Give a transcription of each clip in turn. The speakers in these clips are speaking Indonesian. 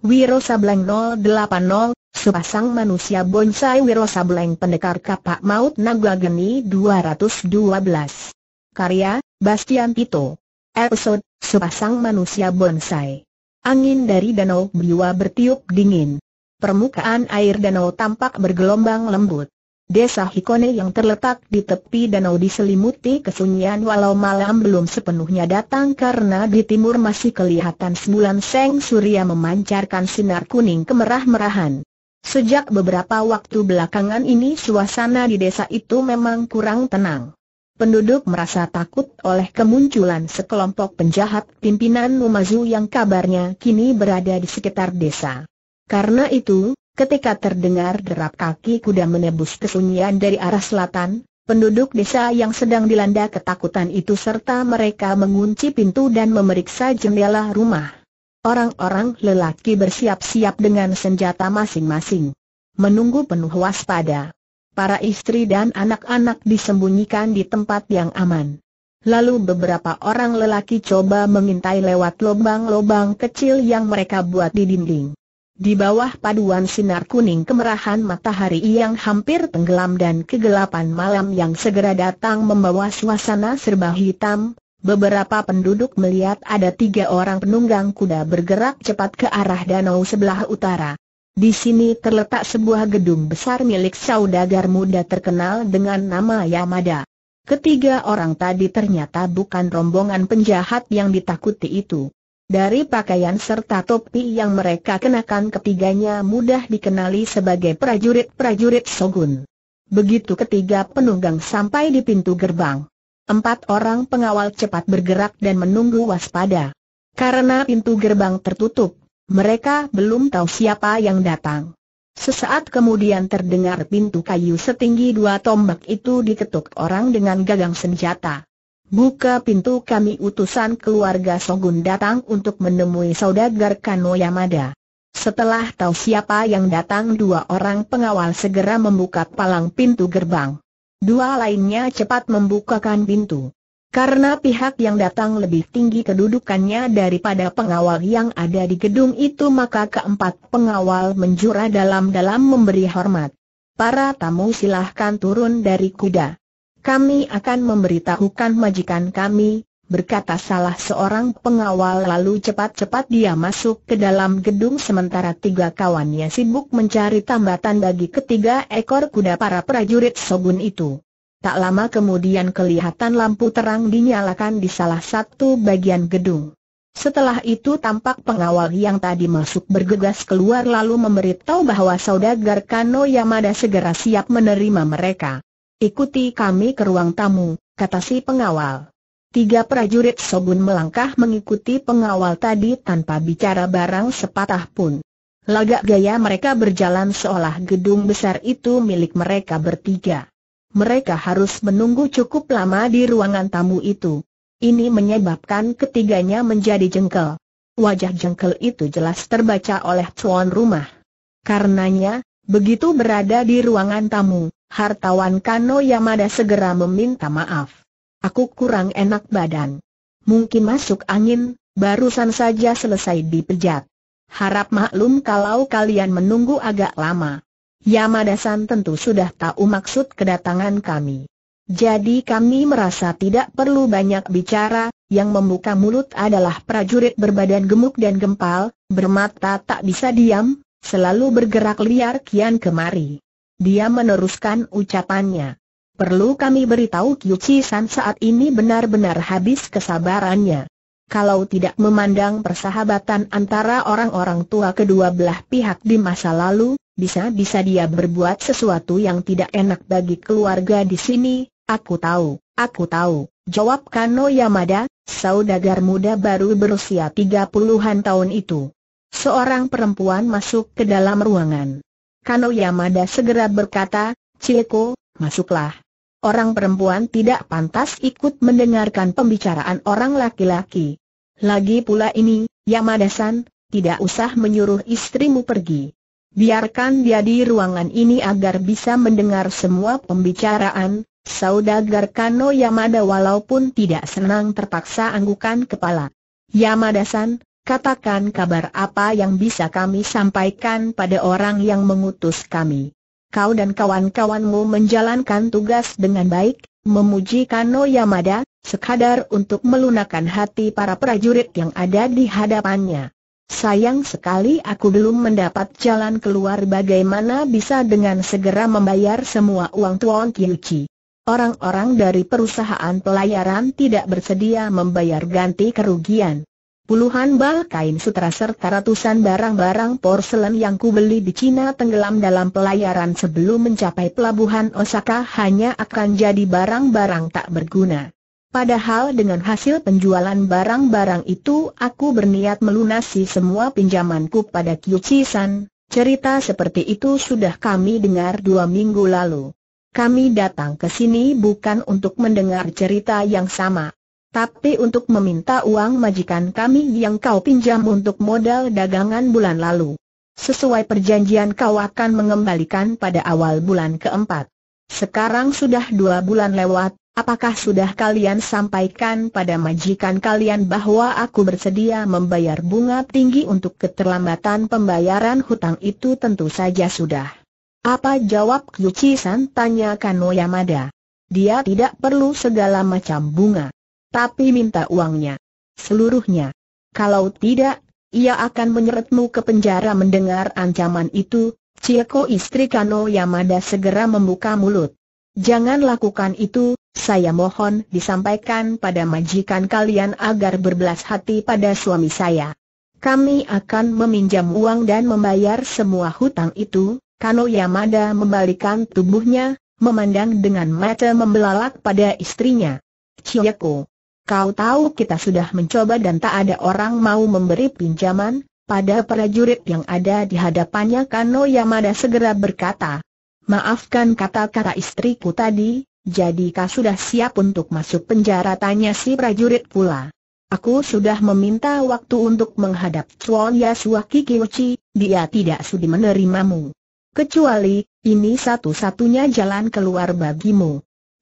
Wiro Sableng 080, sepasang manusia bonsai Wiro Sableng pendekar kapak maut naga geni 212. Karya, Bastian Tito. Episode, sepasang manusia bonsai. Angin dari danau Biwa bertiup dingin. Permukaan air danau tampak bergelombang lembut. Desa Hikone yang terletak di tepi danau diselimuti kesunyian walau malam belum sepenuhnya datang karena di timur masih kelihatan sebulan seng surya memancarkan sinar kuning kemerah-merahan. Sejak beberapa waktu belakangan ini suasana di desa itu memang kurang tenang. Penduduk merasa takut oleh kemunculan sekelompok penjahat pimpinan Umazu yang kabarnya kini berada di sekitar desa. Karena itu, Ketika terdengar derap kaki kuda menebus kesunyian dari arah selatan, penduduk desa yang sedang dilanda ketakutan itu serta mereka mengunci pintu dan memeriksa jendela rumah. Orang-orang lelaki bersiap-siap dengan senjata masing-masing. Menunggu penuh waspada. Para istri dan anak-anak disembunyikan di tempat yang aman. Lalu beberapa orang lelaki coba mengintai lewat lubang-lubang kecil yang mereka buat di dinding. Di bawah paduan sinar kuning kemerahan matahari yang hampir tenggelam dan kegelapan malam yang segera datang membawa suasana serba hitam, beberapa penduduk melihat ada tiga orang penunggang kuda bergerak cepat ke arah danau sebelah utara. Di sini terletak sebuah gedung besar milik saudagar muda terkenal dengan nama Yamada. Ketiga orang tadi ternyata bukan rombongan penjahat yang ditakuti itu. Dari pakaian serta topi yang mereka kenakan ketiganya mudah dikenali sebagai prajurit-prajurit Shogun. Begitu ketiga penunggang sampai di pintu gerbang. Empat orang pengawal cepat bergerak dan menunggu waspada. Karena pintu gerbang tertutup, mereka belum tahu siapa yang datang. Sesaat kemudian terdengar pintu kayu setinggi dua tombak itu diketuk orang dengan gagang senjata. Buka pintu kami utusan keluarga Sogun datang untuk menemui saudagar Kano Yamada. Setelah tahu siapa yang datang dua orang pengawal segera membuka palang pintu gerbang. Dua lainnya cepat membukakan pintu. Karena pihak yang datang lebih tinggi kedudukannya daripada pengawal yang ada di gedung itu maka keempat pengawal menjura dalam-dalam memberi hormat. Para tamu silahkan turun dari kuda. Kami akan memberitahukan majikan kami, berkata salah seorang pengawal lalu cepat-cepat dia masuk ke dalam gedung sementara tiga kawannya sibuk mencari tambatan bagi ketiga ekor kuda para prajurit Shogun itu. Tak lama kemudian kelihatan lampu terang dinyalakan di salah satu bagian gedung. Setelah itu tampak pengawal yang tadi masuk bergegas keluar lalu memberitahu bahwa saudagar Kano Yamada segera siap menerima mereka. Ikuti kami ke ruang tamu, kata si pengawal. Tiga prajurit Sobun melangkah mengikuti pengawal tadi tanpa bicara barang sepatah pun. Lagak gaya mereka berjalan seolah gedung besar itu milik mereka bertiga. Mereka harus menunggu cukup lama di ruangan tamu itu. Ini menyebabkan ketiganya menjadi jengkel. Wajah jengkel itu jelas terbaca oleh tuan rumah. Karenanya, begitu berada di ruangan tamu, hartawan Kano Yamada segera meminta maaf. Aku kurang enak badan. Mungkin masuk angin, barusan saja selesai dipejat. Harap maklum kalau kalian menunggu agak lama. Yamada-san tentu sudah tahu maksud kedatangan kami. Jadi kami merasa tidak perlu banyak bicara, yang membuka mulut adalah prajurit berbadan gemuk dan gempal, bermata tak bisa diam, selalu bergerak liar kian kemari. Dia meneruskan ucapannya. Perlu kami beritahu Kyuchi San saat ini benar-benar habis kesabarannya. Kalau tidak memandang persahabatan antara orang-orang tua kedua belah pihak di masa lalu, bisa-bisa dia berbuat sesuatu yang tidak enak bagi keluarga di sini, aku tahu, aku tahu. Jawab Kano Yamada, saudagar muda baru berusia 30-an tahun itu. Seorang perempuan masuk ke dalam ruangan. Kano Yamada segera berkata, Cieko, masuklah. Orang perempuan tidak pantas ikut mendengarkan pembicaraan orang laki-laki. Lagi pula ini, Yamada-san, tidak usah menyuruh istrimu pergi. Biarkan dia di ruangan ini agar bisa mendengar semua pembicaraan, saudagar Kano Yamada walaupun tidak senang terpaksa anggukan kepala. Yamada-san, Katakan kabar apa yang bisa kami sampaikan pada orang yang mengutus kami. Kau dan kawan-kawanmu menjalankan tugas dengan baik, memuji Kano Yamada, sekadar untuk melunakan hati para prajurit yang ada di hadapannya. Sayang sekali aku belum mendapat jalan keluar bagaimana bisa dengan segera membayar semua uang Tuan Kiyuchi. Orang-orang dari perusahaan pelayaran tidak bersedia membayar ganti kerugian. Puluhan bal kain sutra serta ratusan barang-barang porselen yang kubeli di Cina tenggelam dalam pelayaran sebelum mencapai pelabuhan Osaka hanya akan jadi barang-barang tak berguna. Padahal dengan hasil penjualan barang-barang itu aku berniat melunasi semua pinjamanku pada Kyuchi-san, cerita seperti itu sudah kami dengar dua minggu lalu. Kami datang ke sini bukan untuk mendengar cerita yang sama. Tapi untuk meminta uang majikan kami yang kau pinjam untuk modal dagangan bulan lalu. Sesuai perjanjian kau akan mengembalikan pada awal bulan keempat. Sekarang sudah dua bulan lewat, apakah sudah kalian sampaikan pada majikan kalian bahwa aku bersedia membayar bunga tinggi untuk keterlambatan pembayaran hutang itu tentu saja sudah. Apa jawab Kyuchi San tanya Kano Dia tidak perlu segala macam bunga tapi minta uangnya. Seluruhnya. Kalau tidak, ia akan menyeretmu ke penjara mendengar ancaman itu, Cieko istri Kano Yamada segera membuka mulut. Jangan lakukan itu, saya mohon disampaikan pada majikan kalian agar berbelas hati pada suami saya. Kami akan meminjam uang dan membayar semua hutang itu, Kano Yamada membalikan tubuhnya, memandang dengan mata membelalak pada istrinya. Cieko. Kau tahu kita sudah mencoba dan tak ada orang mau memberi pinjaman, pada prajurit yang ada di hadapannya Kano Yamada segera berkata, Maafkan kata-kata istriku tadi, jadi kau sudah siap untuk masuk penjara tanya si prajurit pula. Aku sudah meminta waktu untuk menghadap Chuan Yasua Kikiuchi, dia tidak sudi menerimamu. Kecuali, ini satu-satunya jalan keluar bagimu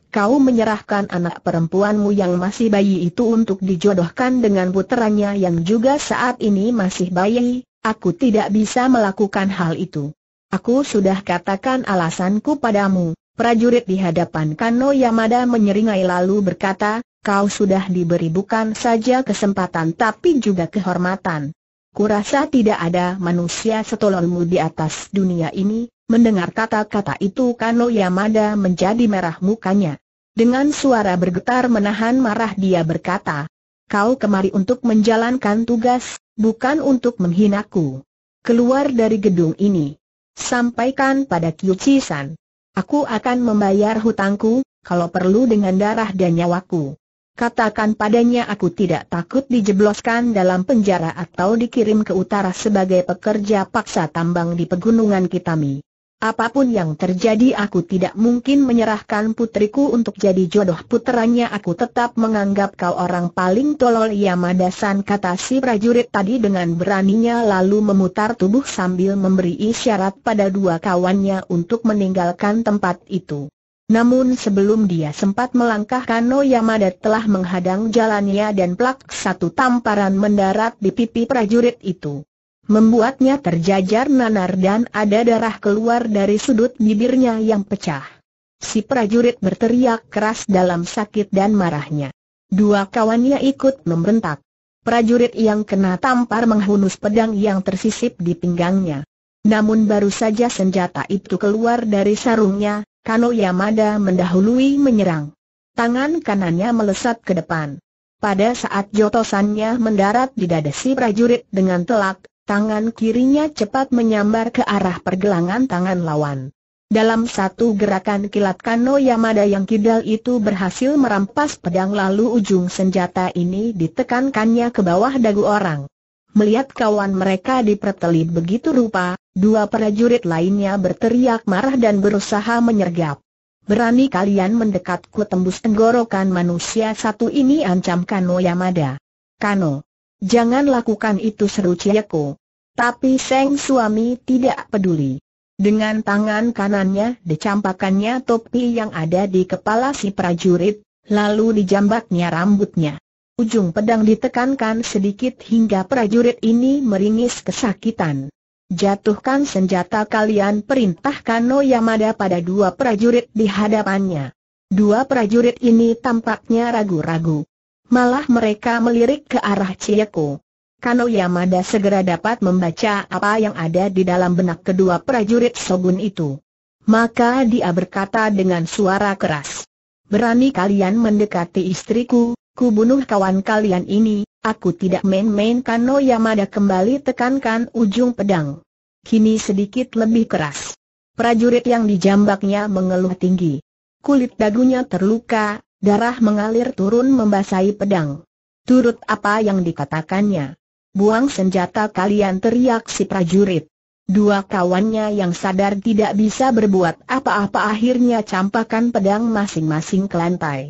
kau menyerahkan anak perempuanmu yang masih bayi itu untuk dijodohkan dengan puteranya yang juga saat ini masih bayi, aku tidak bisa melakukan hal itu. Aku sudah katakan alasanku padamu, prajurit di hadapan Kano Yamada menyeringai lalu berkata, kau sudah diberi bukan saja kesempatan tapi juga kehormatan. Kurasa tidak ada manusia setolongmu di atas dunia ini, Mendengar kata-kata itu Kano Yamada menjadi merah mukanya. Dengan suara bergetar menahan marah dia berkata, Kau kemari untuk menjalankan tugas, bukan untuk menghinaku. Keluar dari gedung ini. Sampaikan pada Kyuchi-san. Aku akan membayar hutangku, kalau perlu dengan darah dan nyawaku. Katakan padanya aku tidak takut dijebloskan dalam penjara atau dikirim ke utara sebagai pekerja paksa tambang di pegunungan Kitami. Apapun yang terjadi aku tidak mungkin menyerahkan putriku untuk jadi jodoh puteranya Aku tetap menganggap kau orang paling tolol Yamadasan kata si prajurit tadi dengan beraninya lalu memutar tubuh sambil memberi isyarat pada dua kawannya untuk meninggalkan tempat itu Namun sebelum dia sempat melangkah Kano Yamada telah menghadang jalannya dan plak satu tamparan mendarat di pipi prajurit itu membuatnya terjajar nanar dan ada darah keluar dari sudut bibirnya yang pecah. Si prajurit berteriak keras dalam sakit dan marahnya. Dua kawannya ikut membentak. Prajurit yang kena tampar menghunus pedang yang tersisip di pinggangnya. Namun baru saja senjata itu keluar dari sarungnya, Kano Yamada mendahului menyerang. Tangan kanannya melesat ke depan. Pada saat jotosannya mendarat di dada si prajurit dengan telak, Tangan kirinya cepat menyambar ke arah pergelangan tangan lawan. Dalam satu gerakan kilat Kano Yamada yang kidal itu berhasil merampas pedang lalu ujung senjata ini ditekankannya ke bawah dagu orang. Melihat kawan mereka diperteli begitu rupa, dua prajurit lainnya berteriak marah dan berusaha menyergap. Berani kalian mendekatku tembus tenggorokan manusia satu ini ancam Kano Yamada. Kano Jangan lakukan itu seru Cieko. Tapi Seng suami tidak peduli. Dengan tangan kanannya dicampakannya topi yang ada di kepala si prajurit, lalu dijambaknya rambutnya. Ujung pedang ditekankan sedikit hingga prajurit ini meringis kesakitan. Jatuhkan senjata kalian perintahkan No Yamada pada dua prajurit di hadapannya. Dua prajurit ini tampaknya ragu-ragu. Malah mereka melirik ke arah Cieko. Kano Yamada segera dapat membaca apa yang ada di dalam benak kedua prajurit Shogun itu. Maka dia berkata dengan suara keras. Berani kalian mendekati istriku, ku bunuh kawan kalian ini, aku tidak main-main Kano Yamada kembali tekankan ujung pedang. Kini sedikit lebih keras. Prajurit yang dijambaknya mengeluh tinggi. Kulit dagunya terluka, Darah mengalir turun membasahi pedang. Turut apa yang dikatakannya. Buang senjata kalian teriak si prajurit. Dua kawannya yang sadar tidak bisa berbuat apa-apa akhirnya campakan pedang masing-masing ke lantai.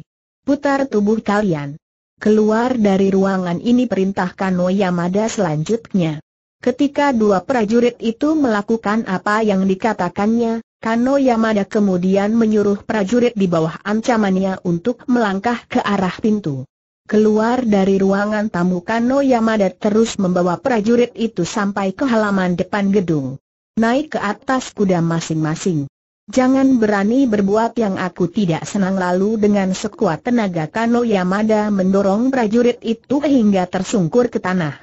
Putar tubuh kalian. Keluar dari ruangan ini perintahkan Noyamada selanjutnya. Ketika dua prajurit itu melakukan apa yang dikatakannya, Kano Yamada kemudian menyuruh prajurit di bawah ancamannya untuk melangkah ke arah pintu. Keluar dari ruangan tamu Kano Yamada terus membawa prajurit itu sampai ke halaman depan gedung. Naik ke atas kuda masing-masing. Jangan berani berbuat yang aku tidak senang lalu dengan sekuat tenaga Kano Yamada mendorong prajurit itu hingga tersungkur ke tanah.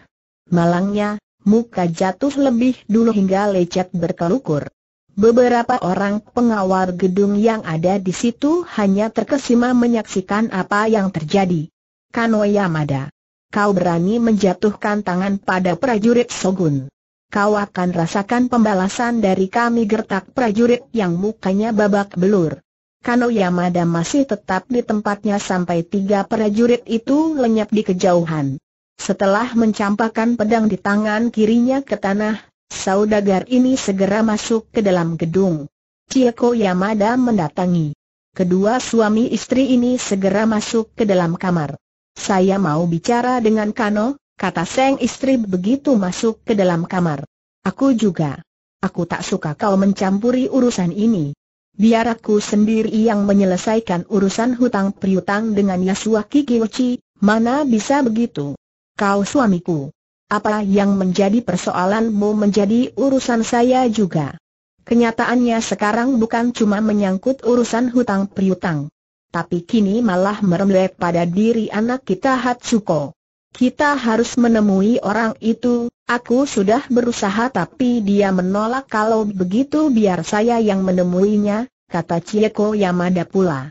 Malangnya, muka jatuh lebih dulu hingga lecet berkelukur. Beberapa orang pengawal gedung yang ada di situ hanya terkesima menyaksikan apa yang terjadi. Kano Yamada, kau berani menjatuhkan tangan pada prajurit Shogun. Kau akan rasakan pembalasan dari kami gertak prajurit yang mukanya babak belur. Kano Yamada masih tetap di tempatnya sampai tiga prajurit itu lenyap di kejauhan. Setelah mencampakkan pedang di tangan kirinya ke tanah, Saudagar ini segera masuk ke dalam gedung. Chieko Yamada mendatangi. Kedua suami istri ini segera masuk ke dalam kamar. Saya mau bicara dengan Kano, kata Seng istri begitu masuk ke dalam kamar. Aku juga. Aku tak suka kau mencampuri urusan ini. Biar aku sendiri yang menyelesaikan urusan hutang priutang dengan Yasuaki Kiyoshi, mana bisa begitu? Kau suamiku. Apa yang menjadi persoalanmu menjadi urusan saya juga. Kenyataannya sekarang bukan cuma menyangkut urusan hutang priutang Tapi kini malah merembet pada diri anak kita Hatsuko. Kita harus menemui orang itu, aku sudah berusaha tapi dia menolak kalau begitu biar saya yang menemuinya, kata Chieko Yamada pula.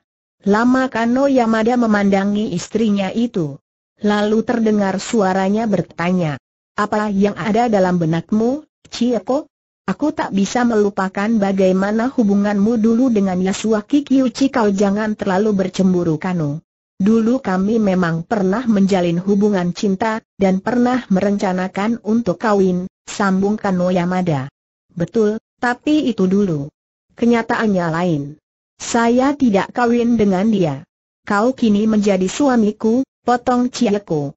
Lama Kano Yamada memandangi istrinya itu. Lalu terdengar suaranya bertanya, apa yang ada dalam benakmu, Cieko? Aku tak bisa melupakan bagaimana hubunganmu dulu dengan Yasua Kikiuchi kau jangan terlalu bercemburu Kano. Dulu kami memang pernah menjalin hubungan cinta, dan pernah merencanakan untuk kawin, sambung Kano Yamada. Betul, tapi itu dulu. Kenyataannya lain. Saya tidak kawin dengan dia. Kau kini menjadi suamiku, potong Cieko.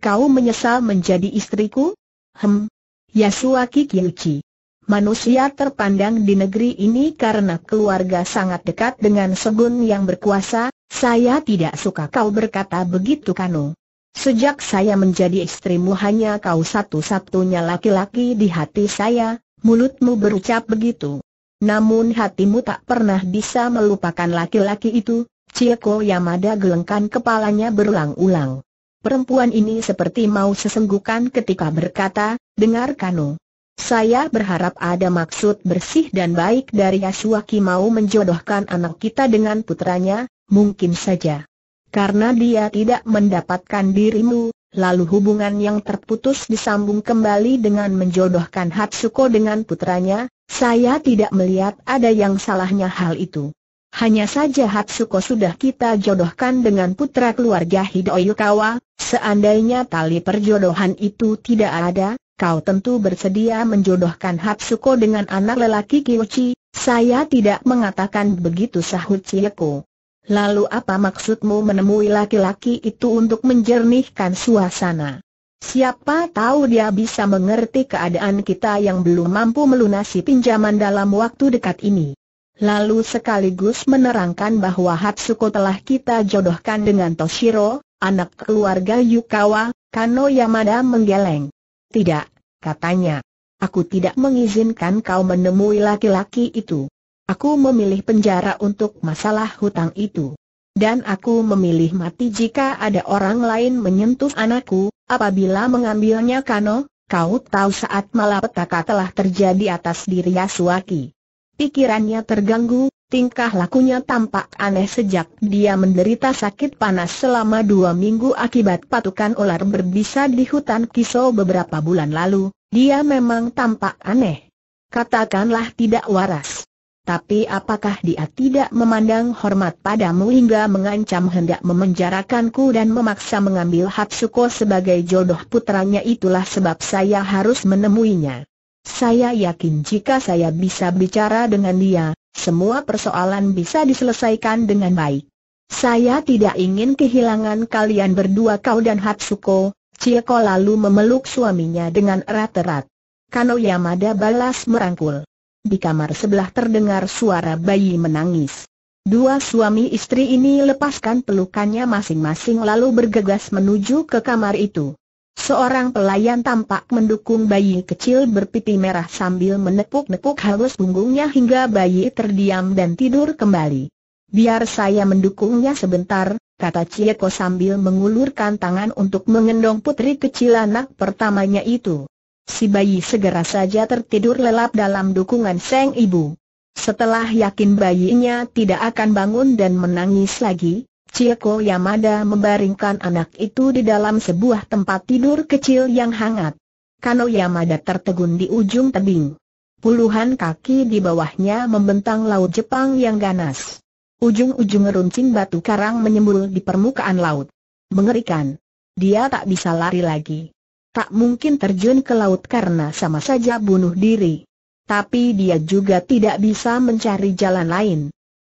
Kau menyesal menjadi istriku? Hem. Yasuaki Kyuchi. Manusia terpandang di negeri ini karena keluarga sangat dekat dengan segun yang berkuasa, saya tidak suka kau berkata begitu Kano. Sejak saya menjadi istrimu hanya kau satu-satunya laki-laki di hati saya, mulutmu berucap begitu. Namun hatimu tak pernah bisa melupakan laki-laki itu, Cieko Yamada gelengkan kepalanya berulang-ulang. Perempuan ini seperti mau sesenggukan ketika berkata, dengar Kano. Saya berharap ada maksud bersih dan baik dari Yasuaki mau menjodohkan anak kita dengan putranya, mungkin saja. Karena dia tidak mendapatkan dirimu, lalu hubungan yang terputus disambung kembali dengan menjodohkan Hatsuko dengan putranya, saya tidak melihat ada yang salahnya hal itu. Hanya saja Hatsuko sudah kita jodohkan dengan putra keluarga Hidoyukawa, seandainya tali perjodohan itu tidak ada, kau tentu bersedia menjodohkan Hatsuko dengan anak lelaki Kiyoshi, saya tidak mengatakan begitu sahut Chieko. Lalu apa maksudmu menemui laki-laki itu untuk menjernihkan suasana? Siapa tahu dia bisa mengerti keadaan kita yang belum mampu melunasi pinjaman dalam waktu dekat ini. Lalu sekaligus menerangkan bahwa Hatsuko telah kita jodohkan dengan Toshiro, anak keluarga Yukawa, Kano Yamada menggeleng. Tidak, katanya. Aku tidak mengizinkan kau menemui laki-laki itu. Aku memilih penjara untuk masalah hutang itu. Dan aku memilih mati jika ada orang lain menyentuh anakku, apabila mengambilnya Kano, kau tahu saat malapetaka telah terjadi atas diri Yasuaki. Pikirannya terganggu, tingkah lakunya tampak aneh sejak dia menderita sakit panas selama dua minggu akibat patukan ular berbisa di hutan Kiso beberapa bulan lalu, dia memang tampak aneh. Katakanlah tidak waras. Tapi apakah dia tidak memandang hormat padamu hingga mengancam hendak memenjarakanku dan memaksa mengambil Hatsuko sebagai jodoh putranya itulah sebab saya harus menemuinya. Saya yakin jika saya bisa bicara dengan dia, semua persoalan bisa diselesaikan dengan baik. Saya tidak ingin kehilangan kalian berdua kau dan Hatsuko, Cieko lalu memeluk suaminya dengan erat-erat. Kano Yamada balas merangkul. Di kamar sebelah terdengar suara bayi menangis. Dua suami istri ini lepaskan pelukannya masing-masing lalu bergegas menuju ke kamar itu. Seorang pelayan tampak mendukung bayi kecil berpipi merah sambil menepuk-nepuk halus punggungnya hingga bayi terdiam dan tidur kembali. Biar saya mendukungnya sebentar, kata Cieko sambil mengulurkan tangan untuk mengendong putri kecil anak pertamanya itu. Si bayi segera saja tertidur lelap dalam dukungan sang ibu. Setelah yakin bayinya tidak akan bangun dan menangis lagi, Chieko Yamada membaringkan anak itu di dalam sebuah tempat tidur kecil yang hangat. Kano Yamada tertegun di ujung tebing. Puluhan kaki di bawahnya membentang laut Jepang yang ganas. Ujung-ujung runcing batu karang menyembul di permukaan laut. Mengerikan. Dia tak bisa lari lagi. Tak mungkin terjun ke laut karena sama saja bunuh diri. Tapi dia juga tidak bisa mencari jalan lain.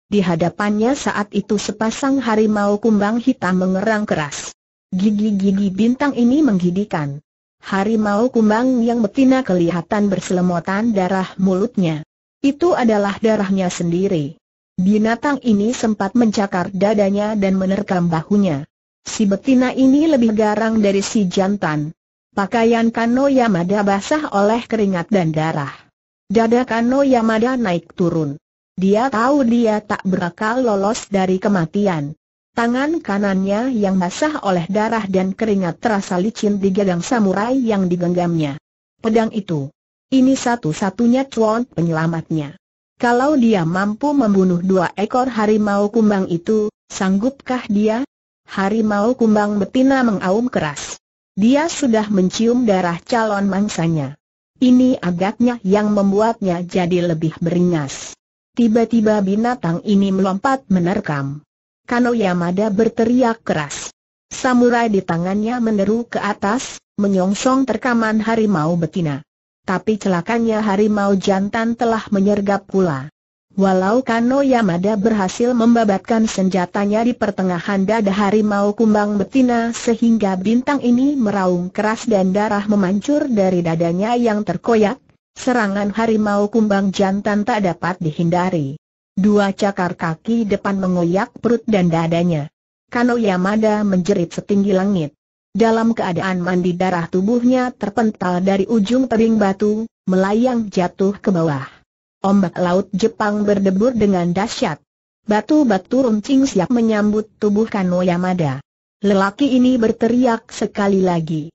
Di hadapannya saat itu sepasang harimau kumbang hitam mengerang keras. Gigi-gigi bintang ini menggidikan. Harimau kumbang yang betina kelihatan berselemotan darah mulutnya. Itu adalah darahnya sendiri. Binatang ini sempat mencakar dadanya dan menerkam bahunya. Si betina ini lebih garang dari si jantan. Pakaian Kano Yamada basah oleh keringat dan darah. Dada Kano Yamada naik turun. Dia tahu dia tak berakal lolos dari kematian. Tangan kanannya yang basah oleh darah dan keringat terasa licin di gagang samurai yang digenggamnya. Pedang itu. Ini satu-satunya cuan penyelamatnya. Kalau dia mampu membunuh dua ekor harimau kumbang itu, sanggupkah dia? Harimau kumbang betina mengaum keras. Dia sudah mencium darah calon mangsanya. Ini agaknya yang membuatnya jadi lebih beringas. Tiba-tiba binatang ini melompat menerkam. Kano Yamada berteriak keras. Samurai di tangannya meneru ke atas, menyongsong terkaman harimau betina. Tapi celakanya harimau jantan telah menyergap pula. Walau Kano Yamada berhasil membabatkan senjatanya di pertengahan dada harimau kumbang betina sehingga bintang ini meraung keras dan darah memancur dari dadanya yang terkoyak, Serangan harimau kumbang jantan tak dapat dihindari. Dua cakar kaki depan mengoyak perut dan dadanya. Kano Yamada menjerit setinggi langit. Dalam keadaan mandi darah tubuhnya terpental dari ujung tebing batu, melayang jatuh ke bawah. Ombak laut Jepang berdebur dengan dahsyat. Batu-batu runcing siap menyambut tubuh Kano Yamada. Lelaki ini berteriak sekali lagi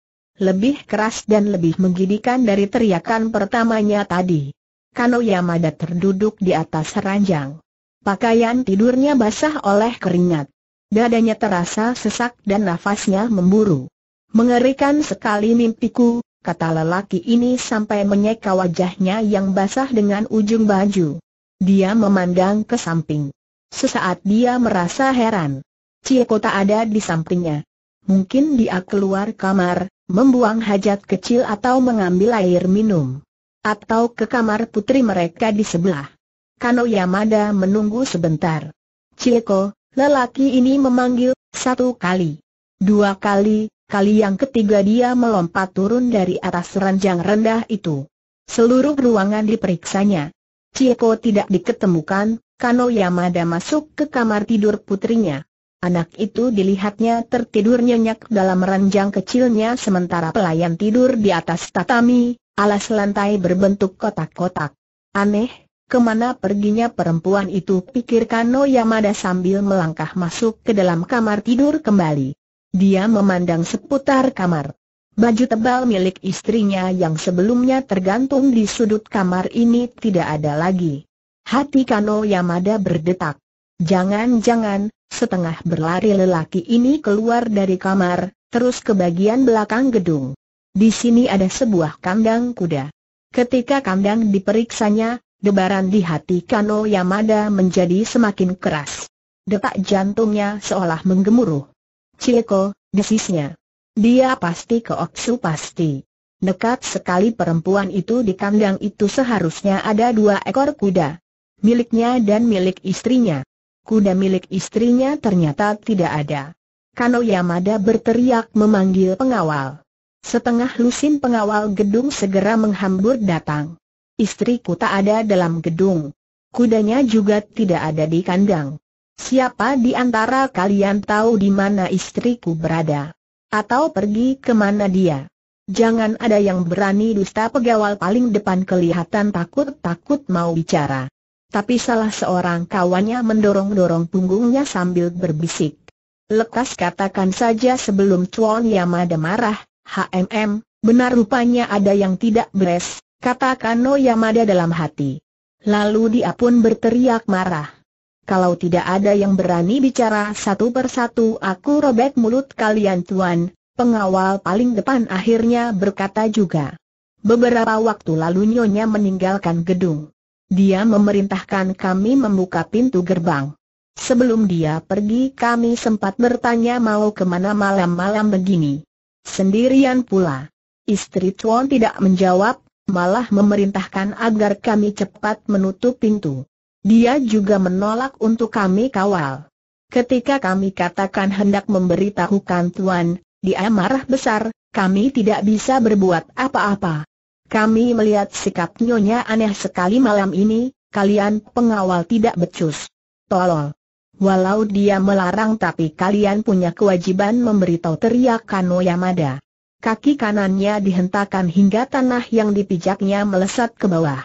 lebih keras dan lebih menggidikan dari teriakan pertamanya tadi. Kano Yamada terduduk di atas ranjang. Pakaian tidurnya basah oleh keringat. Dadanya terasa sesak dan nafasnya memburu. Mengerikan sekali mimpiku, kata lelaki ini sampai menyeka wajahnya yang basah dengan ujung baju. Dia memandang ke samping. Sesaat dia merasa heran. Cie Kota ada di sampingnya. Mungkin dia keluar kamar, membuang hajat kecil atau mengambil air minum. Atau ke kamar putri mereka di sebelah. Kano Yamada menunggu sebentar. Cieko, lelaki ini memanggil, satu kali. Dua kali, kali yang ketiga dia melompat turun dari atas ranjang rendah itu. Seluruh ruangan diperiksanya. Cieko tidak diketemukan, Kano Yamada masuk ke kamar tidur putrinya. Anak itu dilihatnya tertidur nyenyak dalam ranjang kecilnya sementara pelayan tidur di atas tatami, alas lantai berbentuk kotak-kotak. Aneh, kemana perginya perempuan itu Pikir No Yamada sambil melangkah masuk ke dalam kamar tidur kembali. Dia memandang seputar kamar. Baju tebal milik istrinya yang sebelumnya tergantung di sudut kamar ini tidak ada lagi. Hati Kano Yamada berdetak. Jangan-jangan, Setengah berlari lelaki ini keluar dari kamar, terus ke bagian belakang gedung. Di sini ada sebuah kandang kuda. Ketika kandang diperiksanya, debaran di hati Kano Yamada menjadi semakin keras. Detak jantungnya seolah menggemuruh. Cieko, desisnya. Dia pasti ke Oksu pasti. Dekat sekali perempuan itu di kandang itu seharusnya ada dua ekor kuda. Miliknya dan milik istrinya kuda milik istrinya ternyata tidak ada. Kano Yamada berteriak memanggil pengawal. Setengah lusin pengawal gedung segera menghambur datang. Istriku tak ada dalam gedung. Kudanya juga tidak ada di kandang. Siapa di antara kalian tahu di mana istriku berada? Atau pergi kemana dia? Jangan ada yang berani dusta pegawal paling depan kelihatan takut-takut mau bicara. Tapi salah seorang kawannya mendorong-dorong punggungnya sambil berbisik. Lekas katakan saja sebelum Chuan Yamada marah, HMM, benar rupanya ada yang tidak beres, katakan No Yamada dalam hati. Lalu dia pun berteriak marah. Kalau tidak ada yang berani bicara satu persatu aku robek mulut kalian tuan, pengawal paling depan akhirnya berkata juga. Beberapa waktu lalu Nyonya meninggalkan gedung. Dia memerintahkan kami membuka pintu gerbang. Sebelum dia pergi kami sempat bertanya mau kemana malam-malam begini. Sendirian pula. Istri Tuan tidak menjawab, malah memerintahkan agar kami cepat menutup pintu. Dia juga menolak untuk kami kawal. Ketika kami katakan hendak memberitahukan Tuan, dia marah besar, kami tidak bisa berbuat apa-apa. Kami melihat sikap nyonya aneh sekali malam ini, kalian pengawal tidak becus. Tolol. Walau dia melarang tapi kalian punya kewajiban memberitahu teriakan Kano Yamada. Kaki kanannya dihentakkan hingga tanah yang dipijaknya melesat ke bawah.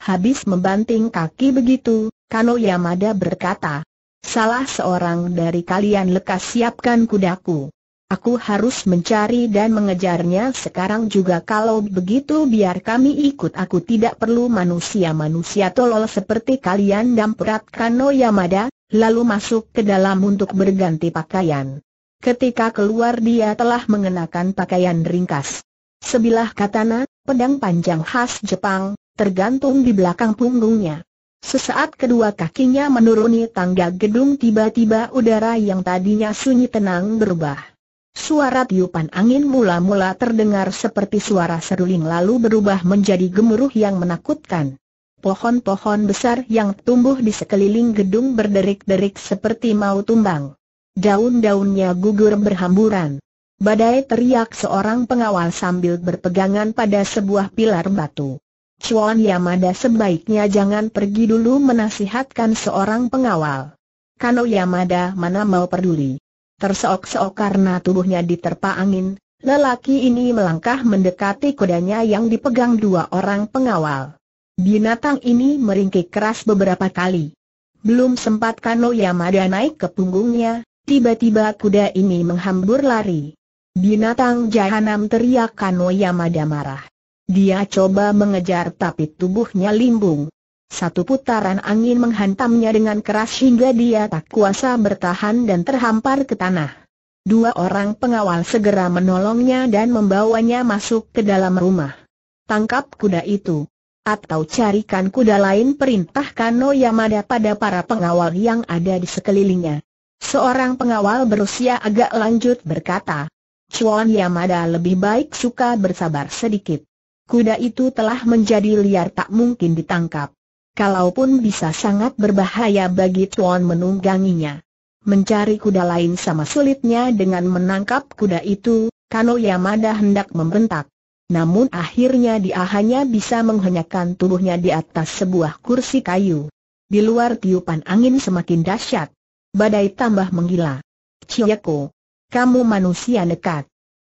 Habis membanting kaki begitu, Kano Yamada berkata, Salah seorang dari kalian lekas siapkan kudaku. Aku harus mencari dan mengejarnya sekarang juga kalau begitu biar kami ikut aku tidak perlu manusia-manusia tolol seperti kalian dan perat Kano Yamada, lalu masuk ke dalam untuk berganti pakaian. Ketika keluar dia telah mengenakan pakaian ringkas. Sebilah katana, pedang panjang khas Jepang, tergantung di belakang punggungnya. Sesaat kedua kakinya menuruni tangga gedung tiba-tiba udara yang tadinya sunyi tenang berubah Suara tiupan angin mula-mula terdengar seperti suara seruling lalu berubah menjadi gemuruh yang menakutkan. Pohon-pohon besar yang tumbuh di sekeliling gedung berderik-derik seperti mau tumbang. Daun-daunnya gugur berhamburan. Badai teriak seorang pengawal sambil berpegangan pada sebuah pilar batu. Chuan Yamada sebaiknya jangan pergi dulu menasihatkan seorang pengawal. Kano Yamada mana mau peduli. Terseok-seok karena tubuhnya diterpa angin, lelaki ini melangkah mendekati kudanya yang dipegang dua orang pengawal. Binatang ini meringkik keras beberapa kali. Belum sempat Kano Yamada naik ke punggungnya, tiba-tiba kuda ini menghambur lari. Binatang jahanam teriak Kano Yamada marah. Dia coba mengejar tapi tubuhnya limbung. Satu putaran angin menghantamnya dengan keras hingga dia tak kuasa bertahan dan terhampar ke tanah. Dua orang pengawal segera menolongnya dan membawanya masuk ke dalam rumah. Tangkap kuda itu. Atau carikan kuda lain Perintahkan No Yamada pada para pengawal yang ada di sekelilingnya. Seorang pengawal berusia agak lanjut berkata, Chuan Yamada lebih baik suka bersabar sedikit. Kuda itu telah menjadi liar tak mungkin ditangkap kalaupun bisa sangat berbahaya bagi Tuan menungganginya. Mencari kuda lain sama sulitnya dengan menangkap kuda itu, Kano Yamada hendak membentak. Namun akhirnya dia hanya bisa menghanyakan tubuhnya di atas sebuah kursi kayu. Di luar tiupan angin semakin dahsyat. Badai tambah menggila. Cieko, kamu manusia nekat.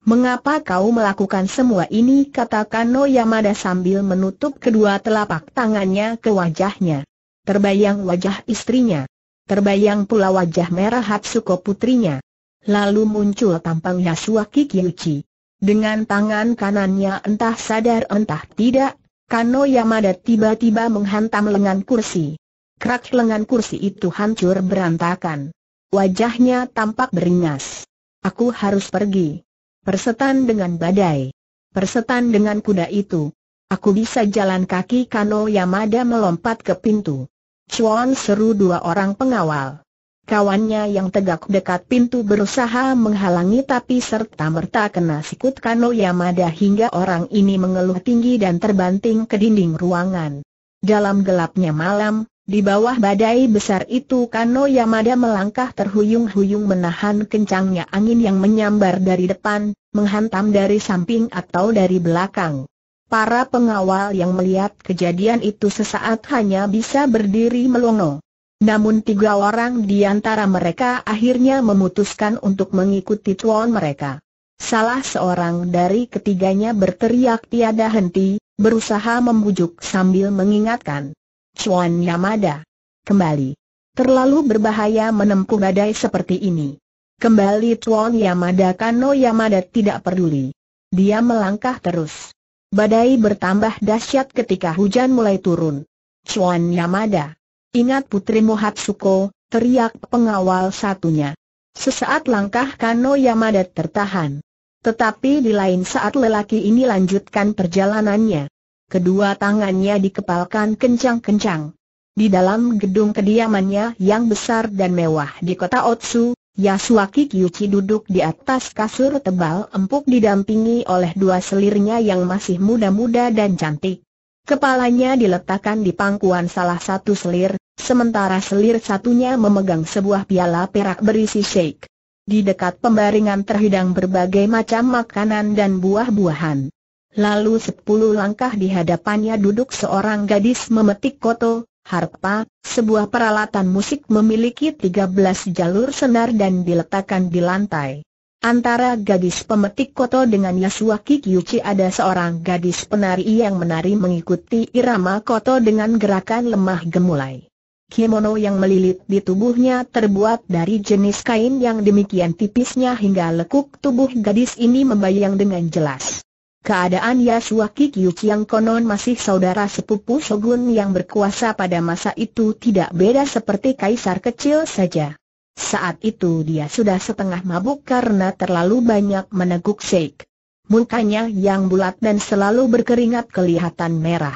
Mengapa kau melakukan semua ini? kata Kano Yamada sambil menutup kedua telapak tangannya ke wajahnya. Terbayang wajah istrinya. Terbayang pula wajah merah Hatsuko putrinya. Lalu muncul tampang Yasuo Kikiuchi. Dengan tangan kanannya entah sadar entah tidak, Kano Yamada tiba-tiba menghantam lengan kursi. Krak lengan kursi itu hancur berantakan. Wajahnya tampak beringas. Aku harus pergi. Persetan dengan badai. Persetan dengan kuda itu. Aku bisa jalan kaki Kano Yamada melompat ke pintu. Chuan seru dua orang pengawal. Kawannya yang tegak dekat pintu berusaha menghalangi tapi serta merta kena sikut Kano Yamada hingga orang ini mengeluh tinggi dan terbanting ke dinding ruangan. Dalam gelapnya malam, di bawah badai besar itu Kano Yamada melangkah terhuyung-huyung menahan kencangnya angin yang menyambar dari depan, menghantam dari samping atau dari belakang. Para pengawal yang melihat kejadian itu sesaat hanya bisa berdiri melongo. Namun tiga orang di antara mereka akhirnya memutuskan untuk mengikuti tuan mereka. Salah seorang dari ketiganya berteriak tiada henti, berusaha membujuk sambil mengingatkan. Chuan Yamada. Kembali. Terlalu berbahaya menempuh badai seperti ini. Kembali Chuan Yamada Kano Yamada tidak peduli. Dia melangkah terus. Badai bertambah dahsyat ketika hujan mulai turun. Chuan Yamada. Ingat putrimu Hatsuko, teriak pengawal satunya. Sesaat langkah Kano Yamada tertahan. Tetapi di lain saat lelaki ini lanjutkan perjalanannya kedua tangannya dikepalkan kencang-kencang. Di dalam gedung kediamannya yang besar dan mewah di kota Otsu, Yasuaki Kyuchi duduk di atas kasur tebal empuk didampingi oleh dua selirnya yang masih muda-muda dan cantik. Kepalanya diletakkan di pangkuan salah satu selir, sementara selir satunya memegang sebuah piala perak berisi shake. Di dekat pembaringan terhidang berbagai macam makanan dan buah-buahan. Lalu sepuluh langkah di hadapannya duduk seorang gadis memetik koto, harpa, sebuah peralatan musik memiliki 13 jalur senar dan diletakkan di lantai. Antara gadis pemetik koto dengan Yasua Kikyuchi ada seorang gadis penari yang menari mengikuti irama koto dengan gerakan lemah gemulai. Kimono yang melilit di tubuhnya terbuat dari jenis kain yang demikian tipisnya hingga lekuk tubuh gadis ini membayang dengan jelas. Keadaan Yasua Kikyu yang konon masih saudara sepupu Shogun yang berkuasa pada masa itu tidak beda seperti kaisar kecil saja. Saat itu dia sudah setengah mabuk karena terlalu banyak meneguk Sheikh. Mukanya yang bulat dan selalu berkeringat kelihatan merah.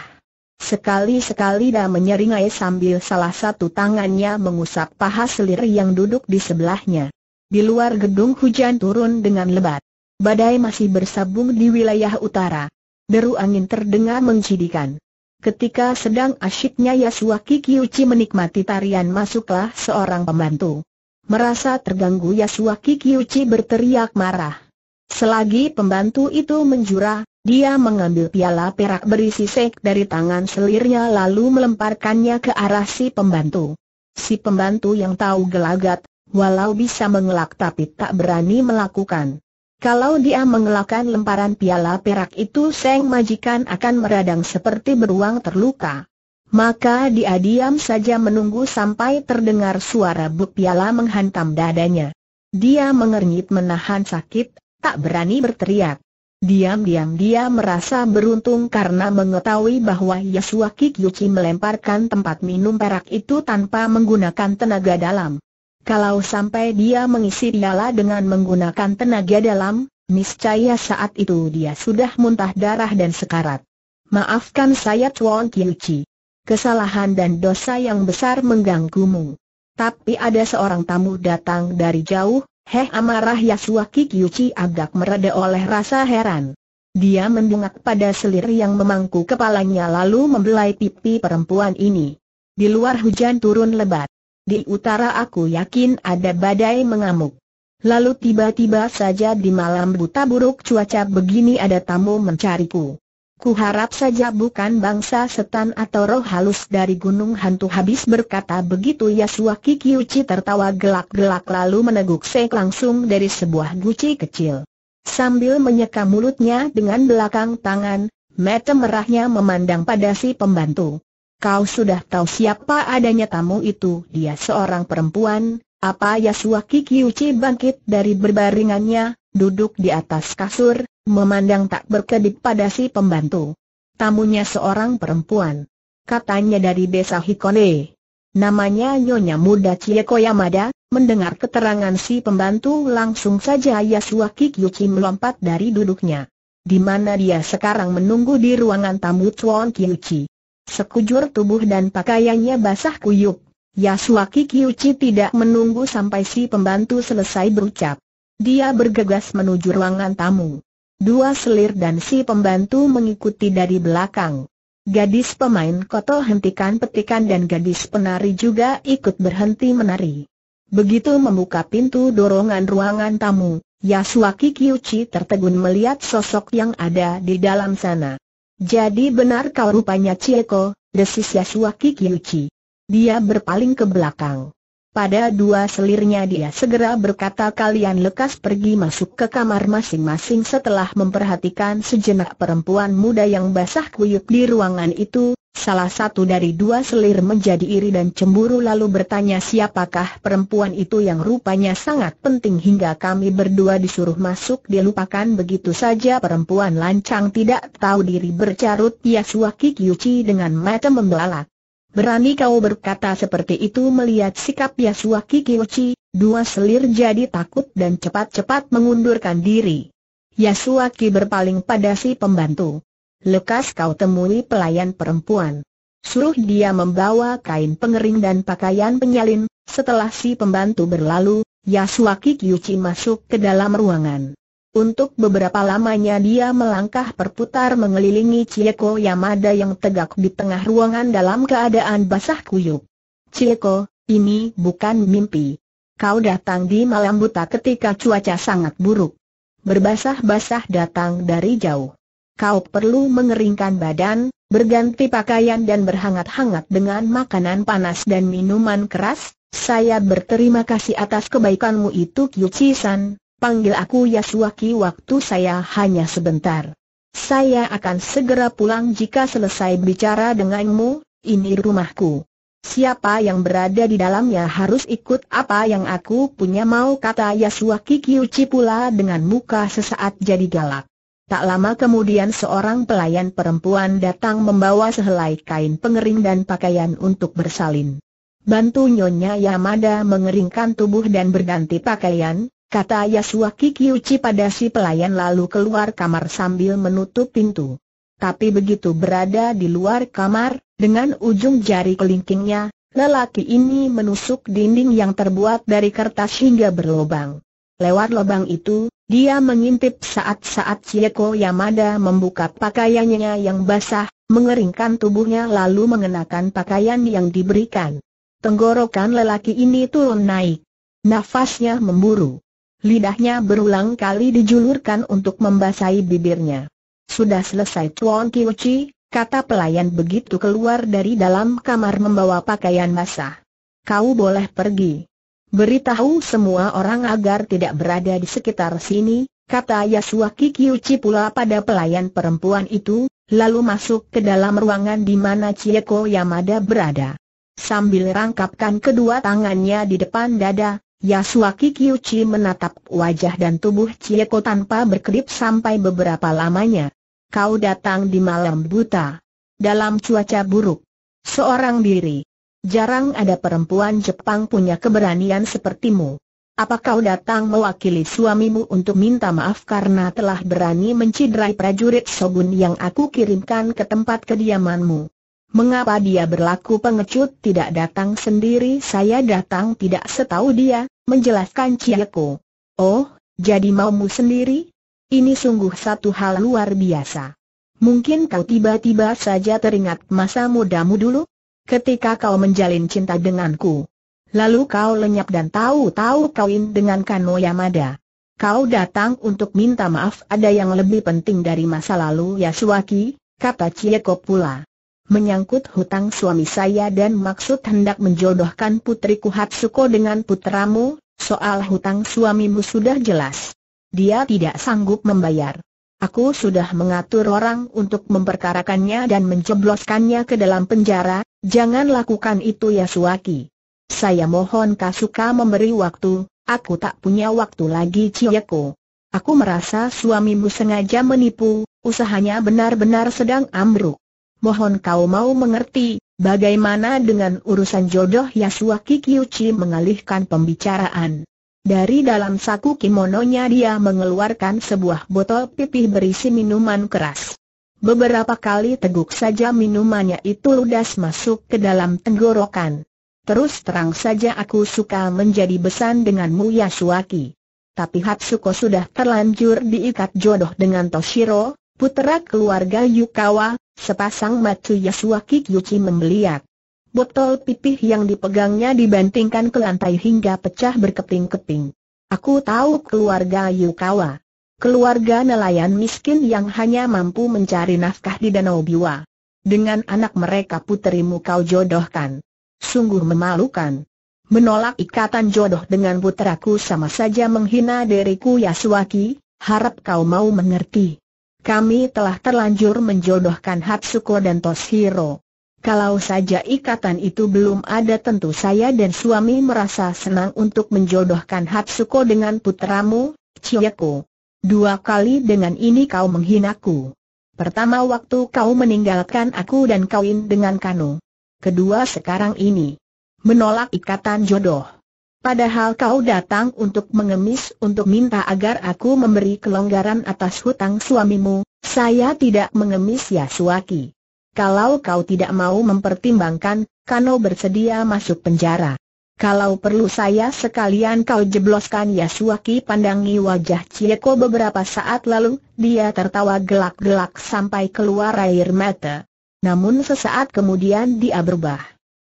Sekali-sekali dia menyeringai sambil salah satu tangannya mengusap paha selir yang duduk di sebelahnya. Di luar gedung hujan turun dengan lebat. Badai masih bersabung di wilayah utara. Deru angin terdengar mencidikan. Ketika sedang asyiknya Yasuaki Kikiuchi menikmati tarian masuklah seorang pembantu. Merasa terganggu Yasuaki Kikiuchi berteriak marah. Selagi pembantu itu menjura, dia mengambil piala perak berisi sek dari tangan selirnya lalu melemparkannya ke arah si pembantu. Si pembantu yang tahu gelagat, walau bisa mengelak tapi tak berani melakukan. Kalau dia mengelakkan lemparan piala perak itu Seng Majikan akan meradang seperti beruang terluka. Maka dia diam saja menunggu sampai terdengar suara buk piala menghantam dadanya. Dia mengernyit menahan sakit, tak berani berteriak. Diam-diam dia merasa beruntung karena mengetahui bahwa Yasuaki Kikyuchi melemparkan tempat minum perak itu tanpa menggunakan tenaga dalam. Kalau sampai dia mengisi piala dengan menggunakan tenaga dalam, niscaya saat itu dia sudah muntah darah dan sekarat. Maafkan saya Tuan Kiuchi. Kesalahan dan dosa yang besar mengganggumu. Tapi ada seorang tamu datang dari jauh, heh amarah Yasuaki Kiuchi agak mereda oleh rasa heran. Dia mendungak pada selir yang memangku kepalanya lalu membelai pipi perempuan ini. Di luar hujan turun lebat di utara aku yakin ada badai mengamuk. Lalu tiba-tiba saja di malam buta buruk cuaca begini ada tamu mencariku. Kuharap saja bukan bangsa setan atau roh halus dari gunung hantu habis berkata begitu Yasua Kikiuchi tertawa gelak-gelak lalu meneguk sek langsung dari sebuah guci kecil. Sambil menyeka mulutnya dengan belakang tangan, mata merahnya memandang pada si pembantu. Kau sudah tahu siapa adanya tamu itu Dia seorang perempuan Apa Yasuaki Kiyuchi bangkit dari berbaringannya Duduk di atas kasur Memandang tak berkedip pada si pembantu Tamunya seorang perempuan Katanya dari desa Hikone Namanya Nyonya Muda Chieko Yamada Mendengar keterangan si pembantu langsung saja Yasuaki Kikyuchi melompat dari duduknya. Di mana dia sekarang menunggu di ruangan tamu Chuan Kiyuchi. Sekujur tubuh dan pakaiannya basah kuyup. Yasuaki Kiyuchi tidak menunggu sampai si pembantu selesai berucap. Dia bergegas menuju ruangan tamu. Dua selir dan si pembantu mengikuti dari belakang. Gadis pemain koto hentikan petikan dan gadis penari juga ikut berhenti menari. Begitu membuka pintu dorongan ruangan tamu, Yasuaki Kiyuchi tertegun melihat sosok yang ada di dalam sana. Jadi benar kau rupanya Cieko, desis Yasuaki Kiyuchi. Dia berpaling ke belakang. Pada dua selirnya dia segera berkata kalian lekas pergi masuk ke kamar masing-masing setelah memperhatikan sejenak perempuan muda yang basah kuyup di ruangan itu, salah satu dari dua selir menjadi iri dan cemburu lalu bertanya siapakah perempuan itu yang rupanya sangat penting hingga kami berdua disuruh masuk dilupakan begitu saja perempuan lancang tidak tahu diri bercarut Yasuaki Kiyuchi dengan mata membelalak. Berani kau berkata seperti itu melihat sikap Yasua Kikiuchi, dua selir jadi takut dan cepat-cepat mengundurkan diri. Yasua berpaling pada si pembantu. Lekas kau temui pelayan perempuan. Suruh dia membawa kain pengering dan pakaian penyalin, setelah si pembantu berlalu, Yasua Kikiuchi masuk ke dalam ruangan. Untuk beberapa lamanya dia melangkah berputar mengelilingi Cieko Yamada yang tegak di tengah ruangan dalam keadaan basah kuyup. Cieko, ini bukan mimpi. Kau datang di malam buta ketika cuaca sangat buruk. Berbasah-basah datang dari jauh. Kau perlu mengeringkan badan, berganti pakaian dan berhangat-hangat dengan makanan panas dan minuman keras. Saya berterima kasih atas kebaikanmu itu Kyuchi-san, Panggil aku Yasuaki waktu saya hanya sebentar. Saya akan segera pulang jika selesai bicara denganmu, ini rumahku. Siapa yang berada di dalamnya harus ikut apa yang aku punya mau kata Yasuaki Kiyuchi pula dengan muka sesaat jadi galak. Tak lama kemudian seorang pelayan perempuan datang membawa sehelai kain pengering dan pakaian untuk bersalin. Bantu Nyonya Yamada mengeringkan tubuh dan berganti pakaian, kata Yasuaki Kikiuchi pada si pelayan lalu keluar kamar sambil menutup pintu. Tapi begitu berada di luar kamar, dengan ujung jari kelingkingnya, lelaki ini menusuk dinding yang terbuat dari kertas hingga berlobang. Lewat lobang itu, dia mengintip saat-saat Chieko Yamada membuka pakaiannya yang basah, mengeringkan tubuhnya lalu mengenakan pakaian yang diberikan. Tenggorokan lelaki ini turun naik. Nafasnya memburu. Lidahnya berulang kali dijulurkan untuk membasahi bibirnya. Sudah selesai Tuan Kiuci, kata pelayan begitu keluar dari dalam kamar membawa pakaian basah. Kau boleh pergi. Beritahu semua orang agar tidak berada di sekitar sini, kata Yasuaki Kiuchi pula pada pelayan perempuan itu, lalu masuk ke dalam ruangan di mana Chieko Yamada berada. Sambil rangkapkan kedua tangannya di depan dada, Yasuaki Kiyuchi menatap wajah dan tubuh Chieko tanpa berkedip sampai beberapa lamanya. Kau datang di malam buta. Dalam cuaca buruk. Seorang diri. Jarang ada perempuan Jepang punya keberanian sepertimu. Apa kau datang mewakili suamimu untuk minta maaf karena telah berani menciderai prajurit Shogun yang aku kirimkan ke tempat kediamanmu? Mengapa dia berlaku pengecut tidak datang sendiri saya datang tidak setahu dia, menjelaskan Cieko. Oh, jadi maumu sendiri? Ini sungguh satu hal luar biasa. Mungkin kau tiba-tiba saja teringat masa mudamu dulu? Ketika kau menjalin cinta denganku. Lalu kau lenyap dan tahu-tahu kawin dengan Kano Yamada. Kau datang untuk minta maaf ada yang lebih penting dari masa lalu Yasuaki, kata Cieko pula menyangkut hutang suami saya dan maksud hendak menjodohkan putri Hatsuko dengan putramu, soal hutang suamimu sudah jelas. Dia tidak sanggup membayar. Aku sudah mengatur orang untuk memperkarakannya dan menjebloskannya ke dalam penjara, jangan lakukan itu ya Suaki. Saya mohon Kasuka memberi waktu, aku tak punya waktu lagi Cieko. Aku merasa suamimu sengaja menipu, usahanya benar-benar sedang ambruk mohon kau mau mengerti, bagaimana dengan urusan jodoh Yasua Kikyuchi mengalihkan pembicaraan. Dari dalam saku kimononya dia mengeluarkan sebuah botol pipih berisi minuman keras. Beberapa kali teguk saja minumannya itu ludas masuk ke dalam tenggorokan. Terus terang saja aku suka menjadi besan denganmu Yasuaki. Tapi Hatsuko sudah terlanjur diikat jodoh dengan Toshiro, putera keluarga Yukawa, Sepasang mata Yasua Kikyuchi membeliak. Botol pipih yang dipegangnya dibantingkan ke lantai hingga pecah berkeping-keping. Aku tahu keluarga Yukawa. Keluarga nelayan miskin yang hanya mampu mencari nafkah di Danau Biwa. Dengan anak mereka puterimu kau jodohkan. Sungguh memalukan. Menolak ikatan jodoh dengan puteraku sama saja menghina diriku Yasuaki, harap kau mau mengerti. Kami telah terlanjur menjodohkan Hatsuko dan Toshiro. Kalau saja ikatan itu belum ada tentu saya dan suami merasa senang untuk menjodohkan Hatsuko dengan putramu, Chiyoko. Dua kali dengan ini kau menghinaku. Pertama waktu kau meninggalkan aku dan kawin dengan Kano. Kedua sekarang ini. Menolak ikatan jodoh. Padahal kau datang untuk mengemis untuk minta agar aku memberi kelonggaran atas hutang suamimu, saya tidak mengemis ya Suaki. Kalau kau tidak mau mempertimbangkan, Kano bersedia masuk penjara. Kalau perlu saya sekalian kau jebloskan ya Suaki. pandangi wajah Cieko beberapa saat lalu, dia tertawa gelak-gelak sampai keluar air mata. Namun sesaat kemudian dia berubah.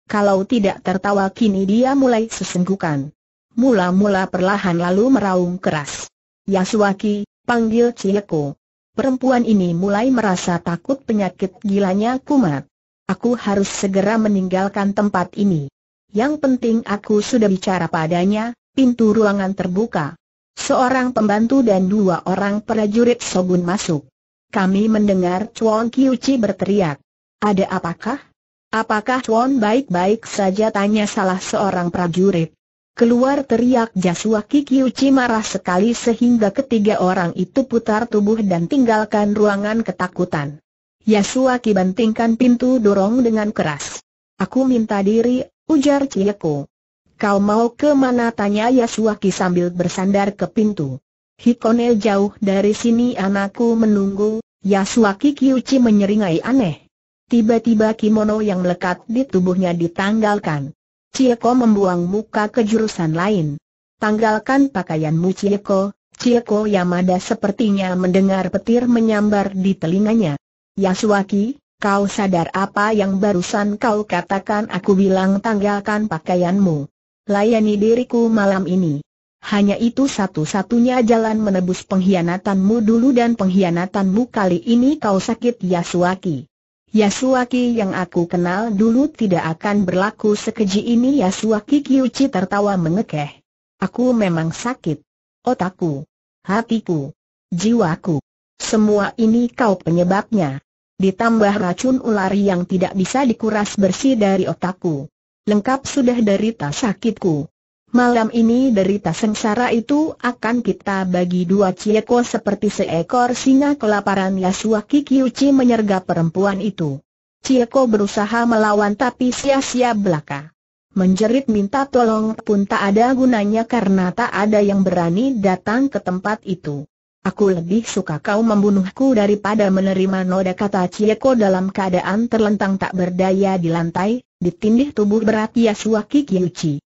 Kalau tidak tertawa kini dia mulai sesenggukan. Mula-mula perlahan lalu meraung keras. Yasuaki, panggil Cieko. Perempuan ini mulai merasa takut penyakit gilanya kumat. Aku harus segera meninggalkan tempat ini. Yang penting aku sudah bicara padanya, pintu ruangan terbuka. Seorang pembantu dan dua orang prajurit Sogun masuk. Kami mendengar Chuan Kiuchi berteriak. Ada apakah? Apakah Chuan baik-baik saja tanya salah seorang prajurit? Keluar teriak Jasua Kikiuchi marah sekali sehingga ketiga orang itu putar tubuh dan tinggalkan ruangan ketakutan. Yasua bantingkan pintu dorong dengan keras. Aku minta diri, ujar Cieko. Kau mau ke mana tanya Yasuaki sambil bersandar ke pintu. Hikone jauh dari sini anakku menunggu, Yasuaki Kiuchi menyeringai aneh. Tiba-tiba kimono yang melekat di tubuhnya ditanggalkan. Cieko membuang muka ke jurusan lain. Tanggalkan pakaianmu Cieko, Cieko Yamada sepertinya mendengar petir menyambar di telinganya. Yasuaki, kau sadar apa yang barusan kau katakan aku bilang tanggalkan pakaianmu. Layani diriku malam ini. Hanya itu satu-satunya jalan menebus pengkhianatanmu dulu dan pengkhianatanmu kali ini kau sakit Yasuaki. Yasuaki yang aku kenal dulu tidak akan berlaku sekeji ini Yasuaki Kiyuchi tertawa mengekeh. Aku memang sakit. Otakku. Hatiku. Jiwaku. Semua ini kau penyebabnya. Ditambah racun ular yang tidak bisa dikuras bersih dari otakku. Lengkap sudah derita sakitku. Malam ini derita sengsara itu akan kita bagi dua cieko seperti seekor singa kelaparan Yasuaki Kyuchi menyergap perempuan itu. Cieko berusaha melawan tapi sia-sia belaka. Menjerit minta tolong pun tak ada gunanya karena tak ada yang berani datang ke tempat itu. Aku lebih suka kau membunuhku daripada menerima noda kata Cieko dalam keadaan terlentang tak berdaya di lantai, ditindih tubuh berat Yasuaki Kyuchi.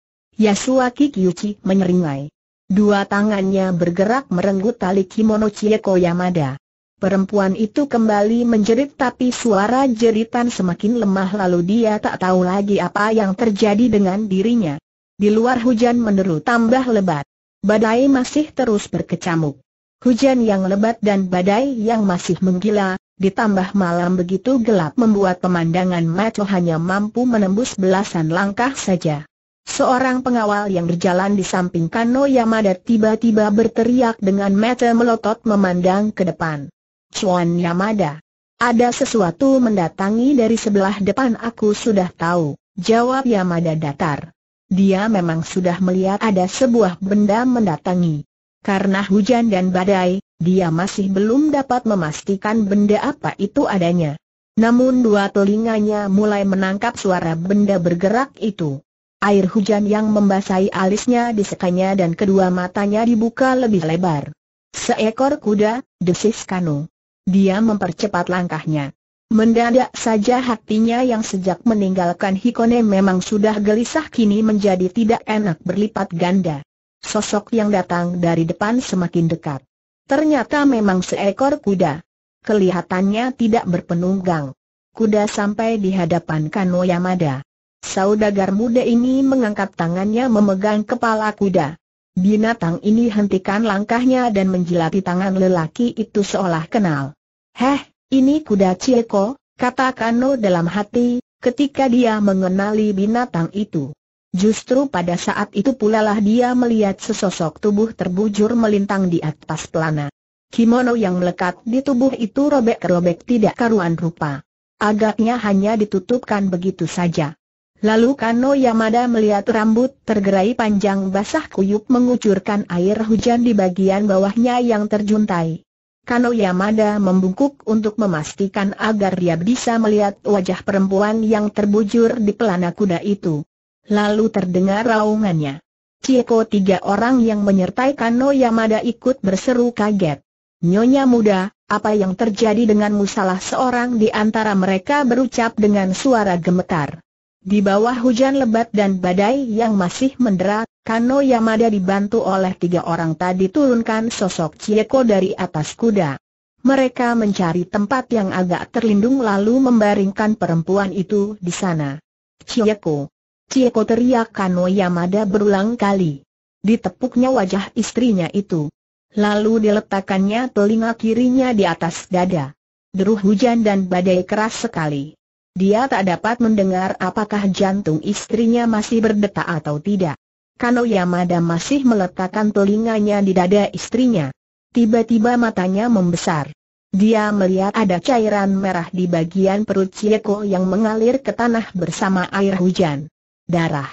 Yasua Kikiyuchi menyeringai. Dua tangannya bergerak merenggut tali kimono Chieko Yamada. Perempuan itu kembali menjerit tapi suara jeritan semakin lemah lalu dia tak tahu lagi apa yang terjadi dengan dirinya. Di luar hujan meneru tambah lebat. Badai masih terus berkecamuk. Hujan yang lebat dan badai yang masih menggila, ditambah malam begitu gelap membuat pemandangan Maco hanya mampu menembus belasan langkah saja. Seorang pengawal yang berjalan di samping Kano Yamada tiba-tiba berteriak dengan mata melotot memandang ke depan. Chuan Yamada. Ada sesuatu mendatangi dari sebelah depan aku sudah tahu, jawab Yamada datar. Dia memang sudah melihat ada sebuah benda mendatangi. Karena hujan dan badai, dia masih belum dapat memastikan benda apa itu adanya. Namun dua telinganya mulai menangkap suara benda bergerak itu. Air hujan yang membasahi alisnya disekanya dan kedua matanya dibuka lebih lebar. Seekor kuda, desis Kano. Dia mempercepat langkahnya. Mendadak saja hatinya yang sejak meninggalkan Hikone memang sudah gelisah kini menjadi tidak enak berlipat ganda. Sosok yang datang dari depan semakin dekat. Ternyata memang seekor kuda. Kelihatannya tidak berpenunggang. Kuda sampai di hadapan Kano Yamada. Saudagar muda ini mengangkat tangannya memegang kepala kuda. Binatang ini hentikan langkahnya dan menjilati tangan lelaki itu seolah kenal. Heh, ini kuda Cieko, kata Kano dalam hati, ketika dia mengenali binatang itu. Justru pada saat itu pula lah dia melihat sesosok tubuh terbujur melintang di atas pelana. Kimono yang melekat di tubuh itu robek-robek tidak karuan rupa. Agaknya hanya ditutupkan begitu saja. Lalu Kano Yamada melihat rambut tergerai panjang basah kuyup mengucurkan air hujan di bagian bawahnya yang terjuntai. Kano Yamada membungkuk untuk memastikan agar dia bisa melihat wajah perempuan yang terbujur di pelana kuda itu. Lalu terdengar raungannya. Cieko tiga orang yang menyertai Kano Yamada ikut berseru kaget. Nyonya muda, apa yang terjadi denganmu salah seorang di antara mereka berucap dengan suara gemetar. Di bawah hujan lebat dan badai yang masih mendera, Kano Yamada dibantu oleh tiga orang tadi turunkan sosok Chieko dari atas kuda. Mereka mencari tempat yang agak terlindung lalu membaringkan perempuan itu di sana. Chieko! Chieko teriak Kano Yamada berulang kali. Ditepuknya wajah istrinya itu. Lalu diletakkannya telinga kirinya di atas dada. Deruh hujan dan badai keras sekali. Dia tak dapat mendengar apakah jantung istrinya masih berdetak atau tidak. Kano Yamada masih meletakkan telinganya di dada istrinya. Tiba-tiba matanya membesar. Dia melihat ada cairan merah di bagian perut Cieko yang mengalir ke tanah bersama air hujan. Darah.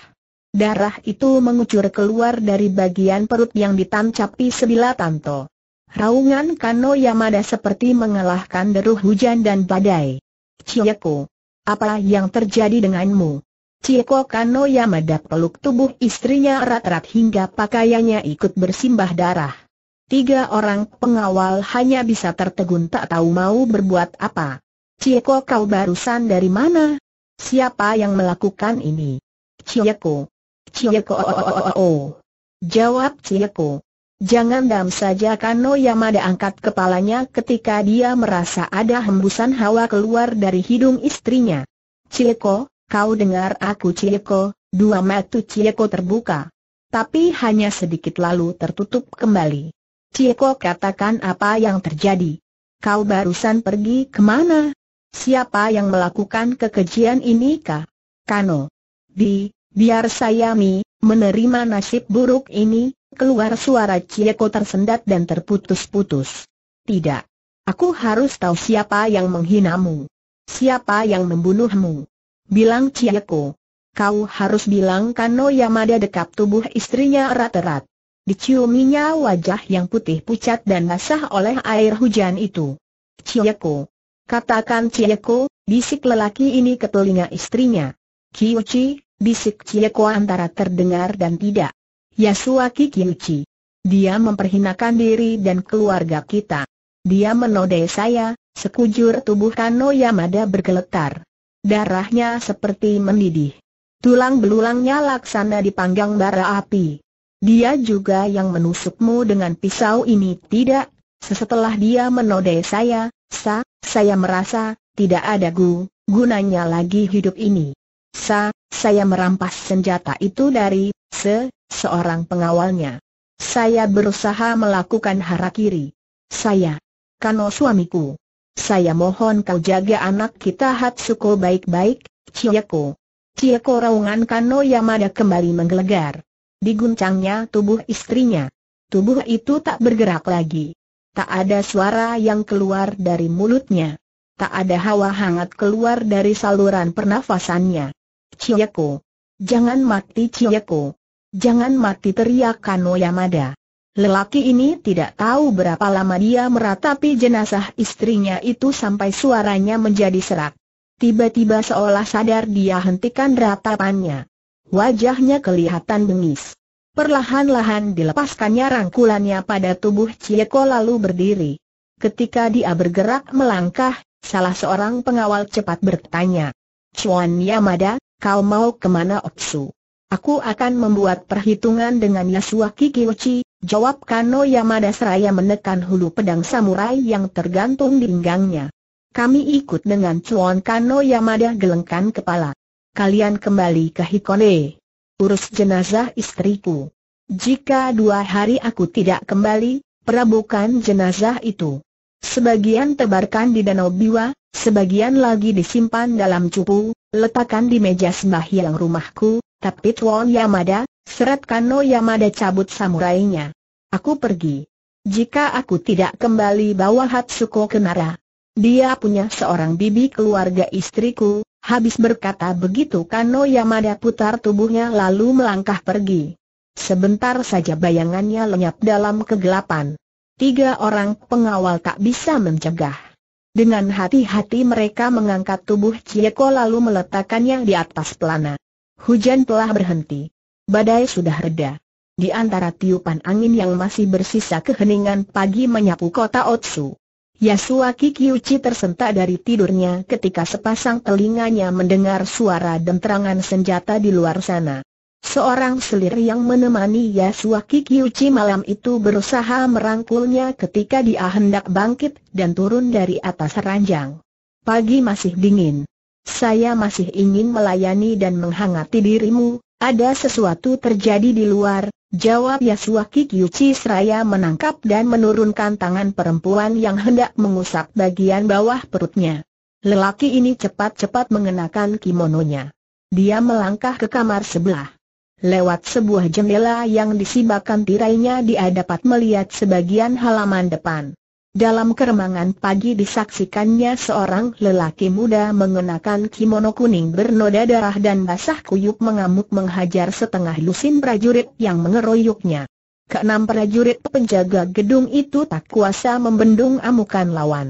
Darah itu mengucur keluar dari bagian perut yang ditancapi sebilah tanto. Raungan Kano Yamada seperti mengalahkan deru hujan dan badai. Cieko, apa yang terjadi denganmu? Cieko Kano Yamada peluk tubuh istrinya erat-erat hingga pakaiannya ikut bersimbah darah. Tiga orang pengawal hanya bisa tertegun tak tahu mau berbuat apa. Cieko kau barusan dari mana? Siapa yang melakukan ini? Cieko. Cieko. Oh, oh, oh, oh, oh. Jawab Cieko. Jangan dam saja Kano Yamada angkat kepalanya ketika dia merasa ada hembusan hawa keluar dari hidung istrinya. Cieko, kau dengar aku Cieko, dua mata Cieko terbuka. Tapi hanya sedikit lalu tertutup kembali. Cieko katakan apa yang terjadi. Kau barusan pergi kemana? Siapa yang melakukan kekejian ini kah? Kano. Di, biar saya mi, menerima nasib buruk ini, Keluar suara Cieko tersendat dan terputus-putus. Tidak. Aku harus tahu siapa yang menghinamu. Siapa yang membunuhmu. Bilang Cieko. Kau harus bilang Kano Yamada dekap tubuh istrinya erat-erat. Diciuminya wajah yang putih pucat dan basah oleh air hujan itu. Cieko. Katakan Cieko, bisik lelaki ini ke telinga istrinya. Kiyochi, bisik Cieko antara terdengar dan tidak. Yasuaki Kikiuchi. Dia memperhinakan diri dan keluarga kita. Dia menodai saya, sekujur tubuh Kano Yamada bergeletar. Darahnya seperti mendidih. Tulang belulangnya laksana dipanggang bara api. Dia juga yang menusukmu dengan pisau ini tidak. Sesetelah dia menodai saya, sa, saya merasa, tidak ada gu, gunanya lagi hidup ini saya merampas senjata itu dari se seorang pengawalnya. Saya berusaha melakukan hara kiri. Saya, Kano suamiku. Saya mohon kau jaga anak kita Hatsuko baik-baik, Cieko. Cieko raungan Kano Yamada kembali menggelegar. Diguncangnya tubuh istrinya. Tubuh itu tak bergerak lagi. Tak ada suara yang keluar dari mulutnya. Tak ada hawa hangat keluar dari saluran pernafasannya. Ciyeko. Jangan mati Ciyeko. Jangan mati teriak Kano Yamada. Lelaki ini tidak tahu berapa lama dia meratapi jenazah istrinya itu sampai suaranya menjadi serak. Tiba-tiba seolah sadar dia hentikan ratapannya. Wajahnya kelihatan bengis. Perlahan-lahan dilepaskannya rangkulannya pada tubuh Cieko lalu berdiri. Ketika dia bergerak melangkah, salah seorang pengawal cepat bertanya. Chuan Yamada, Kau mau kemana Otsu? Aku akan membuat perhitungan dengan Yasuaki Kiyoshi, jawab Kano Yamada seraya menekan hulu pedang samurai yang tergantung di pinggangnya. Kami ikut dengan Chuan Kano Yamada gelengkan kepala. Kalian kembali ke Hikone. Urus jenazah istriku. Jika dua hari aku tidak kembali, perabukan jenazah itu. Sebagian tebarkan di Danau Biwa, sebagian lagi disimpan dalam cupu, Letakkan di meja sembahyang rumahku, tapi Tuan Yamada, seret Kano Yamada cabut samurainya. Aku pergi. Jika aku tidak kembali bawa Hatsuko Kenara. Dia punya seorang bibi keluarga istriku, habis berkata begitu Kano Yamada putar tubuhnya lalu melangkah pergi. Sebentar saja bayangannya lenyap dalam kegelapan. Tiga orang pengawal tak bisa mencegah. Dengan hati-hati mereka mengangkat tubuh Cieko lalu meletakkannya di atas pelana. Hujan telah berhenti. Badai sudah reda. Di antara tiupan angin yang masih bersisa keheningan pagi menyapu kota Otsu. Yasuo Kikiuchi tersentak dari tidurnya ketika sepasang telinganya mendengar suara denterangan senjata di luar sana. Seorang selir yang menemani Yasua Kikyuchi malam itu berusaha merangkulnya ketika dia hendak bangkit dan turun dari atas ranjang. Pagi masih dingin. Saya masih ingin melayani dan menghangati dirimu, ada sesuatu terjadi di luar, jawab Yasua Kikyuchi seraya menangkap dan menurunkan tangan perempuan yang hendak mengusap bagian bawah perutnya. Lelaki ini cepat-cepat mengenakan kimononya. Dia melangkah ke kamar sebelah. Lewat sebuah jendela yang disibakan tirainya dia dapat melihat sebagian halaman depan. Dalam keremangan pagi disaksikannya seorang lelaki muda mengenakan kimono kuning bernoda darah dan basah kuyup mengamuk menghajar setengah lusin prajurit yang mengeroyoknya. Keenam prajurit penjaga gedung itu tak kuasa membendung amukan lawan.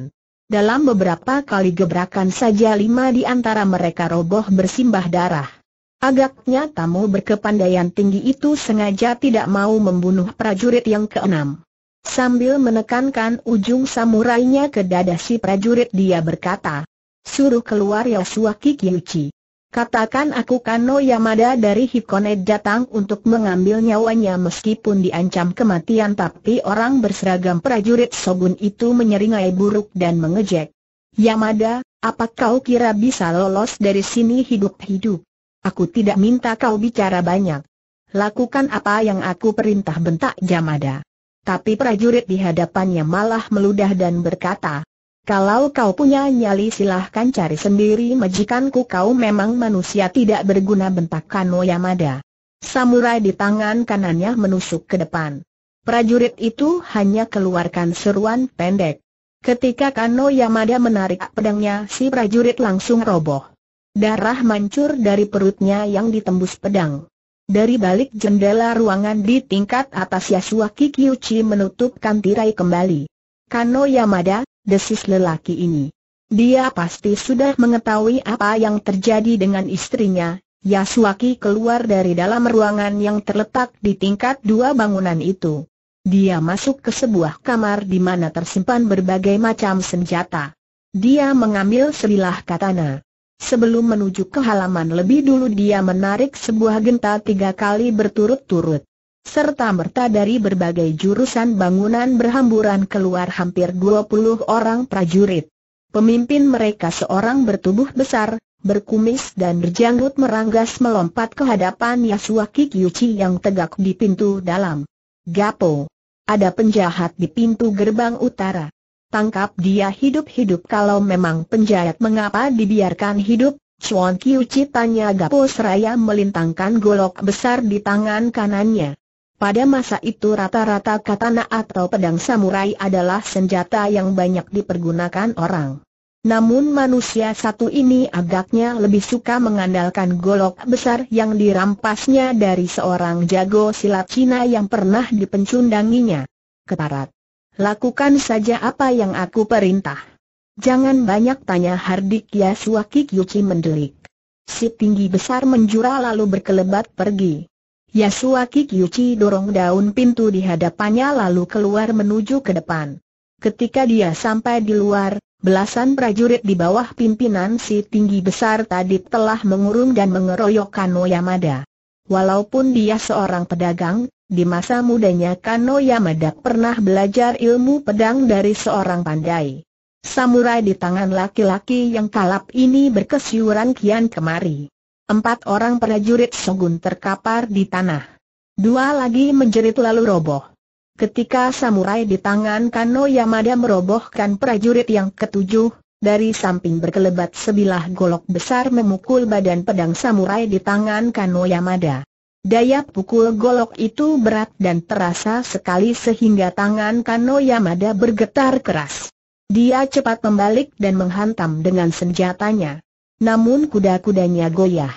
Dalam beberapa kali gebrakan saja lima di antara mereka roboh bersimbah darah. Agaknya tamu berkepandaian tinggi itu sengaja tidak mau membunuh prajurit yang keenam. Sambil menekankan ujung samurainya ke dada si prajurit dia berkata, Suruh keluar Yosua Kikiuchi. Katakan aku Kano Yamada dari Hikone datang untuk mengambil nyawanya meskipun diancam kematian tapi orang berseragam prajurit Sogun itu menyeringai buruk dan mengejek. Yamada, apakah kau kira bisa lolos dari sini hidup-hidup? Aku tidak minta kau bicara banyak. Lakukan apa yang aku perintah bentak Jamada. Tapi prajurit di hadapannya malah meludah dan berkata, kalau kau punya nyali silahkan cari sendiri majikanku kau memang manusia tidak berguna bentak Kano Yamada. Samurai di tangan kanannya menusuk ke depan. Prajurit itu hanya keluarkan seruan pendek. Ketika Kano Yamada menarik pedangnya si prajurit langsung roboh. Darah mancur dari perutnya yang ditembus pedang. Dari balik jendela ruangan di tingkat atas Yasuaki Kyuchi menutupkan tirai kembali. Kano Yamada, desis lelaki ini. Dia pasti sudah mengetahui apa yang terjadi dengan istrinya. Yasuaki keluar dari dalam ruangan yang terletak di tingkat dua bangunan itu. Dia masuk ke sebuah kamar di mana tersimpan berbagai macam senjata. Dia mengambil sebilah katana. Sebelum menuju ke halaman lebih dulu dia menarik sebuah genta tiga kali berturut-turut. Serta merta dari berbagai jurusan bangunan berhamburan keluar hampir 20 orang prajurit. Pemimpin mereka seorang bertubuh besar, berkumis dan berjanggut meranggas melompat ke hadapan Yasuaki Kikyuchi yang tegak di pintu dalam. Gapo! Ada penjahat di pintu gerbang utara tangkap dia hidup-hidup kalau memang penjahat mengapa dibiarkan hidup? Chuan Kiu tanya Gapo Seraya melintangkan golok besar di tangan kanannya. Pada masa itu rata-rata katana atau pedang samurai adalah senjata yang banyak dipergunakan orang. Namun manusia satu ini agaknya lebih suka mengandalkan golok besar yang dirampasnya dari seorang jago silat Cina yang pernah dipencundanginya. Ketarat. Lakukan saja apa yang aku perintah. Jangan banyak tanya Hardik Suwaki Yuchi mendelik. Si tinggi besar menjura lalu berkelebat pergi. Suwaki Yuchi dorong daun pintu di hadapannya lalu keluar menuju ke depan. Ketika dia sampai di luar, belasan prajurit di bawah pimpinan si tinggi besar tadi telah mengurung dan mengeroyokkan Kano Walaupun dia seorang pedagang, di masa mudanya Kano Yamada pernah belajar ilmu pedang dari seorang pandai. Samurai di tangan laki-laki yang kalap ini berkesiuran kian kemari. Empat orang prajurit Shogun terkapar di tanah. Dua lagi menjerit lalu roboh. Ketika samurai di tangan Kano Yamada merobohkan prajurit yang ketujuh, dari samping berkelebat sebilah golok besar memukul badan pedang samurai di tangan Kano Yamada. Daya pukul golok itu berat dan terasa sekali sehingga tangan Kano Yamada bergetar keras. Dia cepat membalik dan menghantam dengan senjatanya. Namun kuda-kudanya goyah.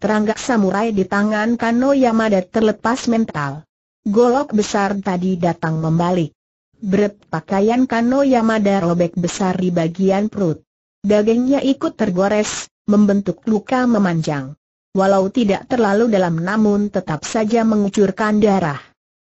Teranggak samurai di tangan Kano Yamada terlepas mental. Golok besar tadi datang membalik. Berat pakaian Kano Yamada robek besar di bagian perut. Dagingnya ikut tergores, membentuk luka memanjang walau tidak terlalu dalam namun tetap saja mengucurkan darah.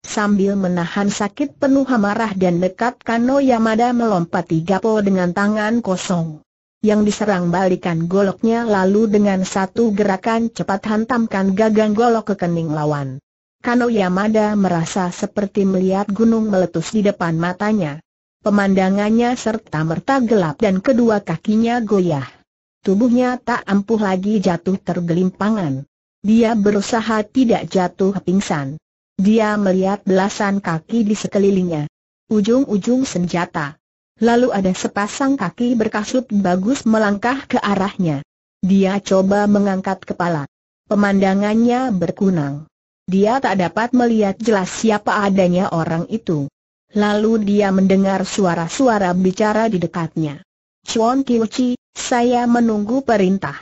Sambil menahan sakit penuh amarah dan dekat Kano Yamada melompat tiga Gapo dengan tangan kosong. Yang diserang balikan goloknya lalu dengan satu gerakan cepat hantamkan gagang golok ke kening lawan. Kano Yamada merasa seperti melihat gunung meletus di depan matanya. Pemandangannya serta merta gelap dan kedua kakinya goyah. Tubuhnya tak ampuh lagi jatuh tergelimpangan. Dia berusaha tidak jatuh pingsan. Dia melihat belasan kaki di sekelilingnya. Ujung-ujung senjata. Lalu ada sepasang kaki berkasut bagus melangkah ke arahnya. Dia coba mengangkat kepala. Pemandangannya berkunang. Dia tak dapat melihat jelas siapa adanya orang itu. Lalu dia mendengar suara-suara bicara di dekatnya. Chuan Kiuchi, saya menunggu perintah.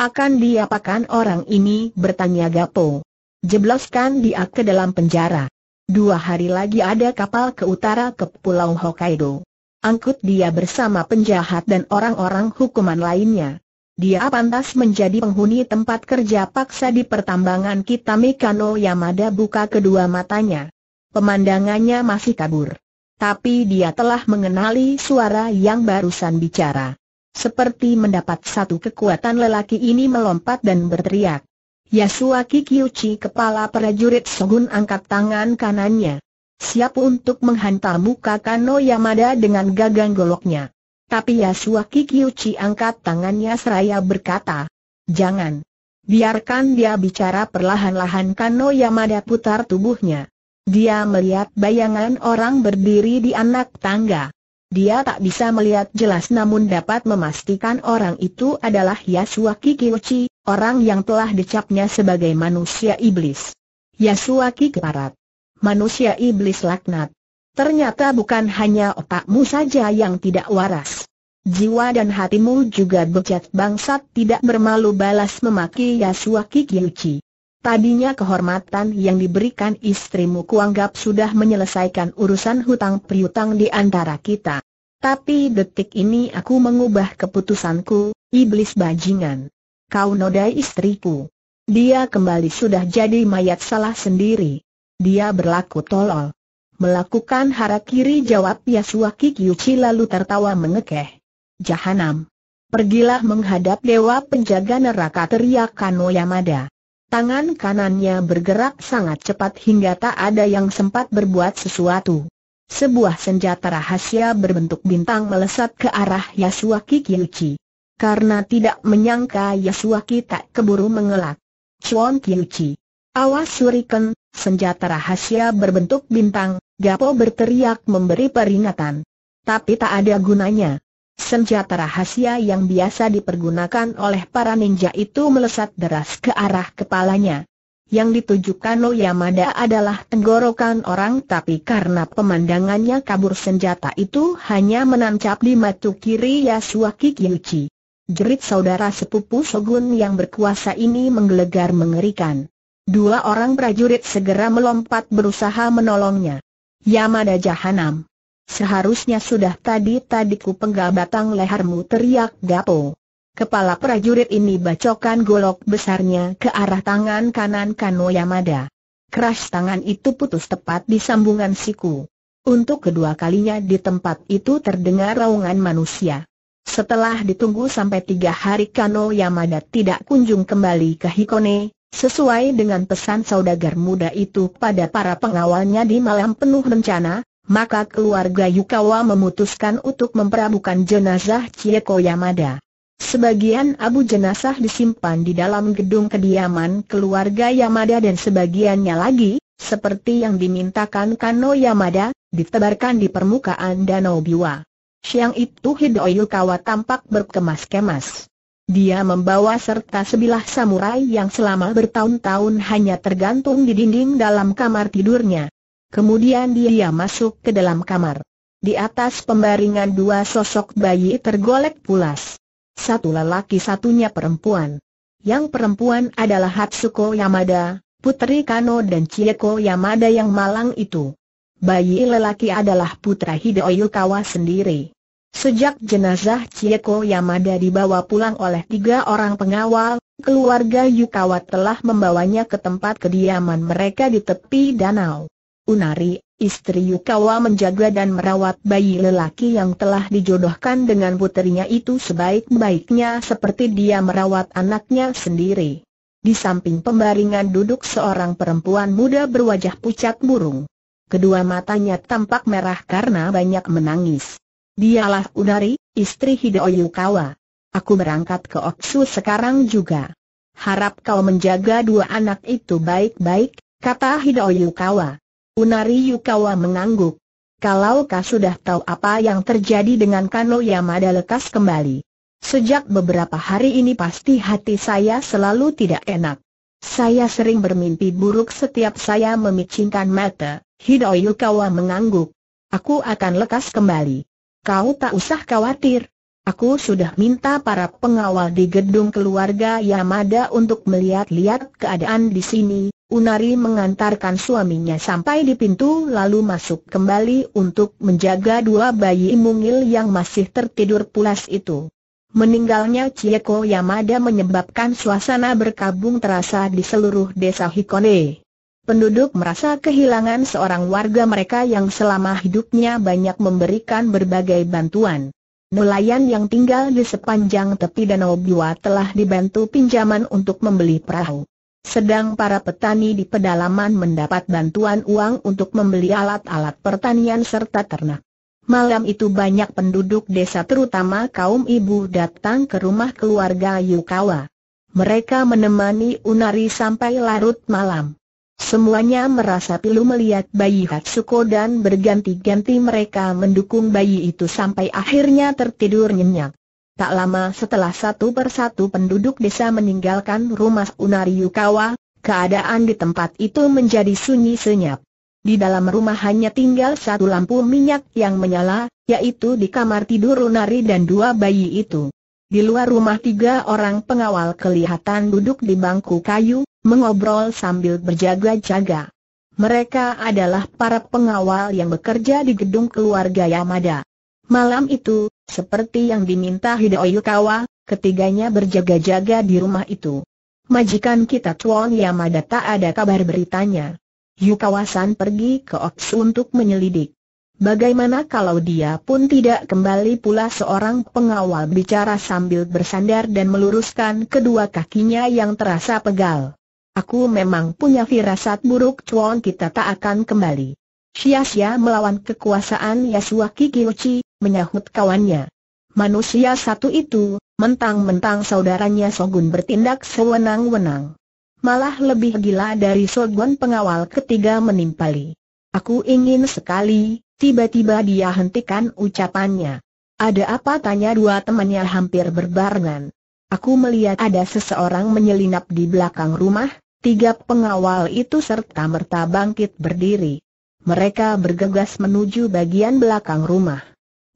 Akan diapakan orang ini bertanya Gapo. Jebloskan dia ke dalam penjara. Dua hari lagi ada kapal ke utara ke Pulau Hokkaido. Angkut dia bersama penjahat dan orang-orang hukuman lainnya. Dia pantas menjadi penghuni tempat kerja paksa di pertambangan Kitamikano Yamada buka kedua matanya. Pemandangannya masih kabur tapi dia telah mengenali suara yang barusan bicara. Seperti mendapat satu kekuatan lelaki ini melompat dan berteriak. Yasua Kikiuchi kepala prajurit Shogun angkat tangan kanannya. Siap untuk menghantam muka Kano Yamada dengan gagang goloknya. Tapi Yasua Kikiuchi angkat tangannya seraya berkata, Jangan. Biarkan dia bicara perlahan-lahan Kano Yamada putar tubuhnya. Dia melihat bayangan orang berdiri di anak tangga. Dia tak bisa melihat jelas namun dapat memastikan orang itu adalah Yasuaki Kikiuchi, orang yang telah dicapnya sebagai manusia iblis. Yasuaki keparat. Manusia iblis laknat. Ternyata bukan hanya otakmu saja yang tidak waras. Jiwa dan hatimu juga becat bangsat tidak bermalu balas memaki Yasuaki Kikiuchi. Tadinya kehormatan yang diberikan istrimu kuanggap sudah menyelesaikan urusan hutang piutang di antara kita. Tapi detik ini aku mengubah keputusanku, iblis bajingan. Kau nodai istriku. Dia kembali sudah jadi mayat salah sendiri. Dia berlaku tolol. Melakukan harakiri jawab Yasua Kikyuchi lalu tertawa mengekeh. Jahanam. Pergilah menghadap dewa penjaga neraka teriak Kano Yamada. Tangan kanannya bergerak sangat cepat hingga tak ada yang sempat berbuat sesuatu. Sebuah senjata rahasia berbentuk bintang melesat ke arah Yasuaki Kiyuchi. Karena tidak menyangka Yasuaki tak keburu mengelak. Chuan Kiyuchi. Awas suriken, senjata rahasia berbentuk bintang, Gapo berteriak memberi peringatan. Tapi tak ada gunanya. Senjata rahasia yang biasa dipergunakan oleh para ninja itu melesat deras ke arah kepalanya. Yang ditujukan Lo Yamada adalah tenggorokan orang tapi karena pemandangannya kabur senjata itu hanya menancap di matu kiri Yasuo Kikyuchi. Jerit saudara sepupu Shogun yang berkuasa ini menggelegar mengerikan. Dua orang prajurit segera melompat berusaha menolongnya. Yamada Jahanam Seharusnya sudah tadi-tadi ku penggal batang lehermu teriak Gapo. Kepala prajurit ini bacokan golok besarnya ke arah tangan kanan Kano Yamada. Keras tangan itu putus tepat di sambungan siku. Untuk kedua kalinya di tempat itu terdengar raungan manusia. Setelah ditunggu sampai tiga hari Kano Yamada tidak kunjung kembali ke Hikone, sesuai dengan pesan saudagar muda itu pada para pengawalnya di malam penuh rencana, maka keluarga Yukawa memutuskan untuk memperabukan jenazah Chieko Yamada. Sebagian abu jenazah disimpan di dalam gedung kediaman keluarga Yamada dan sebagiannya lagi, seperti yang dimintakan Kano Yamada, ditebarkan di permukaan Danau Biwa. Siang itu Hideo Yukawa tampak berkemas-kemas. Dia membawa serta sebilah samurai yang selama bertahun-tahun hanya tergantung di dinding dalam kamar tidurnya. Kemudian dia masuk ke dalam kamar. Di atas pembaringan dua sosok bayi tergolek pulas. Satu lelaki satunya perempuan. Yang perempuan adalah Hatsuko Yamada, putri Kano dan Chieko Yamada yang malang itu. Bayi lelaki adalah putra Hideo Yukawa sendiri. Sejak jenazah Chieko Yamada dibawa pulang oleh tiga orang pengawal, keluarga Yukawa telah membawanya ke tempat kediaman mereka di tepi danau. Unari, istri Yukawa menjaga dan merawat bayi lelaki yang telah dijodohkan dengan putrinya itu sebaik-baiknya seperti dia merawat anaknya sendiri. Di samping pembaringan duduk seorang perempuan muda berwajah pucat burung. Kedua matanya tampak merah karena banyak menangis. Dialah Unari, istri Hideo Yukawa. Aku berangkat ke Oksu sekarang juga. Harap kau menjaga dua anak itu baik-baik, kata Hideo Yukawa. Unari Yukawa mengangguk. Kalau kau sudah tahu apa yang terjadi dengan Kano Yamada lekas kembali. Sejak beberapa hari ini pasti hati saya selalu tidak enak. Saya sering bermimpi buruk setiap saya memicingkan mata, Hidoyukawa Yukawa mengangguk. Aku akan lekas kembali. Kau tak usah khawatir. Aku sudah minta para pengawal di gedung keluarga Yamada untuk melihat-lihat keadaan di sini. Unari mengantarkan suaminya sampai di pintu lalu masuk kembali untuk menjaga dua bayi mungil yang masih tertidur pulas itu. Meninggalnya Chieko Yamada menyebabkan suasana berkabung terasa di seluruh desa Hikone. Penduduk merasa kehilangan seorang warga mereka yang selama hidupnya banyak memberikan berbagai bantuan. Nelayan yang tinggal di sepanjang tepi danau Biwa telah dibantu pinjaman untuk membeli perahu. Sedang para petani di pedalaman mendapat bantuan uang untuk membeli alat-alat pertanian serta ternak. Malam itu banyak penduduk desa terutama kaum ibu datang ke rumah keluarga Yukawa. Mereka menemani Unari sampai larut malam. Semuanya merasa pilu melihat bayi Hatsuko dan berganti-ganti mereka mendukung bayi itu sampai akhirnya tertidur nyenyak. Tak lama setelah satu persatu penduduk desa meninggalkan rumah Unari Yukawa, keadaan di tempat itu menjadi sunyi senyap. Di dalam rumah hanya tinggal satu lampu minyak yang menyala, yaitu di kamar tidur Unari dan dua bayi itu. Di luar rumah tiga orang pengawal kelihatan duduk di bangku kayu, mengobrol sambil berjaga-jaga. Mereka adalah para pengawal yang bekerja di gedung keluarga Yamada. Malam itu, seperti yang diminta Hideo Yukawa, ketiganya berjaga-jaga di rumah itu. Majikan kita Tuan Yamada tak ada kabar beritanya. Yukawasan pergi ke Oks untuk menyelidik. Bagaimana kalau dia pun tidak kembali pula seorang pengawal bicara sambil bersandar dan meluruskan kedua kakinya yang terasa pegal. Aku memang punya firasat buruk cuan kita tak akan kembali. Sia-sia melawan kekuasaan Yasua Kikiuchi, menyahut kawannya. Manusia satu itu, mentang-mentang saudaranya Sogun bertindak sewenang-wenang. Malah lebih gila dari Sogun pengawal ketiga menimpali. Aku ingin sekali, tiba-tiba dia hentikan ucapannya. Ada apa tanya dua temannya hampir berbarengan. Aku melihat ada seseorang menyelinap di belakang rumah, tiga pengawal itu serta merta bangkit berdiri. Mereka bergegas menuju bagian belakang rumah.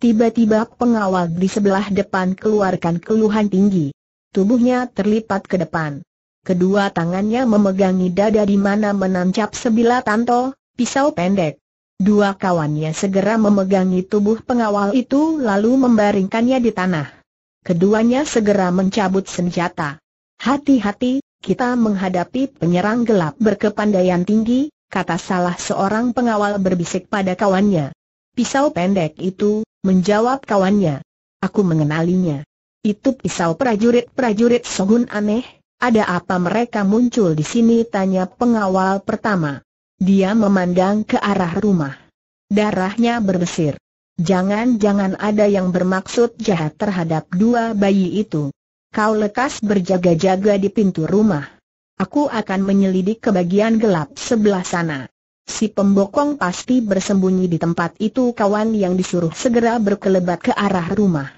Tiba-tiba pengawal di sebelah depan keluarkan keluhan tinggi. Tubuhnya terlipat ke depan. Kedua tangannya memegangi dada di mana menancap sebilah tanto, pisau pendek. Dua kawannya segera memegangi tubuh pengawal itu lalu membaringkannya di tanah. Keduanya segera mencabut senjata. Hati-hati, kita menghadapi penyerang gelap berkepandaian tinggi, kata salah seorang pengawal berbisik pada kawannya. Pisau pendek itu, menjawab kawannya. Aku mengenalinya. Itu pisau prajurit-prajurit Sogun aneh, ada apa mereka muncul di sini tanya pengawal pertama. Dia memandang ke arah rumah. Darahnya berbesir. Jangan-jangan ada yang bermaksud jahat terhadap dua bayi itu. Kau lekas berjaga-jaga di pintu rumah. Aku akan menyelidik ke bagian gelap sebelah sana. Si pembokong pasti bersembunyi di tempat itu kawan yang disuruh segera berkelebat ke arah rumah.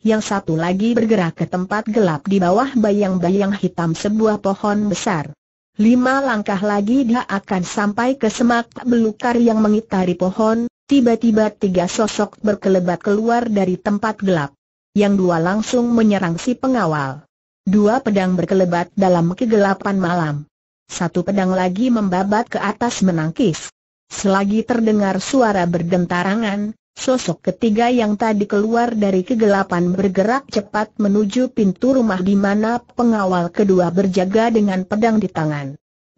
Yang satu lagi bergerak ke tempat gelap di bawah bayang-bayang hitam sebuah pohon besar. Lima langkah lagi dia akan sampai ke semak belukar yang mengitari pohon, Tiba-tiba tiga sosok berkelebat keluar dari tempat gelap. Yang dua langsung menyerang si pengawal. Dua pedang berkelebat dalam kegelapan malam. Satu pedang lagi membabat ke atas menangkis. Selagi terdengar suara berdentarangan, sosok ketiga yang tadi keluar dari kegelapan bergerak cepat menuju pintu rumah di mana pengawal kedua berjaga dengan pedang di tangan.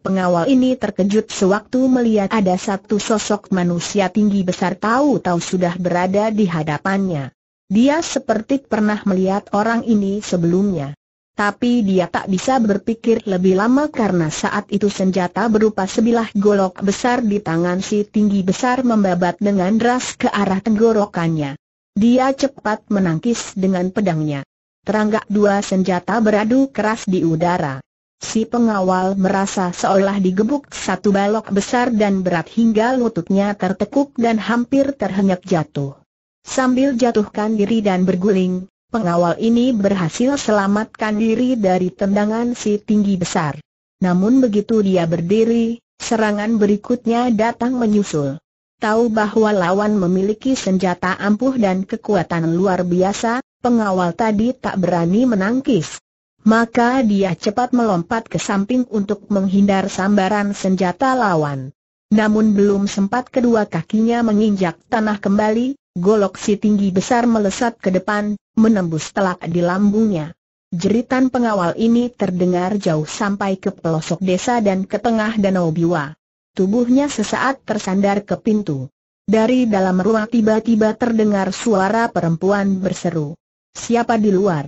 Pengawal ini terkejut sewaktu melihat ada satu sosok manusia tinggi besar tahu-tahu sudah berada di hadapannya. Dia seperti pernah melihat orang ini sebelumnya. Tapi dia tak bisa berpikir lebih lama karena saat itu senjata berupa sebilah golok besar di tangan si tinggi besar membabat dengan deras ke arah tenggorokannya. Dia cepat menangkis dengan pedangnya. Teranggak dua senjata beradu keras di udara. Si pengawal merasa seolah digebuk satu balok besar dan berat hingga lututnya tertekuk dan hampir terhenyak jatuh. Sambil jatuhkan diri dan berguling, pengawal ini berhasil selamatkan diri dari tendangan si tinggi besar. Namun begitu dia berdiri, serangan berikutnya datang menyusul. Tahu bahwa lawan memiliki senjata ampuh dan kekuatan luar biasa, pengawal tadi tak berani menangkis maka dia cepat melompat ke samping untuk menghindar sambaran senjata lawan. Namun belum sempat kedua kakinya menginjak tanah kembali, golok si tinggi besar melesat ke depan, menembus telak di lambungnya. Jeritan pengawal ini terdengar jauh sampai ke pelosok desa dan ke tengah danau biwa. Tubuhnya sesaat tersandar ke pintu. Dari dalam ruang tiba-tiba terdengar suara perempuan berseru. Siapa di luar?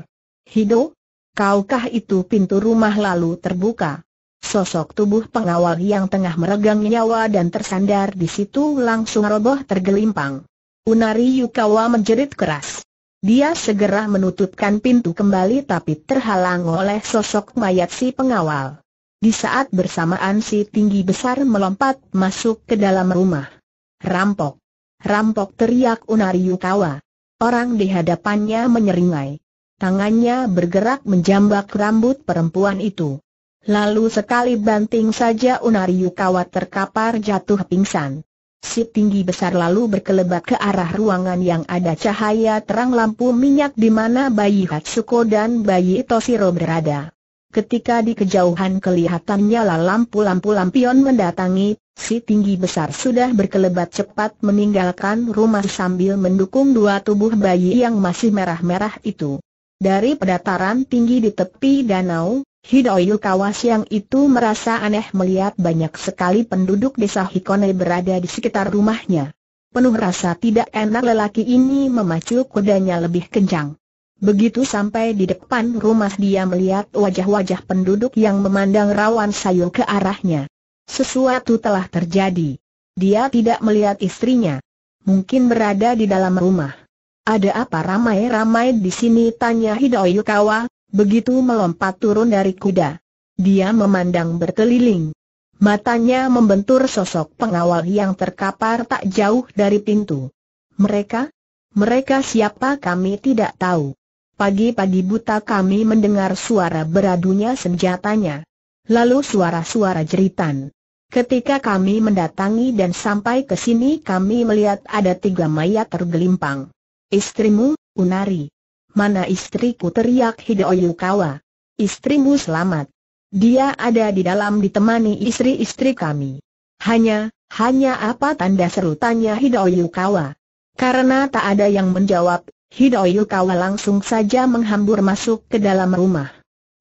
Hido, Kaukah itu pintu rumah lalu terbuka? Sosok tubuh pengawal yang tengah meregang nyawa dan tersandar di situ langsung roboh tergelimpang. Unari Yukawa menjerit keras. Dia segera menutupkan pintu kembali tapi terhalang oleh sosok mayat si pengawal. Di saat bersamaan si tinggi besar melompat masuk ke dalam rumah. Rampok! Rampok teriak Unari Yukawa. Orang di hadapannya menyeringai tangannya bergerak menjambak rambut perempuan itu. Lalu sekali banting saja Unari Yukawa terkapar jatuh pingsan. Si tinggi besar lalu berkelebat ke arah ruangan yang ada cahaya terang lampu minyak di mana bayi Hatsuko dan bayi Toshiro berada. Ketika di kejauhan kelihatan nyala lampu-lampu lampion mendatangi, si tinggi besar sudah berkelebat cepat meninggalkan rumah sambil mendukung dua tubuh bayi yang masih merah-merah itu. Dari pedataran tinggi di tepi danau, Hidoyu yang itu merasa aneh melihat banyak sekali penduduk desa Hikone berada di sekitar rumahnya. Penuh rasa tidak enak lelaki ini memacu kudanya lebih kencang. Begitu sampai di depan rumah dia melihat wajah-wajah penduduk yang memandang rawan sayur ke arahnya. Sesuatu telah terjadi. Dia tidak melihat istrinya. Mungkin berada di dalam rumah. Ada apa ramai-ramai di sini? Tanya Hidayukawa, Yukawa, begitu melompat turun dari kuda. Dia memandang berkeliling. Matanya membentur sosok pengawal yang terkapar tak jauh dari pintu. Mereka? Mereka siapa kami tidak tahu. Pagi-pagi buta kami mendengar suara beradunya senjatanya. Lalu suara-suara jeritan. Ketika kami mendatangi dan sampai ke sini kami melihat ada tiga mayat tergelimpang. Istrimu, Unari. Mana istriku teriak Hideo Yukawa. Istrimu selamat. Dia ada di dalam ditemani istri-istri kami. Hanya, hanya apa tanda seru tanya Hideo Karena tak ada yang menjawab, Hideo Yukawa langsung saja menghambur masuk ke dalam rumah.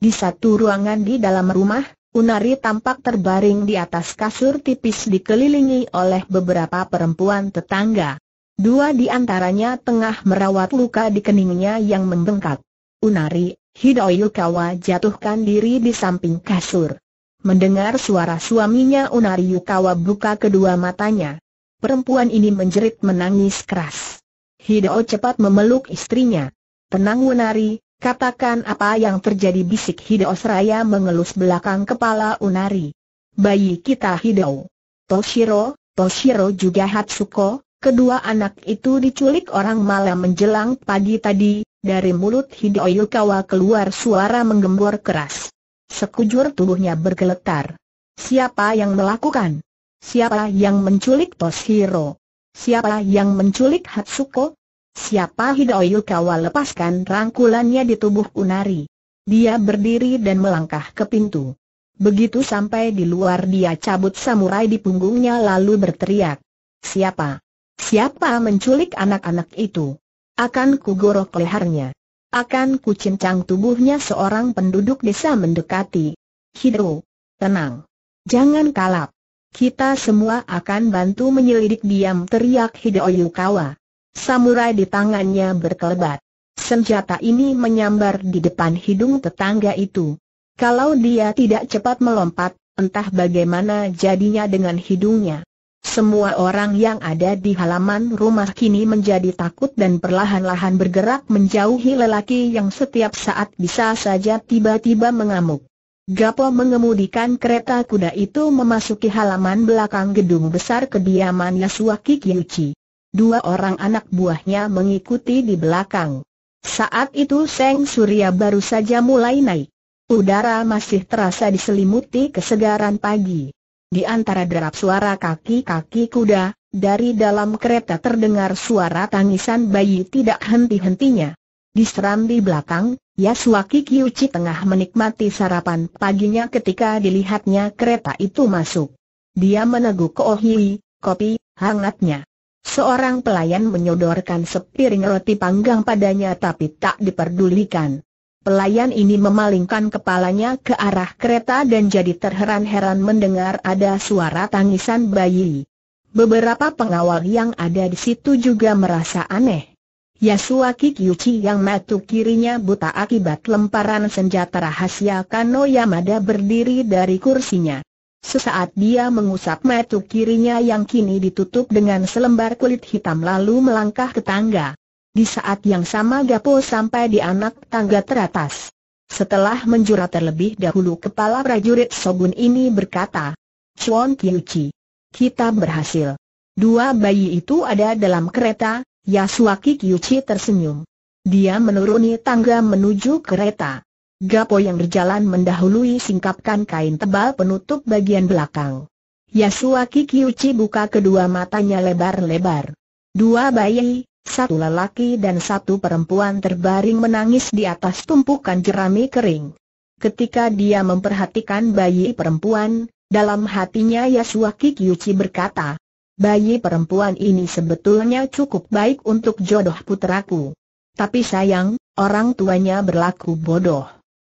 Di satu ruangan di dalam rumah, Unari tampak terbaring di atas kasur tipis dikelilingi oleh beberapa perempuan tetangga. Dua di antaranya tengah merawat luka di keningnya yang membengkak. Unari, Hidoyukawa jatuhkan diri di samping kasur. Mendengar suara suaminya Unari Yukawa buka kedua matanya. Perempuan ini menjerit menangis keras. Hideo cepat memeluk istrinya. Tenang Unari, katakan apa yang terjadi bisik Hideo seraya mengelus belakang kepala Unari. Bayi kita Hideo. Toshiro, Toshiro juga Hatsuko, Kedua anak itu diculik orang malam menjelang pagi tadi, dari mulut Hideo Yukawa keluar suara menggembur keras. Sekujur tubuhnya bergeletar. Siapa yang melakukan? Siapa yang menculik Toshiro? Siapa yang menculik Hatsuko? Siapa Hideo Yukawa lepaskan rangkulannya di tubuh Unari? Dia berdiri dan melangkah ke pintu. Begitu sampai di luar dia cabut samurai di punggungnya lalu berteriak. Siapa? Siapa menculik anak-anak itu? Akan kugorok lehernya. Akan kucincang tubuhnya seorang penduduk desa mendekati. Hidro, tenang. Jangan kalap. Kita semua akan bantu menyelidik diam teriak Hideo Yukawa. Samurai di tangannya berkelebat. Senjata ini menyambar di depan hidung tetangga itu. Kalau dia tidak cepat melompat, entah bagaimana jadinya dengan hidungnya. Semua orang yang ada di halaman rumah kini menjadi takut dan perlahan-lahan bergerak menjauhi lelaki yang setiap saat bisa saja tiba-tiba mengamuk. Gapo mengemudikan kereta kuda itu memasuki halaman belakang gedung besar kediaman Yasuaki Kyuchi. Dua orang anak buahnya mengikuti di belakang. Saat itu Seng Surya baru saja mulai naik. Udara masih terasa diselimuti kesegaran pagi. Di antara derap suara kaki-kaki kuda, dari dalam kereta terdengar suara tangisan bayi tidak henti-hentinya. Di di belakang, Yasuaki Kiyuchi tengah menikmati sarapan paginya ketika dilihatnya kereta itu masuk. Dia meneguk Ohiwi, kopi, hangatnya. Seorang pelayan menyodorkan sepiring roti panggang padanya tapi tak diperdulikan. Pelayan ini memalingkan kepalanya ke arah kereta dan jadi terheran-heran mendengar ada suara tangisan bayi. Beberapa pengawal yang ada di situ juga merasa aneh. Yasua Kikyuchi yang matu kirinya buta akibat lemparan senjata rahasia Kano Yamada berdiri dari kursinya. Sesaat dia mengusap matu kirinya yang kini ditutup dengan selembar kulit hitam lalu melangkah ke tangga. Di saat yang sama Gapo sampai di anak tangga teratas. Setelah menjura terlebih dahulu kepala prajurit Sogun ini berkata, Chuan Kiuchi, kita berhasil. Dua bayi itu ada dalam kereta, Yasuaki Kiuchi tersenyum. Dia menuruni tangga menuju kereta. Gapo yang berjalan mendahului singkapkan kain tebal penutup bagian belakang. Yasuaki Kiuchi buka kedua matanya lebar-lebar. Dua bayi, satu lelaki dan satu perempuan terbaring menangis di atas tumpukan jerami kering. Ketika dia memperhatikan bayi perempuan, dalam hatinya Yasuaki Kikyuchi berkata, Bayi perempuan ini sebetulnya cukup baik untuk jodoh putraku. Tapi sayang, orang tuanya berlaku bodoh.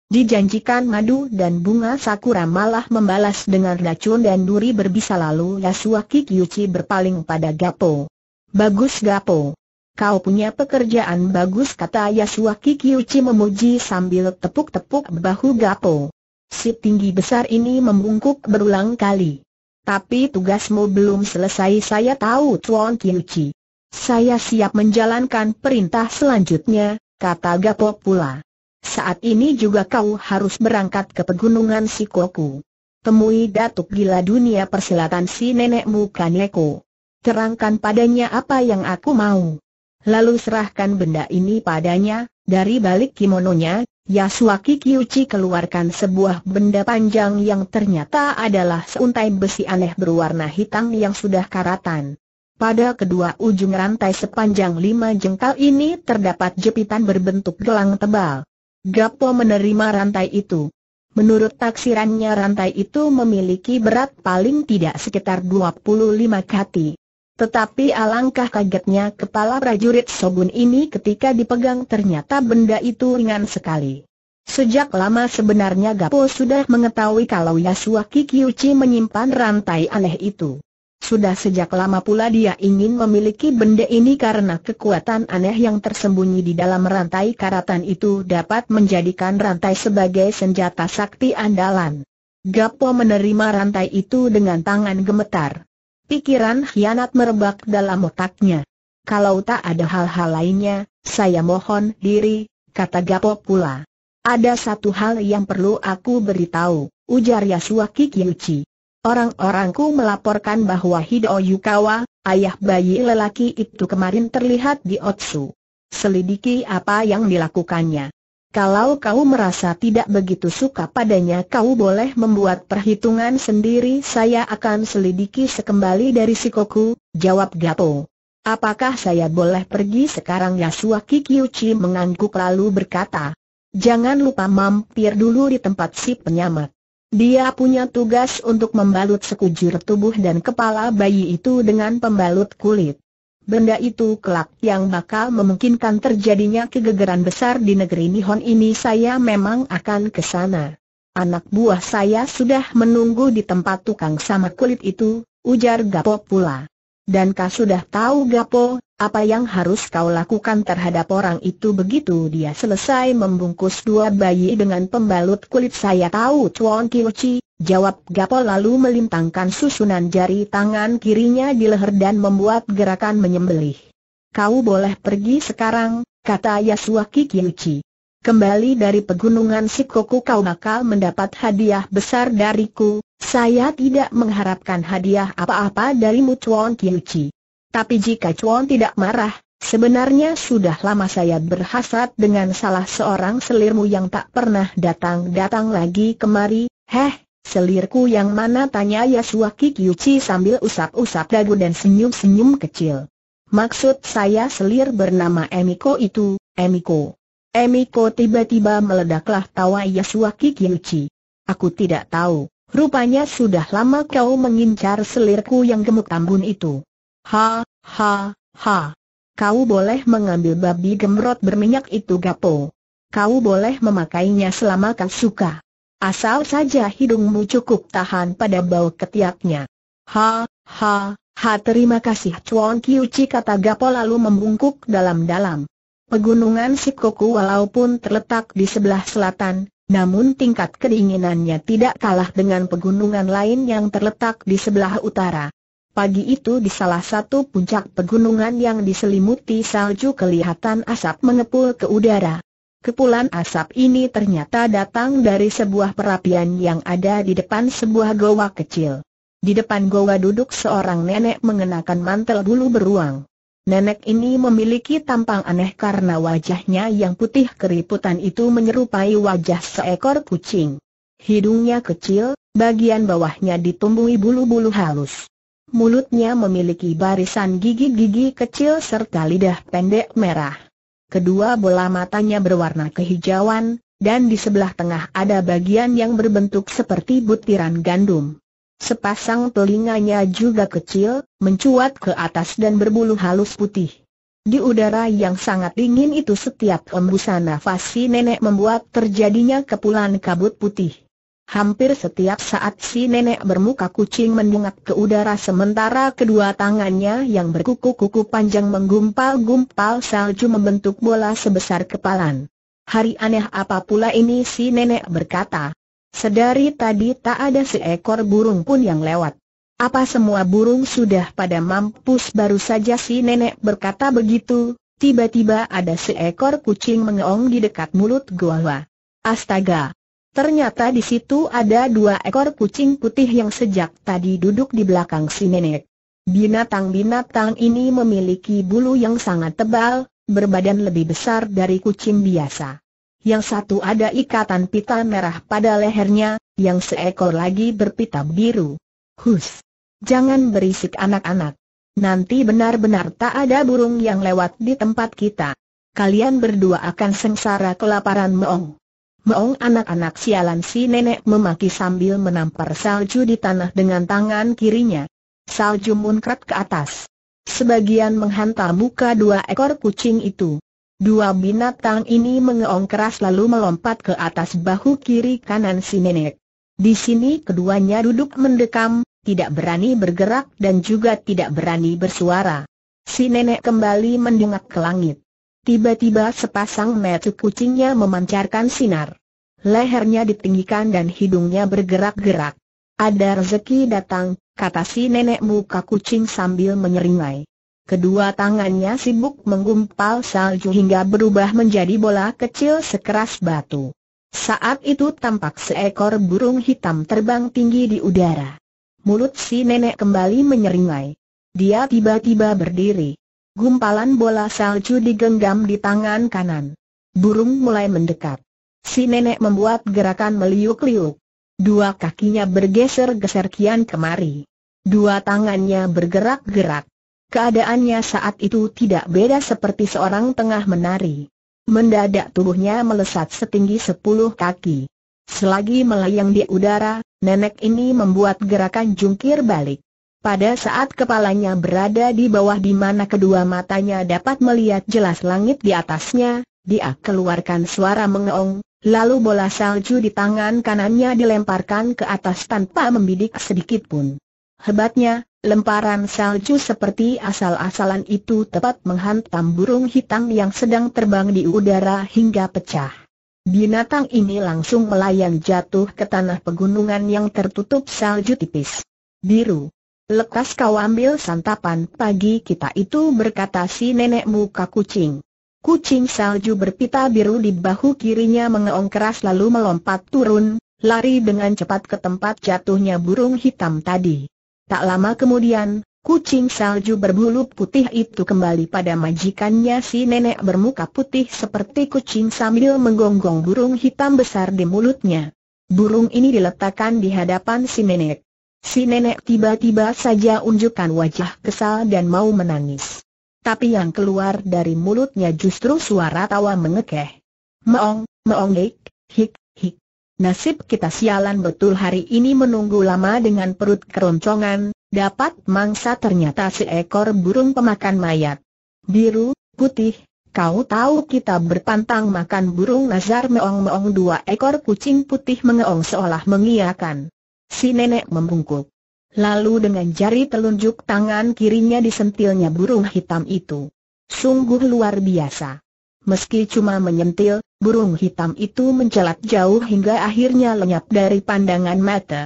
Dijanjikan madu dan bunga sakura malah membalas dengan racun dan duri berbisa lalu Yasuaki Kikyuchi berpaling pada Gapo. Bagus Gapo. Kau punya pekerjaan bagus kata Yasua Kikiuchi memuji sambil tepuk-tepuk bahu Gapo. Si tinggi besar ini membungkuk berulang kali. Tapi tugasmu belum selesai saya tahu Tuan Kiuchi. Saya siap menjalankan perintah selanjutnya, kata Gapo pula. Saat ini juga kau harus berangkat ke pegunungan Sikoku. Temui Datuk Gila Dunia Persilatan si nenekmu Kaneko. Terangkan padanya apa yang aku mau. Lalu serahkan benda ini padanya, dari balik kimononya, Yasuaki Kiyuchi keluarkan sebuah benda panjang yang ternyata adalah seuntai besi aneh berwarna hitam yang sudah karatan. Pada kedua ujung rantai sepanjang lima jengkal ini terdapat jepitan berbentuk gelang tebal. Gapo menerima rantai itu. Menurut taksirannya rantai itu memiliki berat paling tidak sekitar 25 kati. Tetapi alangkah kagetnya kepala prajurit sobun ini ketika dipegang ternyata benda itu ringan sekali. Sejak lama sebenarnya Gapo sudah mengetahui kalau Yasuaki Kikiuchi menyimpan rantai aneh itu. Sudah sejak lama pula dia ingin memiliki benda ini karena kekuatan aneh yang tersembunyi di dalam rantai karatan itu dapat menjadikan rantai sebagai senjata sakti andalan. Gapo menerima rantai itu dengan tangan gemetar. Pikiran hianat merebak dalam otaknya. Kalau tak ada hal-hal lainnya, saya mohon diri, kata Gapo pula. Ada satu hal yang perlu aku beritahu, ujar Yasua Kikyuchi. Orang-orangku melaporkan bahwa Hideo Yukawa, ayah bayi lelaki itu kemarin terlihat di Otsu. Selidiki apa yang dilakukannya. Kalau kau merasa tidak begitu suka padanya kau boleh membuat perhitungan sendiri Saya akan selidiki sekembali dari Sikoku, jawab Gato. Apakah saya boleh pergi sekarang Yasua Kikyuchi mengangguk lalu berkata Jangan lupa mampir dulu di tempat si penyamat Dia punya tugas untuk membalut sekujur tubuh dan kepala bayi itu dengan pembalut kulit benda itu kelak yang bakal memungkinkan terjadinya kegegeran besar di negeri Nihon ini saya memang akan ke sana. Anak buah saya sudah menunggu di tempat tukang sama kulit itu, ujar Gapo pula. Dan kau sudah tahu Gapo, apa yang harus kau lakukan terhadap orang itu begitu dia selesai membungkus dua bayi dengan pembalut kulit saya tahu Chuan Kiuchi, jawab Gapo lalu melintangkan susunan jari tangan kirinya di leher dan membuat gerakan menyembelih. Kau boleh pergi sekarang, kata Yasuaki Kiuchi. Kembali dari pegunungan Sikoku kau bakal mendapat hadiah besar dariku, saya tidak mengharapkan hadiah apa-apa darimu Chuan Kiuchi. Tapi jika Chuan tidak marah, sebenarnya sudah lama saya berhasrat dengan salah seorang selirmu yang tak pernah datang-datang lagi kemari. Heh, selirku yang mana tanya Yasuaki Kikyuchi sambil usap-usap dagu dan senyum-senyum kecil. Maksud saya selir bernama Emiko itu, Emiko. Emiko tiba-tiba meledaklah tawa Yasuaki Kikyuchi. Aku tidak tahu, rupanya sudah lama kau mengincar selirku yang gemuk tambun itu. Ha, ha, ha. Kau boleh mengambil babi gemrot berminyak itu gapo. Kau boleh memakainya selama kau suka. Asal saja hidungmu cukup tahan pada bau ketiaknya. Ha, ha, ha terima kasih Chuan Kiuci kata Gapo lalu membungkuk dalam-dalam. Pegunungan Sikoku walaupun terletak di sebelah selatan, namun tingkat kedinginannya tidak kalah dengan pegunungan lain yang terletak di sebelah utara. Pagi itu di salah satu puncak pegunungan yang diselimuti salju kelihatan asap mengepul ke udara. Kepulan asap ini ternyata datang dari sebuah perapian yang ada di depan sebuah goa kecil. Di depan goa duduk seorang nenek mengenakan mantel bulu beruang. Nenek ini memiliki tampang aneh karena wajahnya yang putih keriputan itu menyerupai wajah seekor kucing. Hidungnya kecil, bagian bawahnya ditumbuhi bulu-bulu halus mulutnya memiliki barisan gigi-gigi kecil serta lidah pendek merah. Kedua bola matanya berwarna kehijauan, dan di sebelah tengah ada bagian yang berbentuk seperti butiran gandum. Sepasang telinganya juga kecil, mencuat ke atas dan berbulu halus putih. Di udara yang sangat dingin itu setiap embusan nafas si nenek membuat terjadinya kepulan kabut putih. Hampir setiap saat si nenek bermuka kucing mendungak ke udara sementara kedua tangannya yang berkuku-kuku panjang menggumpal-gumpal salju membentuk bola sebesar kepalan. Hari aneh apa pula ini si nenek berkata. Sedari tadi tak ada seekor burung pun yang lewat. Apa semua burung sudah pada mampus baru saja si nenek berkata begitu, tiba-tiba ada seekor kucing mengeong di dekat mulut gua. Astaga! Ternyata di situ ada dua ekor kucing putih yang sejak tadi duduk di belakang si nenek. Binatang-binatang ini memiliki bulu yang sangat tebal, berbadan lebih besar dari kucing biasa. Yang satu ada ikatan pita merah pada lehernya, yang seekor lagi berpita biru. Hus! Jangan berisik anak-anak. Nanti benar-benar tak ada burung yang lewat di tempat kita. Kalian berdua akan sengsara kelaparan meong. Meong anak-anak sialan si nenek memaki sambil menampar salju di tanah dengan tangan kirinya. Salju muncrat ke atas. Sebagian menghantam muka dua ekor kucing itu. Dua binatang ini mengeong keras lalu melompat ke atas bahu kiri kanan si nenek. Di sini keduanya duduk mendekam, tidak berani bergerak dan juga tidak berani bersuara. Si nenek kembali mendungak ke langit. Tiba-tiba sepasang mata kucingnya memancarkan sinar. Lehernya ditinggikan dan hidungnya bergerak-gerak. Ada rezeki datang, kata si nenek muka kucing sambil menyeringai. Kedua tangannya sibuk menggumpal salju hingga berubah menjadi bola kecil sekeras batu. Saat itu tampak seekor burung hitam terbang tinggi di udara. Mulut si nenek kembali menyeringai. Dia tiba-tiba berdiri. Gumpalan bola salju digenggam di tangan kanan. Burung mulai mendekat. Si nenek membuat gerakan meliuk-liuk. Dua kakinya bergeser-geser kian kemari. Dua tangannya bergerak-gerak. Keadaannya saat itu tidak beda seperti seorang tengah menari. Mendadak tubuhnya melesat setinggi sepuluh kaki. Selagi melayang di udara, nenek ini membuat gerakan jungkir balik. Pada saat kepalanya berada di bawah di mana kedua matanya dapat melihat jelas langit di atasnya, dia keluarkan suara mengeong, lalu bola salju di tangan kanannya dilemparkan ke atas tanpa membidik sedikit pun. Hebatnya, lemparan salju seperti asal-asalan itu tepat menghantam burung hitam yang sedang terbang di udara hingga pecah. Binatang ini langsung melayang jatuh ke tanah pegunungan yang tertutup salju tipis. Biru Lekas kau ambil santapan pagi kita itu berkata si nenek muka kucing. Kucing salju berpita biru di bahu kirinya mengeong keras lalu melompat turun, lari dengan cepat ke tempat jatuhnya burung hitam tadi. Tak lama kemudian, Kucing salju berbulu putih itu kembali pada majikannya si nenek bermuka putih seperti kucing sambil menggonggong burung hitam besar di mulutnya. Burung ini diletakkan di hadapan si nenek. Si nenek tiba-tiba saja unjukkan wajah kesal dan mau menangis. Tapi yang keluar dari mulutnya justru suara tawa mengekeh. Meong, meong hik, hik, hik. Nasib kita sialan betul hari ini menunggu lama dengan perut keroncongan, dapat mangsa ternyata seekor burung pemakan mayat. Biru, putih, kau tahu kita berpantang makan burung nazar meong-meong dua ekor kucing putih mengeong seolah mengiakan. Si nenek membungkuk. Lalu dengan jari telunjuk tangan kirinya disentilnya burung hitam itu. Sungguh luar biasa. Meski cuma menyentil, burung hitam itu mencelat jauh hingga akhirnya lenyap dari pandangan mata.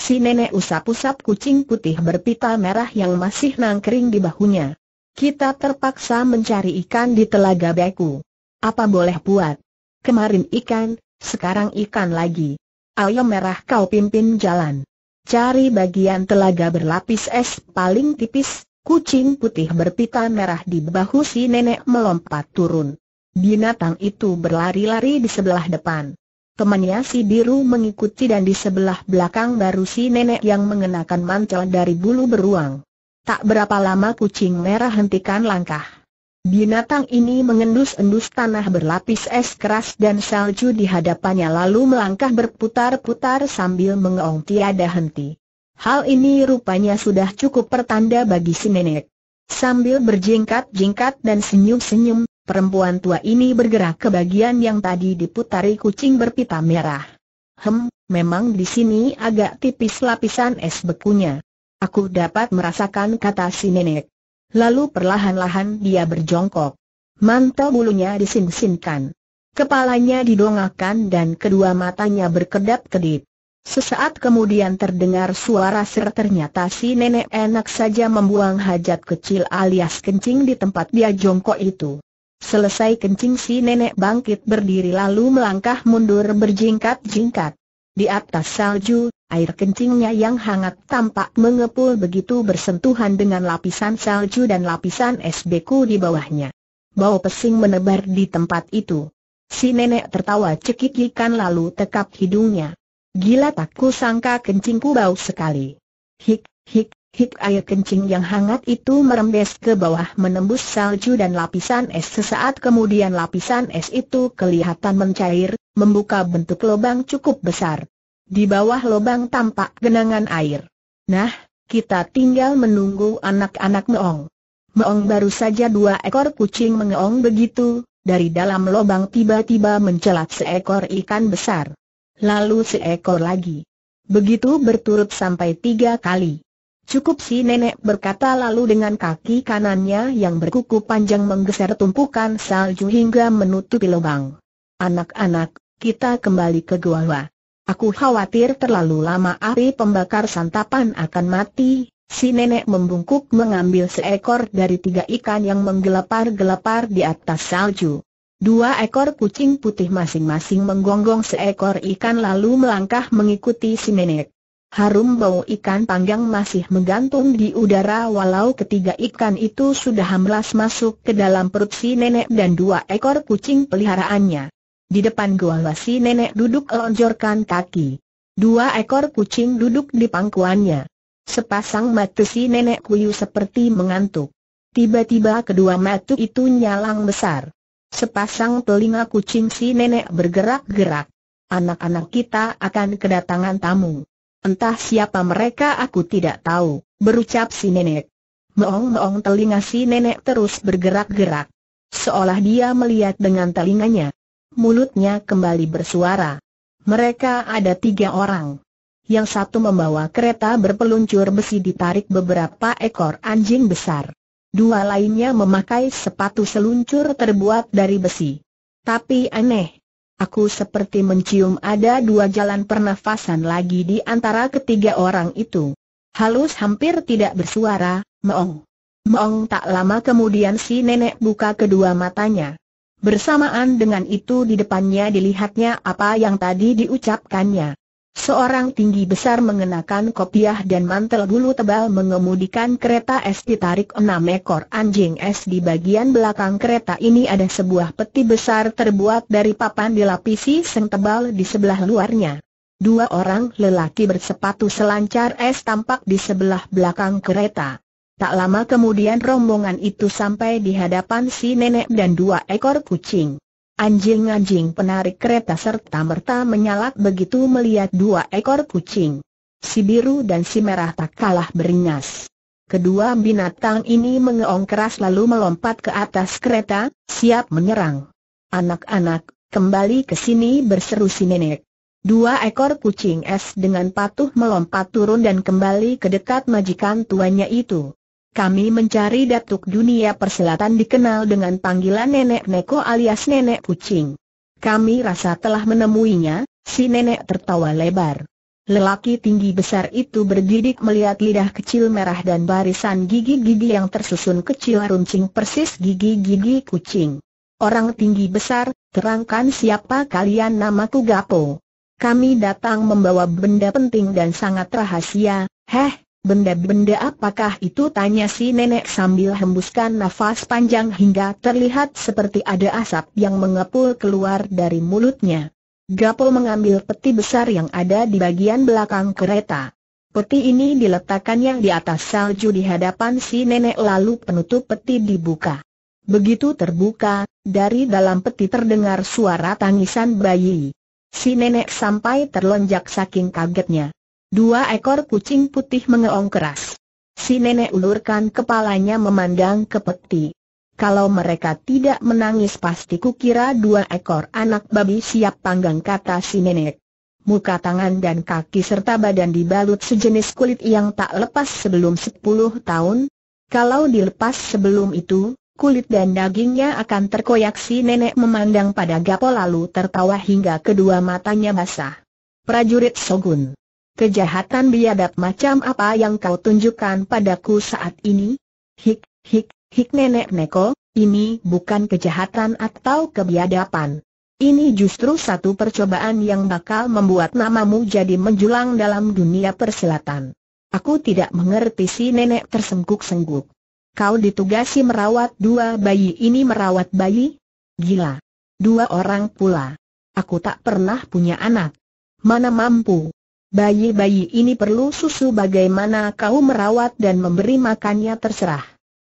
Si nenek usap-usap kucing putih berpita merah yang masih nangkering di bahunya. Kita terpaksa mencari ikan di telaga beku. Apa boleh buat? Kemarin ikan, sekarang ikan lagi ayo merah kau pimpin jalan. Cari bagian telaga berlapis es paling tipis, kucing putih berpita merah di bahu si nenek melompat turun. Binatang itu berlari-lari di sebelah depan. Temannya si biru mengikuti dan di sebelah belakang baru si nenek yang mengenakan mantel dari bulu beruang. Tak berapa lama kucing merah hentikan langkah. Binatang ini mengendus-endus tanah berlapis es keras dan salju di hadapannya lalu melangkah berputar-putar sambil mengeong tiada henti. Hal ini rupanya sudah cukup pertanda bagi si nenek. Sambil berjingkat-jingkat dan senyum-senyum, perempuan tua ini bergerak ke bagian yang tadi diputari kucing berpita merah. Hem, memang di sini agak tipis lapisan es bekunya. Aku dapat merasakan kata si nenek. Lalu perlahan-lahan dia berjongkok. Mantau bulunya disinsinkan. Kepalanya didongakan dan kedua matanya berkedap-kedip. Sesaat kemudian terdengar suara ser ternyata si nenek enak saja membuang hajat kecil alias kencing di tempat dia jongkok itu. Selesai kencing si nenek bangkit berdiri lalu melangkah mundur berjingkat-jingkat. Di atas salju, air kencingnya yang hangat tampak mengepul begitu bersentuhan dengan lapisan salju dan lapisan es beku di bawahnya. Bau pesing menebar di tempat itu. Si nenek tertawa cekikikan lalu tekap hidungnya. Gila tak ku sangka kencingku bau sekali. Hik, hik, hik air kencing yang hangat itu merembes ke bawah menembus salju dan lapisan es sesaat kemudian lapisan es itu kelihatan mencair, membuka bentuk lubang cukup besar. Di bawah lubang tampak genangan air. Nah, kita tinggal menunggu anak-anak meong. Meong baru saja dua ekor kucing mengeong begitu, dari dalam lubang tiba-tiba mencelat seekor ikan besar. Lalu seekor lagi. Begitu berturut sampai tiga kali. Cukup si nenek berkata lalu dengan kaki kanannya yang berkuku panjang menggeser tumpukan salju hingga menutupi lubang. Anak-anak, kita kembali ke gua. Aku khawatir terlalu lama api pembakar santapan akan mati. Si nenek membungkuk mengambil seekor dari tiga ikan yang menggelepar-gelepar di atas salju. Dua ekor kucing putih masing-masing menggonggong seekor ikan lalu melangkah mengikuti si nenek. Harum bau ikan panggang masih menggantung di udara walau ketiga ikan itu sudah hamlas masuk ke dalam perut si nenek dan dua ekor kucing peliharaannya. Di depan gua si nenek duduk lonjorkan kaki. Dua ekor kucing duduk di pangkuannya. Sepasang mata si nenek kuyu seperti mengantuk. Tiba-tiba kedua mata itu nyalang besar. Sepasang telinga kucing si nenek bergerak-gerak. Anak-anak kita akan kedatangan tamu. Entah siapa mereka aku tidak tahu, berucap si nenek. Meong-meong telinga si nenek terus bergerak-gerak. Seolah dia melihat dengan telinganya mulutnya kembali bersuara. Mereka ada tiga orang. Yang satu membawa kereta berpeluncur besi ditarik beberapa ekor anjing besar. Dua lainnya memakai sepatu seluncur terbuat dari besi. Tapi aneh, aku seperti mencium ada dua jalan pernafasan lagi di antara ketiga orang itu. Halus hampir tidak bersuara, meong. Meong tak lama kemudian si nenek buka kedua matanya. Bersamaan dengan itu di depannya dilihatnya apa yang tadi diucapkannya. Seorang tinggi besar mengenakan kopiah dan mantel bulu tebal mengemudikan kereta es ditarik enam ekor anjing es di bagian belakang kereta ini ada sebuah peti besar terbuat dari papan dilapisi seng tebal di sebelah luarnya. Dua orang lelaki bersepatu selancar es tampak di sebelah belakang kereta. Tak lama kemudian rombongan itu sampai di hadapan si nenek dan dua ekor kucing. Anjing-anjing penarik kereta serta merta menyalak begitu melihat dua ekor kucing. Si biru dan si merah tak kalah beringas. Kedua binatang ini mengeong keras lalu melompat ke atas kereta, siap menyerang. Anak-anak, kembali ke sini berseru si nenek. Dua ekor kucing es dengan patuh melompat turun dan kembali ke dekat majikan tuanya itu kami mencari datuk dunia perselatan dikenal dengan panggilan Nenek Neko alias Nenek Kucing. Kami rasa telah menemuinya, si nenek tertawa lebar. Lelaki tinggi besar itu berdidik melihat lidah kecil merah dan barisan gigi-gigi yang tersusun kecil runcing persis gigi-gigi kucing. Orang tinggi besar, terangkan siapa kalian namaku Gapo. Kami datang membawa benda penting dan sangat rahasia, heh, Benda-benda apakah itu tanya si nenek sambil hembuskan nafas panjang hingga terlihat seperti ada asap yang mengepul keluar dari mulutnya. Gapo mengambil peti besar yang ada di bagian belakang kereta. Peti ini diletakkannya di atas salju di hadapan si nenek lalu penutup peti dibuka. Begitu terbuka, dari dalam peti terdengar suara tangisan bayi. Si nenek sampai terlonjak saking kagetnya. Dua ekor kucing putih mengeong keras. Si nenek ulurkan kepalanya memandang ke peti. Kalau mereka tidak menangis pasti kukira dua ekor anak babi siap panggang kata si nenek. Muka tangan dan kaki serta badan dibalut sejenis kulit yang tak lepas sebelum 10 tahun. Kalau dilepas sebelum itu, kulit dan dagingnya akan terkoyak si nenek memandang pada Gapo lalu tertawa hingga kedua matanya basah. Prajurit Sogun Kejahatan biadab macam apa yang kau tunjukkan padaku saat ini? Hik, hik, hik nenek neko, ini bukan kejahatan atau kebiadaban. Ini justru satu percobaan yang bakal membuat namamu jadi menjulang dalam dunia perselatan. Aku tidak mengerti si nenek tersengguk-sengguk. Kau ditugasi merawat dua bayi ini merawat bayi? Gila. Dua orang pula. Aku tak pernah punya anak. Mana mampu, Bayi-bayi ini perlu susu bagaimana kau merawat dan memberi makannya terserah.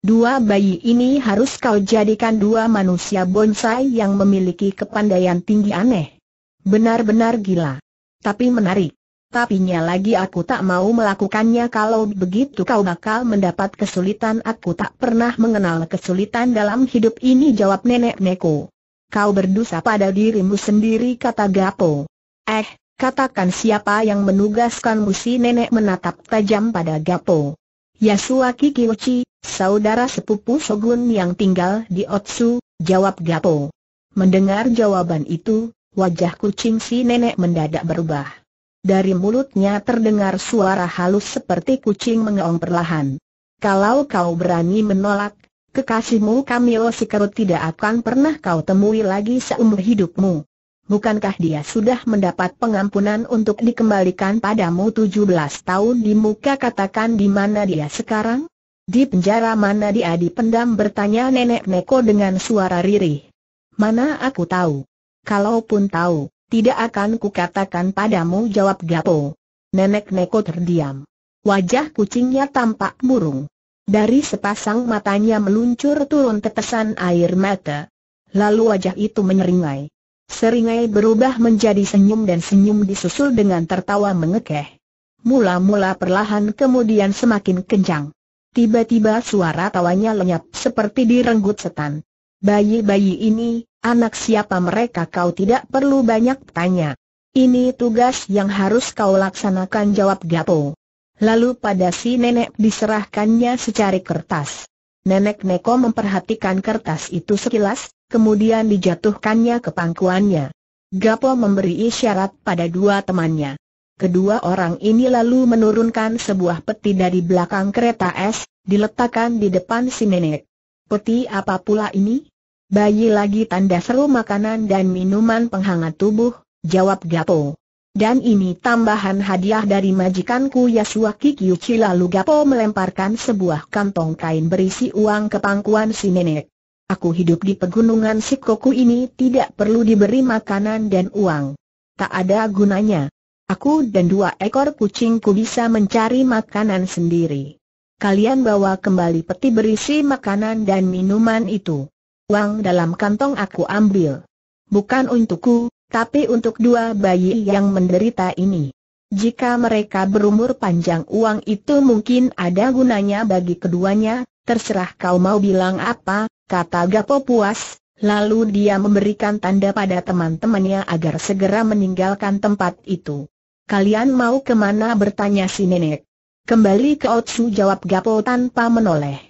Dua bayi ini harus kau jadikan dua manusia bonsai yang memiliki kepandaian tinggi aneh. Benar-benar gila. Tapi menarik. Tapinya lagi aku tak mau melakukannya kalau begitu kau bakal mendapat kesulitan aku tak pernah mengenal kesulitan dalam hidup ini jawab nenek Neko. Kau berdosa pada dirimu sendiri kata Gapo. Eh, Katakan siapa yang menugaskan musi nenek menatap tajam pada Gapo. Yasua Kikiuchi, saudara sepupu Shogun yang tinggal di Otsu, jawab Gapo. Mendengar jawaban itu, wajah kucing si nenek mendadak berubah. Dari mulutnya terdengar suara halus seperti kucing mengeong perlahan. Kalau kau berani menolak, kekasihmu Kamilo Sikerut tidak akan pernah kau temui lagi seumur hidupmu bukankah dia sudah mendapat pengampunan untuk dikembalikan padamu 17 tahun di muka katakan di mana dia sekarang? Di penjara mana dia dipendam bertanya nenek Neko dengan suara ririh. Mana aku tahu? Kalaupun tahu, tidak akan kukatakan padamu jawab Gapo. Nenek Neko terdiam. Wajah kucingnya tampak murung. Dari sepasang matanya meluncur turun tetesan air mata. Lalu wajah itu menyeringai. Seringai berubah menjadi senyum dan senyum disusul dengan tertawa mengekeh. Mula-mula perlahan kemudian semakin kencang. Tiba-tiba suara tawanya lenyap seperti direnggut setan. Bayi-bayi ini, anak siapa mereka kau tidak perlu banyak tanya. Ini tugas yang harus kau laksanakan jawab Gapo. Lalu pada si nenek diserahkannya secari kertas. Nenek Neko memperhatikan kertas itu sekilas, kemudian dijatuhkannya ke pangkuannya. Gapo memberi isyarat pada dua temannya. Kedua orang ini lalu menurunkan sebuah peti dari belakang kereta es, diletakkan di depan si nenek. Peti apa pula ini? Bayi lagi tanda seru makanan dan minuman penghangat tubuh, jawab Gapo. Dan ini tambahan hadiah dari majikanku Yasuaki Kikyuchi lalu Gapo melemparkan sebuah kantong kain berisi uang ke pangkuan si nenek. Aku hidup di pegunungan Sikoku ini tidak perlu diberi makanan dan uang. Tak ada gunanya. Aku dan dua ekor kucingku bisa mencari makanan sendiri. Kalian bawa kembali peti berisi makanan dan minuman itu. Uang dalam kantong aku ambil. Bukan untukku, tapi untuk dua bayi yang menderita ini. Jika mereka berumur panjang uang itu mungkin ada gunanya bagi keduanya, terserah kau mau bilang apa, kata Gapo puas, lalu dia memberikan tanda pada teman-temannya agar segera meninggalkan tempat itu. Kalian mau kemana bertanya si nenek. Kembali ke Otsu jawab Gapo tanpa menoleh.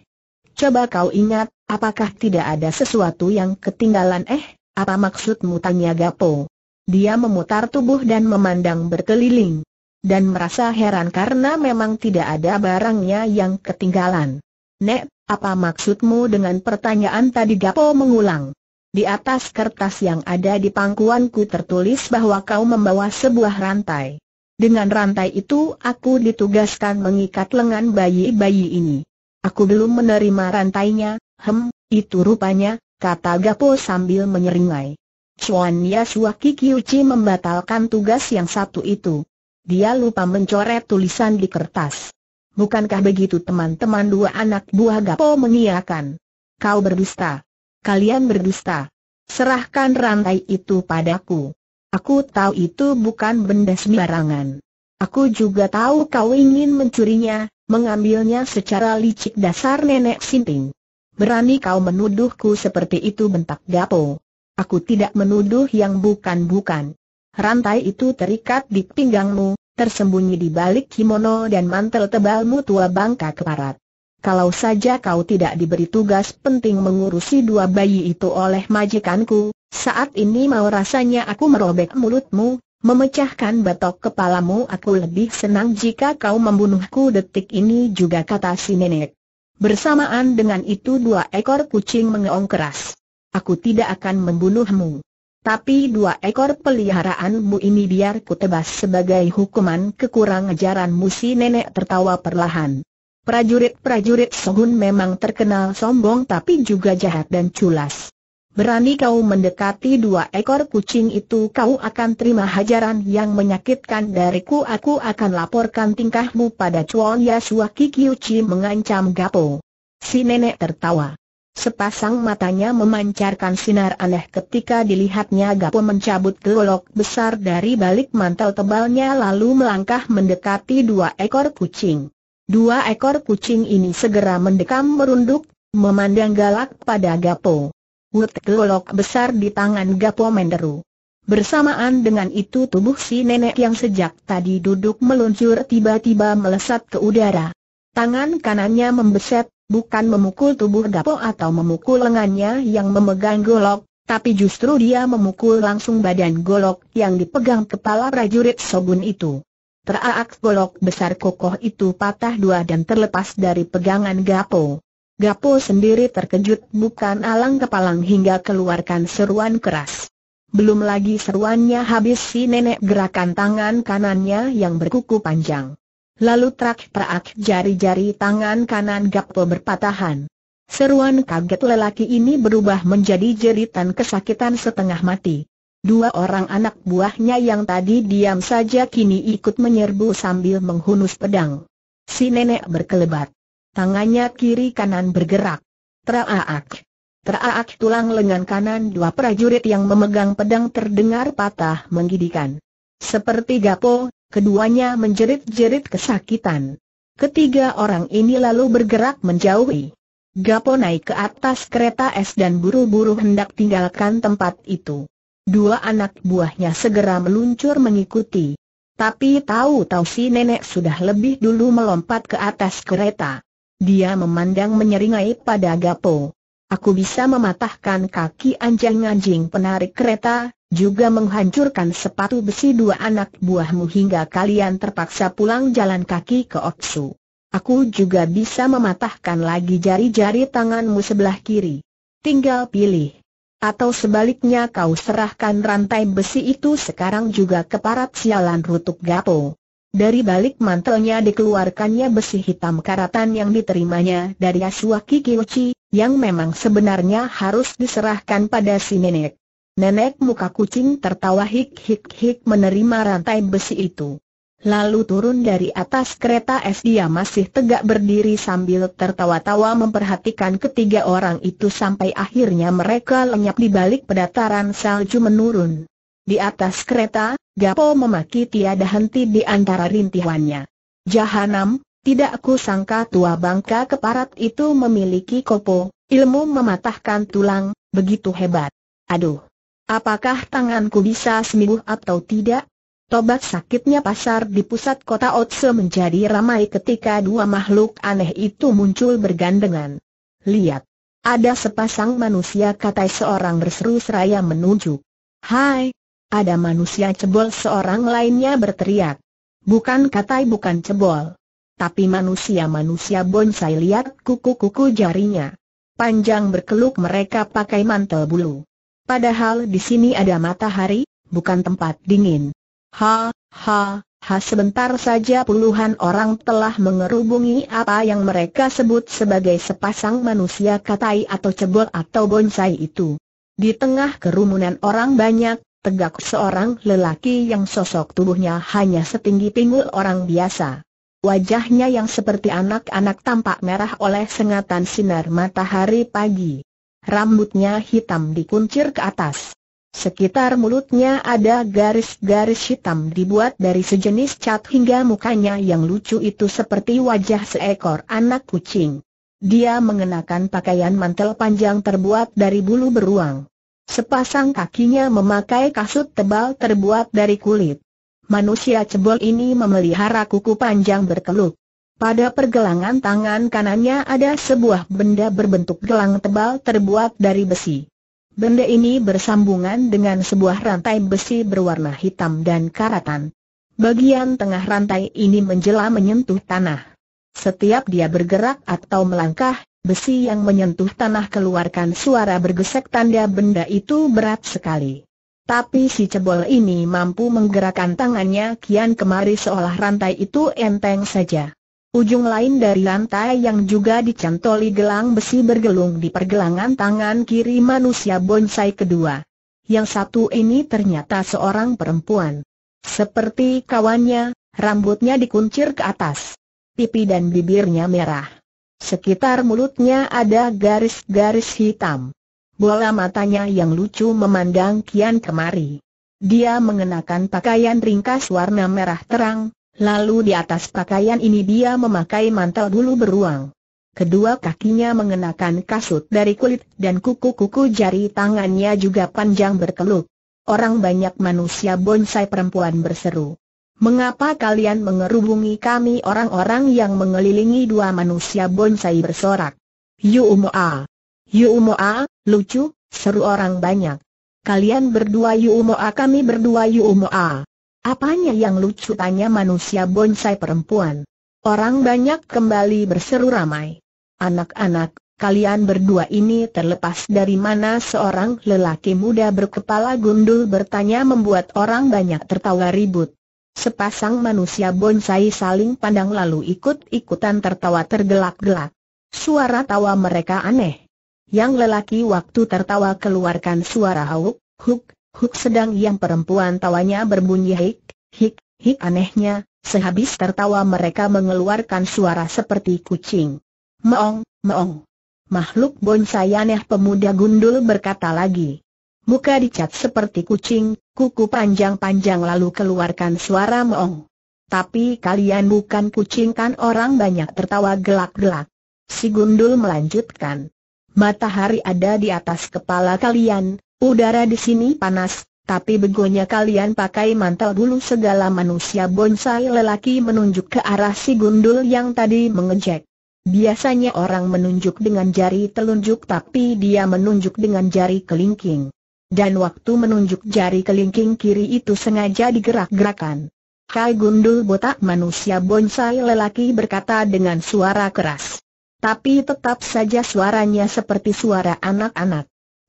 Coba kau ingat, apakah tidak ada sesuatu yang ketinggalan eh? Apa maksudmu tanya Gapo? Dia memutar tubuh dan memandang berkeliling dan merasa heran karena memang tidak ada barangnya yang ketinggalan. Nek, apa maksudmu dengan pertanyaan tadi Gapo mengulang? Di atas kertas yang ada di pangkuanku tertulis bahwa kau membawa sebuah rantai. Dengan rantai itu aku ditugaskan mengikat lengan bayi-bayi ini. Aku belum menerima rantainya, hem, itu rupanya, kata Gapo sambil menyeringai. Chuan Yasuaki Kiuchi membatalkan tugas yang satu itu. Dia lupa mencoret tulisan di kertas. Bukankah begitu teman-teman dua anak buah Gapo mengiakan? Kau berdusta. Kalian berdusta. Serahkan rantai itu padaku. Aku tahu itu bukan benda sembarangan. Aku juga tahu kau ingin mencurinya, mengambilnya secara licik dasar nenek sinting. Berani kau menuduhku seperti itu bentak Gapo. Aku tidak menuduh yang bukan-bukan. Rantai itu terikat di pinggangmu, tersembunyi di balik kimono dan mantel tebalmu tua bangka keparat. Kalau saja kau tidak diberi tugas penting mengurusi dua bayi itu oleh majikanku, saat ini mau rasanya aku merobek mulutmu, memecahkan batok kepalamu aku lebih senang jika kau membunuhku detik ini juga kata si nenek. Bersamaan dengan itu dua ekor kucing mengeong keras. Aku tidak akan membunuhmu. Tapi dua ekor peliharaanmu ini biar ku tebas sebagai hukuman kekurang ajaranmu si nenek tertawa perlahan. Prajurit-prajurit Sohun memang terkenal sombong tapi juga jahat dan culas. Berani kau mendekati dua ekor kucing itu kau akan terima hajaran yang menyakitkan dariku aku akan laporkan tingkahmu pada Chuan Yasua Kikyuchi mengancam Gapo. Si nenek tertawa. Sepasang matanya memancarkan sinar aneh ketika dilihatnya Gapo mencabut golok besar dari balik mantel tebalnya lalu melangkah mendekati dua ekor kucing. Dua ekor kucing ini segera mendekam merunduk, memandang galak pada Gapo. Wut golok besar di tangan Gapo menderu. Bersamaan dengan itu tubuh si nenek yang sejak tadi duduk meluncur tiba-tiba melesat ke udara. Tangan kanannya membeset, bukan memukul tubuh Dapo atau memukul lengannya yang memegang golok, tapi justru dia memukul langsung badan golok yang dipegang kepala prajurit Sogun itu. Teraak golok besar kokoh itu patah dua dan terlepas dari pegangan Gapo. Gapo sendiri terkejut bukan alang kepalang hingga keluarkan seruan keras. Belum lagi seruannya habis si nenek gerakan tangan kanannya yang berkuku panjang. Lalu trak perak jari-jari tangan kanan Gapo berpatahan. Seruan kaget lelaki ini berubah menjadi jeritan kesakitan setengah mati. Dua orang anak buahnya yang tadi diam saja kini ikut menyerbu sambil menghunus pedang. Si nenek berkelebat. Tangannya kiri kanan bergerak. Teraak. Teraak tulang lengan kanan dua prajurit yang memegang pedang terdengar patah menggidikan. Seperti gapo, keduanya menjerit-jerit kesakitan. Ketiga orang ini lalu bergerak menjauhi. Gapo naik ke atas kereta es dan buru-buru hendak tinggalkan tempat itu. Dua anak buahnya segera meluncur mengikuti. Tapi tahu-tahu si nenek sudah lebih dulu melompat ke atas kereta. Dia memandang menyeringai pada Gapo. Aku bisa mematahkan kaki anjing-anjing penarik kereta, juga menghancurkan sepatu besi dua anak buahmu hingga kalian terpaksa pulang jalan kaki ke Oksu. Aku juga bisa mematahkan lagi jari-jari tanganmu sebelah kiri. Tinggal pilih. Atau sebaliknya kau serahkan rantai besi itu sekarang juga ke parat sialan rutuk gapo. Dari balik mantelnya dikeluarkannya besi hitam karatan yang diterimanya dari Yasuaki Kiyochi, yang memang sebenarnya harus diserahkan pada si nenek. Nenek muka kucing tertawa hik-hik-hik menerima rantai besi itu. Lalu turun dari atas kereta es dia masih tegak berdiri sambil tertawa-tawa memperhatikan ketiga orang itu sampai akhirnya mereka lenyap di balik pedataran salju menurun. Di atas kereta, Gapo memaki tiada henti di antara rintihannya. Jahanam, tidak aku sangka tua bangka keparat itu memiliki kopo, ilmu mematahkan tulang, begitu hebat. Aduh, Apakah tanganku bisa sembuh atau tidak? Tobat sakitnya pasar di pusat kota Otse menjadi ramai ketika dua makhluk aneh itu muncul bergandengan. Lihat, ada sepasang manusia kata seorang berseru seraya menuju. Hai, ada manusia cebol seorang lainnya berteriak. Bukan katai bukan cebol. Tapi manusia-manusia bonsai lihat kuku-kuku jarinya. Panjang berkeluk mereka pakai mantel bulu. Padahal di sini ada matahari, bukan tempat dingin. Ha, ha, ha sebentar saja puluhan orang telah mengerubungi apa yang mereka sebut sebagai sepasang manusia katai atau cebol atau bonsai itu. Di tengah kerumunan orang banyak, tegak seorang lelaki yang sosok tubuhnya hanya setinggi pinggul orang biasa. Wajahnya yang seperti anak-anak tampak merah oleh sengatan sinar matahari pagi rambutnya hitam dikuncir ke atas. Sekitar mulutnya ada garis-garis hitam dibuat dari sejenis cat hingga mukanya yang lucu itu seperti wajah seekor anak kucing. Dia mengenakan pakaian mantel panjang terbuat dari bulu beruang. Sepasang kakinya memakai kasut tebal terbuat dari kulit. Manusia cebol ini memelihara kuku panjang berkeluk. Pada pergelangan tangan kanannya ada sebuah benda berbentuk gelang tebal terbuat dari besi. Benda ini bersambungan dengan sebuah rantai besi berwarna hitam dan karatan. Bagian tengah rantai ini menjela menyentuh tanah. Setiap dia bergerak atau melangkah, besi yang menyentuh tanah keluarkan suara bergesek tanda benda itu berat sekali. Tapi si cebol ini mampu menggerakkan tangannya kian kemari seolah rantai itu enteng saja. Ujung lain dari lantai yang juga dicantoli gelang besi bergelung di pergelangan tangan kiri manusia bonsai kedua. Yang satu ini ternyata seorang perempuan. Seperti kawannya, rambutnya dikuncir ke atas. Pipi dan bibirnya merah. Sekitar mulutnya ada garis-garis hitam. Bola matanya yang lucu memandang kian kemari. Dia mengenakan pakaian ringkas warna merah terang, Lalu di atas pakaian ini dia memakai mantel bulu beruang. Kedua kakinya mengenakan kasut dari kulit dan kuku-kuku jari tangannya juga panjang berkeluk. Orang banyak manusia bonsai perempuan berseru. Mengapa kalian mengerubungi kami orang-orang yang mengelilingi dua manusia bonsai bersorak? Yu Umoa! Yu Umoa, lucu, seru orang banyak. Kalian berdua Yu Umoa kami berdua Yu Umoa. Apanya yang lucu tanya manusia bonsai perempuan. Orang banyak kembali berseru ramai. Anak-anak, kalian berdua ini terlepas dari mana seorang lelaki muda berkepala gundul bertanya membuat orang banyak tertawa ribut. Sepasang manusia bonsai saling pandang lalu ikut-ikutan tertawa tergelak-gelak. Suara tawa mereka aneh. Yang lelaki waktu tertawa keluarkan suara hauk, huk, Huk sedang yang perempuan tawanya berbunyi hik, hik, hik anehnya, sehabis tertawa mereka mengeluarkan suara seperti kucing. Meong, meong. Makhluk bonsai aneh pemuda gundul berkata lagi. Muka dicat seperti kucing, kuku panjang-panjang lalu keluarkan suara meong. Tapi kalian bukan kucing kan orang banyak tertawa gelak-gelak. Si gundul melanjutkan. Matahari ada di atas kepala kalian, Udara di sini panas, tapi begonya kalian pakai mantel dulu. segala manusia bonsai lelaki menunjuk ke arah si gundul yang tadi mengejek. Biasanya orang menunjuk dengan jari telunjuk tapi dia menunjuk dengan jari kelingking. Dan waktu menunjuk jari kelingking kiri itu sengaja digerak-gerakan. Hai gundul botak manusia bonsai lelaki berkata dengan suara keras. Tapi tetap saja suaranya seperti suara anak-anak.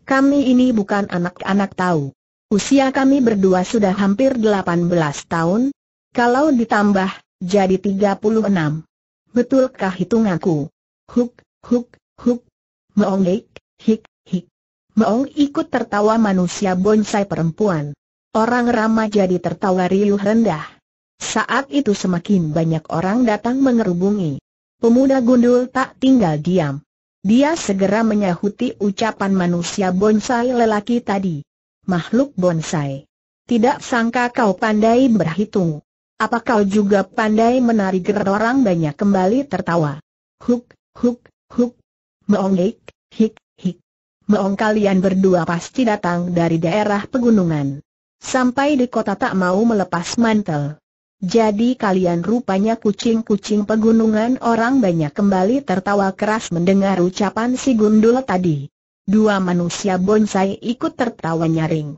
Kami ini bukan anak-anak tahu. Usia kami berdua sudah hampir 18 tahun. Kalau ditambah, jadi 36. Betulkah hitunganku? Huk, huk, huk. Meong hik, hik, hik. Meong ikut tertawa manusia bonsai perempuan. Orang ramah jadi tertawa riuh rendah. Saat itu semakin banyak orang datang mengerubungi. Pemuda gundul tak tinggal diam. Dia segera menyahuti ucapan manusia bonsai lelaki tadi. Makhluk bonsai. Tidak sangka kau pandai berhitung. Apa kau juga pandai menari gerak orang banyak kembali tertawa. Huk, huk, huk. Meongik, hik, hik. Meong kalian berdua pasti datang dari daerah pegunungan. Sampai di kota tak mau melepas mantel. Jadi kalian rupanya kucing-kucing pegunungan orang banyak kembali tertawa keras mendengar ucapan si gundul tadi. Dua manusia bonsai ikut tertawa nyaring.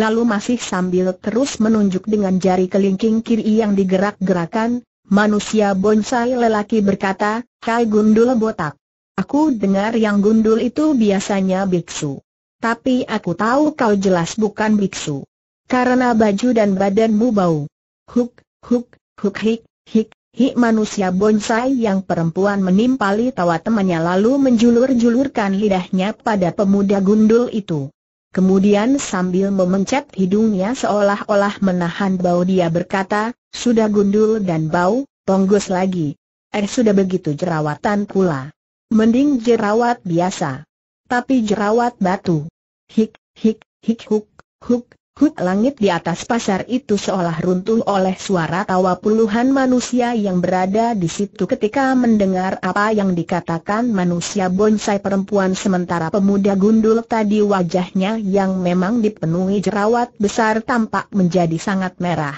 Lalu masih sambil terus menunjuk dengan jari kelingking kiri yang digerak-gerakan, manusia bonsai lelaki berkata, Kai gundul botak. Aku dengar yang gundul itu biasanya biksu. Tapi aku tahu kau jelas bukan biksu. Karena baju dan badanmu bau. Huk, Huk, huk hik, hik, hik manusia bonsai yang perempuan menimpali tawa temannya lalu menjulur-julurkan lidahnya pada pemuda gundul itu. Kemudian sambil memencet hidungnya seolah-olah menahan bau dia berkata, sudah gundul dan bau, tonggos lagi. Eh sudah begitu jerawatan pula. Mending jerawat biasa. Tapi jerawat batu. Hik, hik, hik huk, huk, Hut langit di atas pasar itu seolah runtuh oleh suara tawa puluhan manusia yang berada di situ ketika mendengar apa yang dikatakan manusia bonsai perempuan sementara pemuda gundul tadi wajahnya yang memang dipenuhi jerawat besar tampak menjadi sangat merah.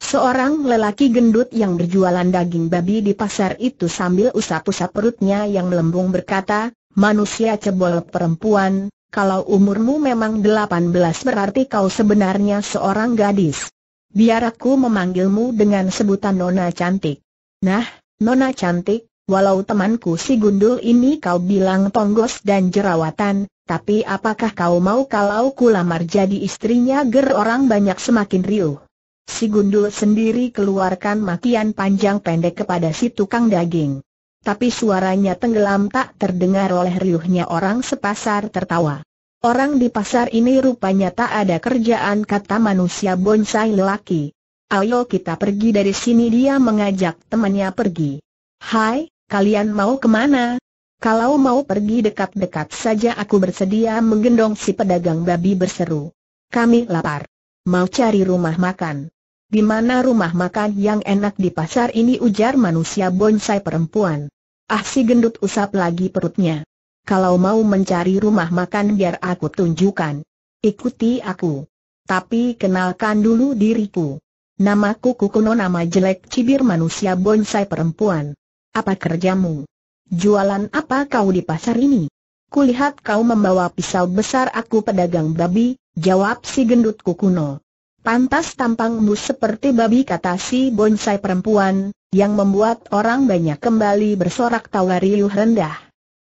Seorang lelaki gendut yang berjualan daging babi di pasar itu sambil usap-usap perutnya yang melembung berkata, Manusia cebol perempuan, kalau umurmu memang 18 berarti kau sebenarnya seorang gadis. Biar aku memanggilmu dengan sebutan Nona Cantik. Nah, Nona Cantik, walau temanku si gundul ini kau bilang tonggos dan jerawatan, tapi apakah kau mau kalau kulamar jadi istrinya ger orang banyak semakin riuh. Si gundul sendiri keluarkan makian panjang pendek kepada si tukang daging tapi suaranya tenggelam tak terdengar oleh riuhnya orang sepasar tertawa. Orang di pasar ini rupanya tak ada kerjaan kata manusia bonsai lelaki. Ayo kita pergi dari sini dia mengajak temannya pergi. Hai, kalian mau kemana? Kalau mau pergi dekat-dekat saja aku bersedia menggendong si pedagang babi berseru. Kami lapar. Mau cari rumah makan. Di mana rumah makan yang enak di pasar ini ujar manusia bonsai perempuan. Ah si gendut usap lagi perutnya. Kalau mau mencari rumah makan biar aku tunjukkan. Ikuti aku. Tapi kenalkan dulu diriku. Namaku Kukuno nama jelek cibir manusia bonsai perempuan. Apa kerjamu? Jualan apa kau di pasar ini? Kulihat kau membawa pisau besar aku pedagang babi, jawab si gendut Kukuno. Pantas tampangmu seperti babi kata si bonsai perempuan, yang membuat orang banyak kembali bersorak tawa riuh rendah.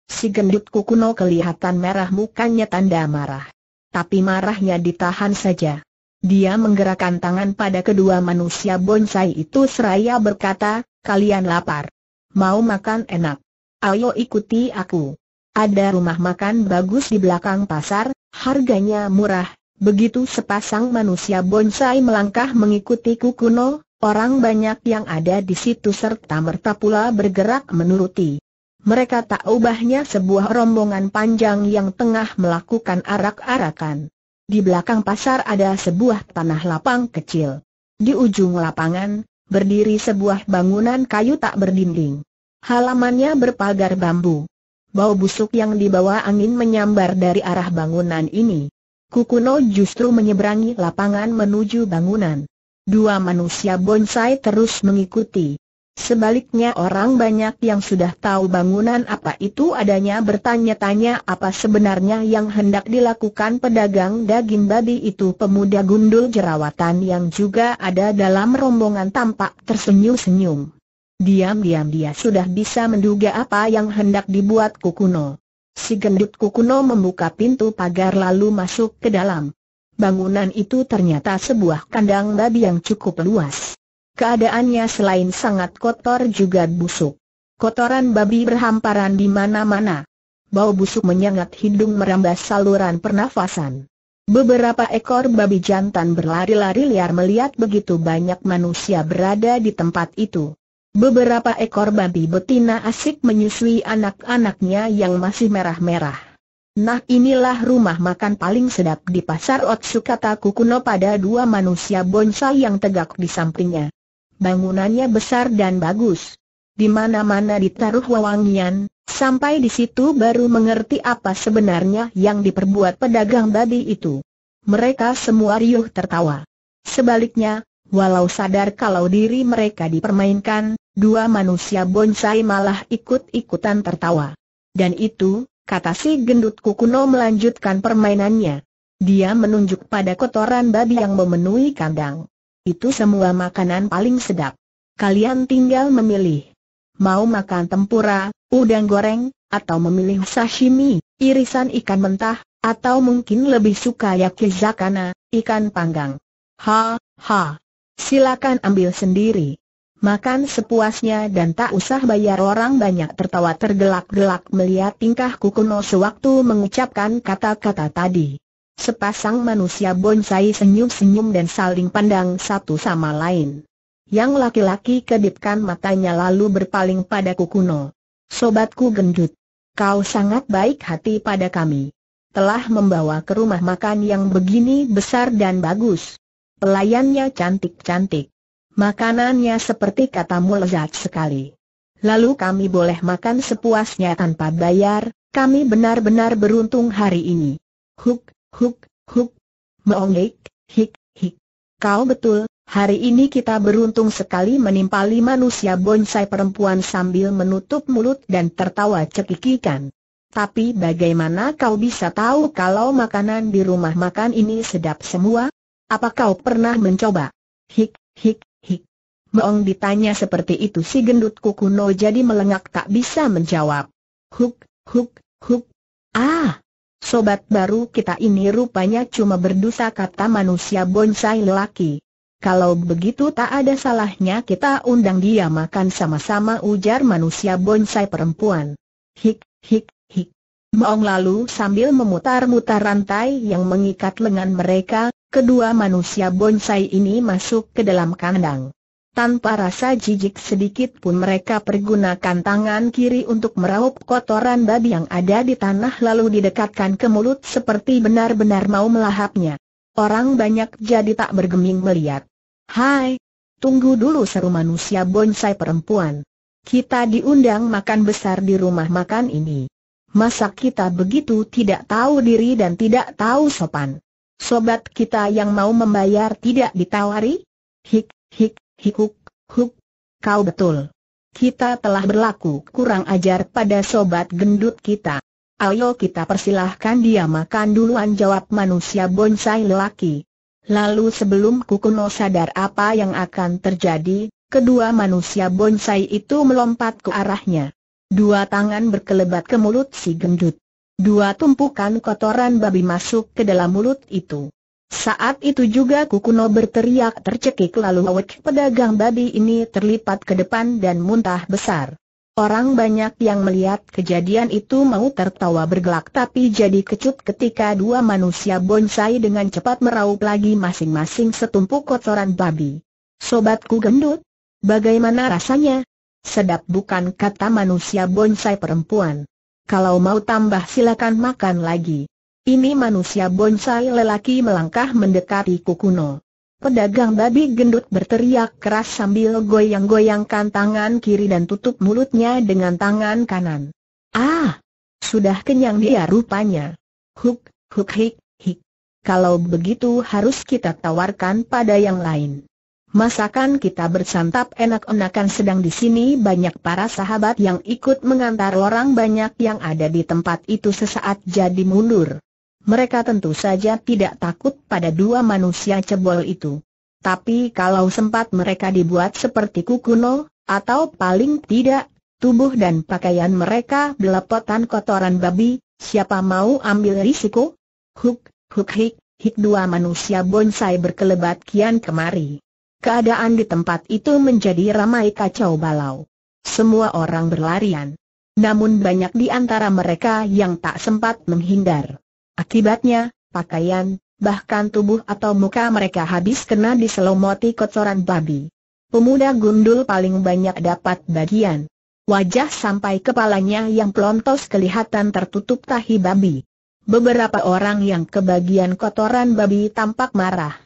Si gendut kukuno kelihatan merah mukanya tanda marah. Tapi marahnya ditahan saja. Dia menggerakkan tangan pada kedua manusia bonsai itu seraya berkata, kalian lapar. Mau makan enak. Ayo ikuti aku. Ada rumah makan bagus di belakang pasar, harganya murah, Begitu sepasang manusia bonsai melangkah mengikuti Kukuno, orang banyak yang ada di situ serta merta pula bergerak menuruti. Mereka tak ubahnya sebuah rombongan panjang yang tengah melakukan arak-arakan. Di belakang pasar ada sebuah tanah lapang kecil. Di ujung lapangan, berdiri sebuah bangunan kayu tak berdinding. Halamannya berpagar bambu. Bau busuk yang dibawa angin menyambar dari arah bangunan ini. Kukuno justru menyeberangi lapangan menuju bangunan. Dua manusia bonsai terus mengikuti. Sebaliknya orang banyak yang sudah tahu bangunan apa itu adanya bertanya-tanya apa sebenarnya yang hendak dilakukan pedagang daging babi itu pemuda gundul jerawatan yang juga ada dalam rombongan tampak tersenyum-senyum. Diam-diam dia sudah bisa menduga apa yang hendak dibuat Kukuno. Si gendut kukuno membuka pintu pagar lalu masuk ke dalam. Bangunan itu ternyata sebuah kandang babi yang cukup luas. Keadaannya selain sangat kotor juga busuk. Kotoran babi berhamparan di mana-mana. Bau busuk menyengat hidung merambah saluran pernafasan. Beberapa ekor babi jantan berlari-lari liar melihat begitu banyak manusia berada di tempat itu. Beberapa ekor babi betina asik menyusui anak-anaknya yang masih merah-merah. Nah inilah rumah makan paling sedap di pasar Otsukata Kukuno pada dua manusia bonsai yang tegak di sampingnya. Bangunannya besar dan bagus. Di mana-mana ditaruh wawangian. sampai di situ baru mengerti apa sebenarnya yang diperbuat pedagang babi itu. Mereka semua riuh tertawa. Sebaliknya, Walau sadar kalau diri mereka dipermainkan, dua manusia bonsai malah ikut-ikutan tertawa. Dan itu, kata si gendut kukuno melanjutkan permainannya. Dia menunjuk pada kotoran babi yang memenuhi kandang. Itu semua makanan paling sedap. Kalian tinggal memilih. Mau makan tempura, udang goreng, atau memilih sashimi, irisan ikan mentah, atau mungkin lebih suka yakizakana, ikan panggang. Ha, ha silakan ambil sendiri. Makan sepuasnya dan tak usah bayar orang banyak tertawa tergelak-gelak melihat tingkah kukuno sewaktu mengucapkan kata-kata tadi. Sepasang manusia bonsai senyum-senyum dan saling pandang satu sama lain. Yang laki-laki kedipkan matanya lalu berpaling pada kukuno. Sobatku gendut, kau sangat baik hati pada kami. Telah membawa ke rumah makan yang begini besar dan bagus. Pelayannya cantik-cantik. Makanannya seperti katamu lezat sekali. Lalu kami boleh makan sepuasnya tanpa bayar, kami benar-benar beruntung hari ini. Huk, huk, huk. Meongik, hik, hik. Kau betul, hari ini kita beruntung sekali menimpali manusia bonsai perempuan sambil menutup mulut dan tertawa cekikikan. Tapi bagaimana kau bisa tahu kalau makanan di rumah makan ini sedap semua? Apa kau pernah mencoba? Hik, hik, hik. Meong ditanya seperti itu si gendut kuku no jadi melengak tak bisa menjawab. Huk, huk, huk. Ah, sobat baru kita ini rupanya cuma berdosa kata manusia bonsai lelaki. Kalau begitu tak ada salahnya kita undang dia makan sama-sama ujar manusia bonsai perempuan. Hik, hik, hik. Maong lalu sambil memutar-mutar rantai yang mengikat lengan mereka, Kedua manusia bonsai ini masuk ke dalam kandang. Tanpa rasa jijik sedikit pun mereka pergunakan tangan kiri untuk meraup kotoran babi yang ada di tanah lalu didekatkan ke mulut seperti benar-benar mau melahapnya. Orang banyak jadi tak bergeming melihat. Hai, tunggu dulu seru manusia bonsai perempuan. Kita diundang makan besar di rumah makan ini. Masa kita begitu tidak tahu diri dan tidak tahu sopan? sobat kita yang mau membayar tidak ditawari? Hik, hik, hikuk, huk, kau betul. Kita telah berlaku kurang ajar pada sobat gendut kita. Ayo kita persilahkan dia makan duluan jawab manusia bonsai lelaki. Lalu sebelum Kukuno sadar apa yang akan terjadi, kedua manusia bonsai itu melompat ke arahnya. Dua tangan berkelebat ke mulut si gendut. Dua tumpukan kotoran babi masuk ke dalam mulut itu. Saat itu juga Kukuno berteriak tercekik lalu wek pedagang babi ini terlipat ke depan dan muntah besar. Orang banyak yang melihat kejadian itu mau tertawa bergelak tapi jadi kecut ketika dua manusia bonsai dengan cepat meraup lagi masing-masing setumpuk kotoran babi. Sobatku gendut? Bagaimana rasanya? Sedap bukan kata manusia bonsai perempuan kalau mau tambah silakan makan lagi. Ini manusia bonsai lelaki melangkah mendekati Kukuno. Pedagang babi gendut berteriak keras sambil goyang-goyangkan tangan kiri dan tutup mulutnya dengan tangan kanan. Ah! Sudah kenyang dia rupanya. Huk, huk hik, hik. Kalau begitu harus kita tawarkan pada yang lain. Masakan kita bersantap enak-enakan sedang di sini banyak para sahabat yang ikut mengantar orang banyak yang ada di tempat itu sesaat jadi mundur. Mereka tentu saja tidak takut pada dua manusia cebol itu. Tapi kalau sempat mereka dibuat seperti kukuno, atau paling tidak, tubuh dan pakaian mereka belepotan kotoran babi, siapa mau ambil risiko? Huk, huk hik, hik dua manusia bonsai berkelebat kian kemari. Keadaan di tempat itu menjadi ramai kacau balau. Semua orang berlarian. Namun banyak di antara mereka yang tak sempat menghindar. Akibatnya, pakaian, bahkan tubuh atau muka mereka habis kena diselomoti kotoran babi. Pemuda gundul paling banyak dapat bagian. Wajah sampai kepalanya yang pelontos kelihatan tertutup tahi babi. Beberapa orang yang kebagian kotoran babi tampak marah.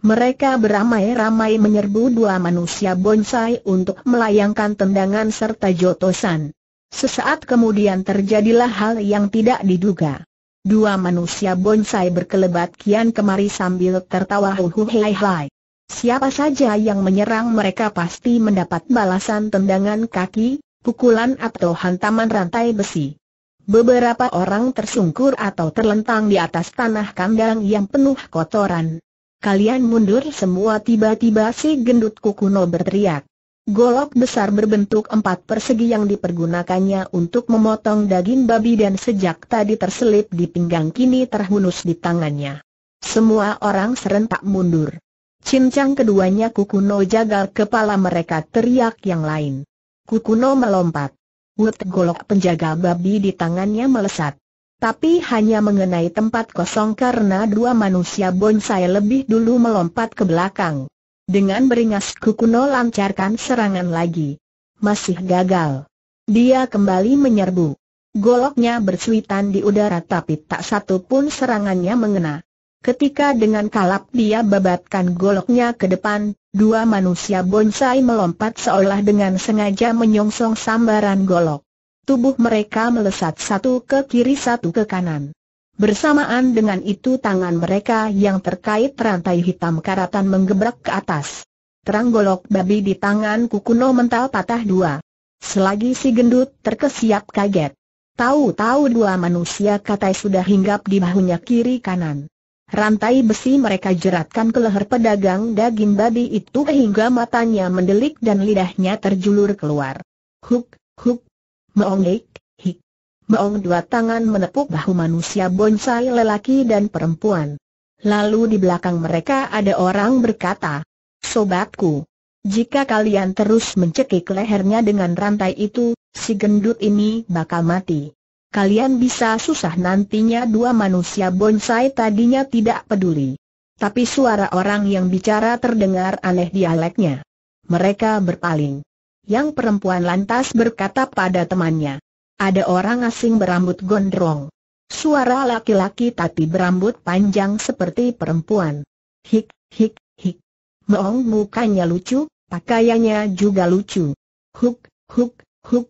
Mereka beramai-ramai menyerbu dua manusia bonsai untuk melayangkan tendangan serta jotosan. Sesaat kemudian terjadilah hal yang tidak diduga. Dua manusia bonsai berkelebat kian kemari sambil tertawa huhuhai-hai. Siapa saja yang menyerang mereka pasti mendapat balasan tendangan kaki, pukulan atau hantaman rantai besi. Beberapa orang tersungkur atau terlentang di atas tanah kandang yang penuh kotoran. Kalian mundur semua tiba-tiba si gendut kukuno berteriak. Golok besar berbentuk empat persegi yang dipergunakannya untuk memotong daging babi dan sejak tadi terselip di pinggang kini terhunus di tangannya. Semua orang serentak mundur. Cincang keduanya Kukuno jagal kepala mereka teriak yang lain. Kukuno melompat. Wut golok penjaga babi di tangannya melesat. Tapi hanya mengenai tempat kosong karena dua manusia bonsai lebih dulu melompat ke belakang. Dengan beringas Kukuno lancarkan serangan lagi. Masih gagal. Dia kembali menyerbu. Goloknya bersuitan di udara tapi tak satu pun serangannya mengena. Ketika dengan kalap dia babatkan goloknya ke depan, dua manusia bonsai melompat seolah dengan sengaja menyongsong sambaran golok tubuh mereka melesat satu ke kiri satu ke kanan. Bersamaan dengan itu tangan mereka yang terkait rantai hitam karatan menggebrak ke atas. Terang golok babi di tangan kukuno mental patah dua. Selagi si gendut terkesiap kaget. Tahu-tahu dua manusia katai sudah hinggap di bahunya kiri kanan. Rantai besi mereka jeratkan ke leher pedagang daging babi itu hingga matanya mendelik dan lidahnya terjulur keluar. Huk, huk, Meong Ik, Hik. Meong dua tangan menepuk bahu manusia bonsai lelaki dan perempuan. Lalu di belakang mereka ada orang berkata, Sobatku, jika kalian terus mencekik lehernya dengan rantai itu, si gendut ini bakal mati. Kalian bisa susah nantinya dua manusia bonsai tadinya tidak peduli. Tapi suara orang yang bicara terdengar aneh dialeknya. Mereka berpaling. Yang perempuan lantas berkata pada temannya. Ada orang asing berambut gondrong. Suara laki-laki tapi berambut panjang seperti perempuan. Hik, hik, hik. Meong mukanya lucu, pakaiannya juga lucu. Huk, huk, huk.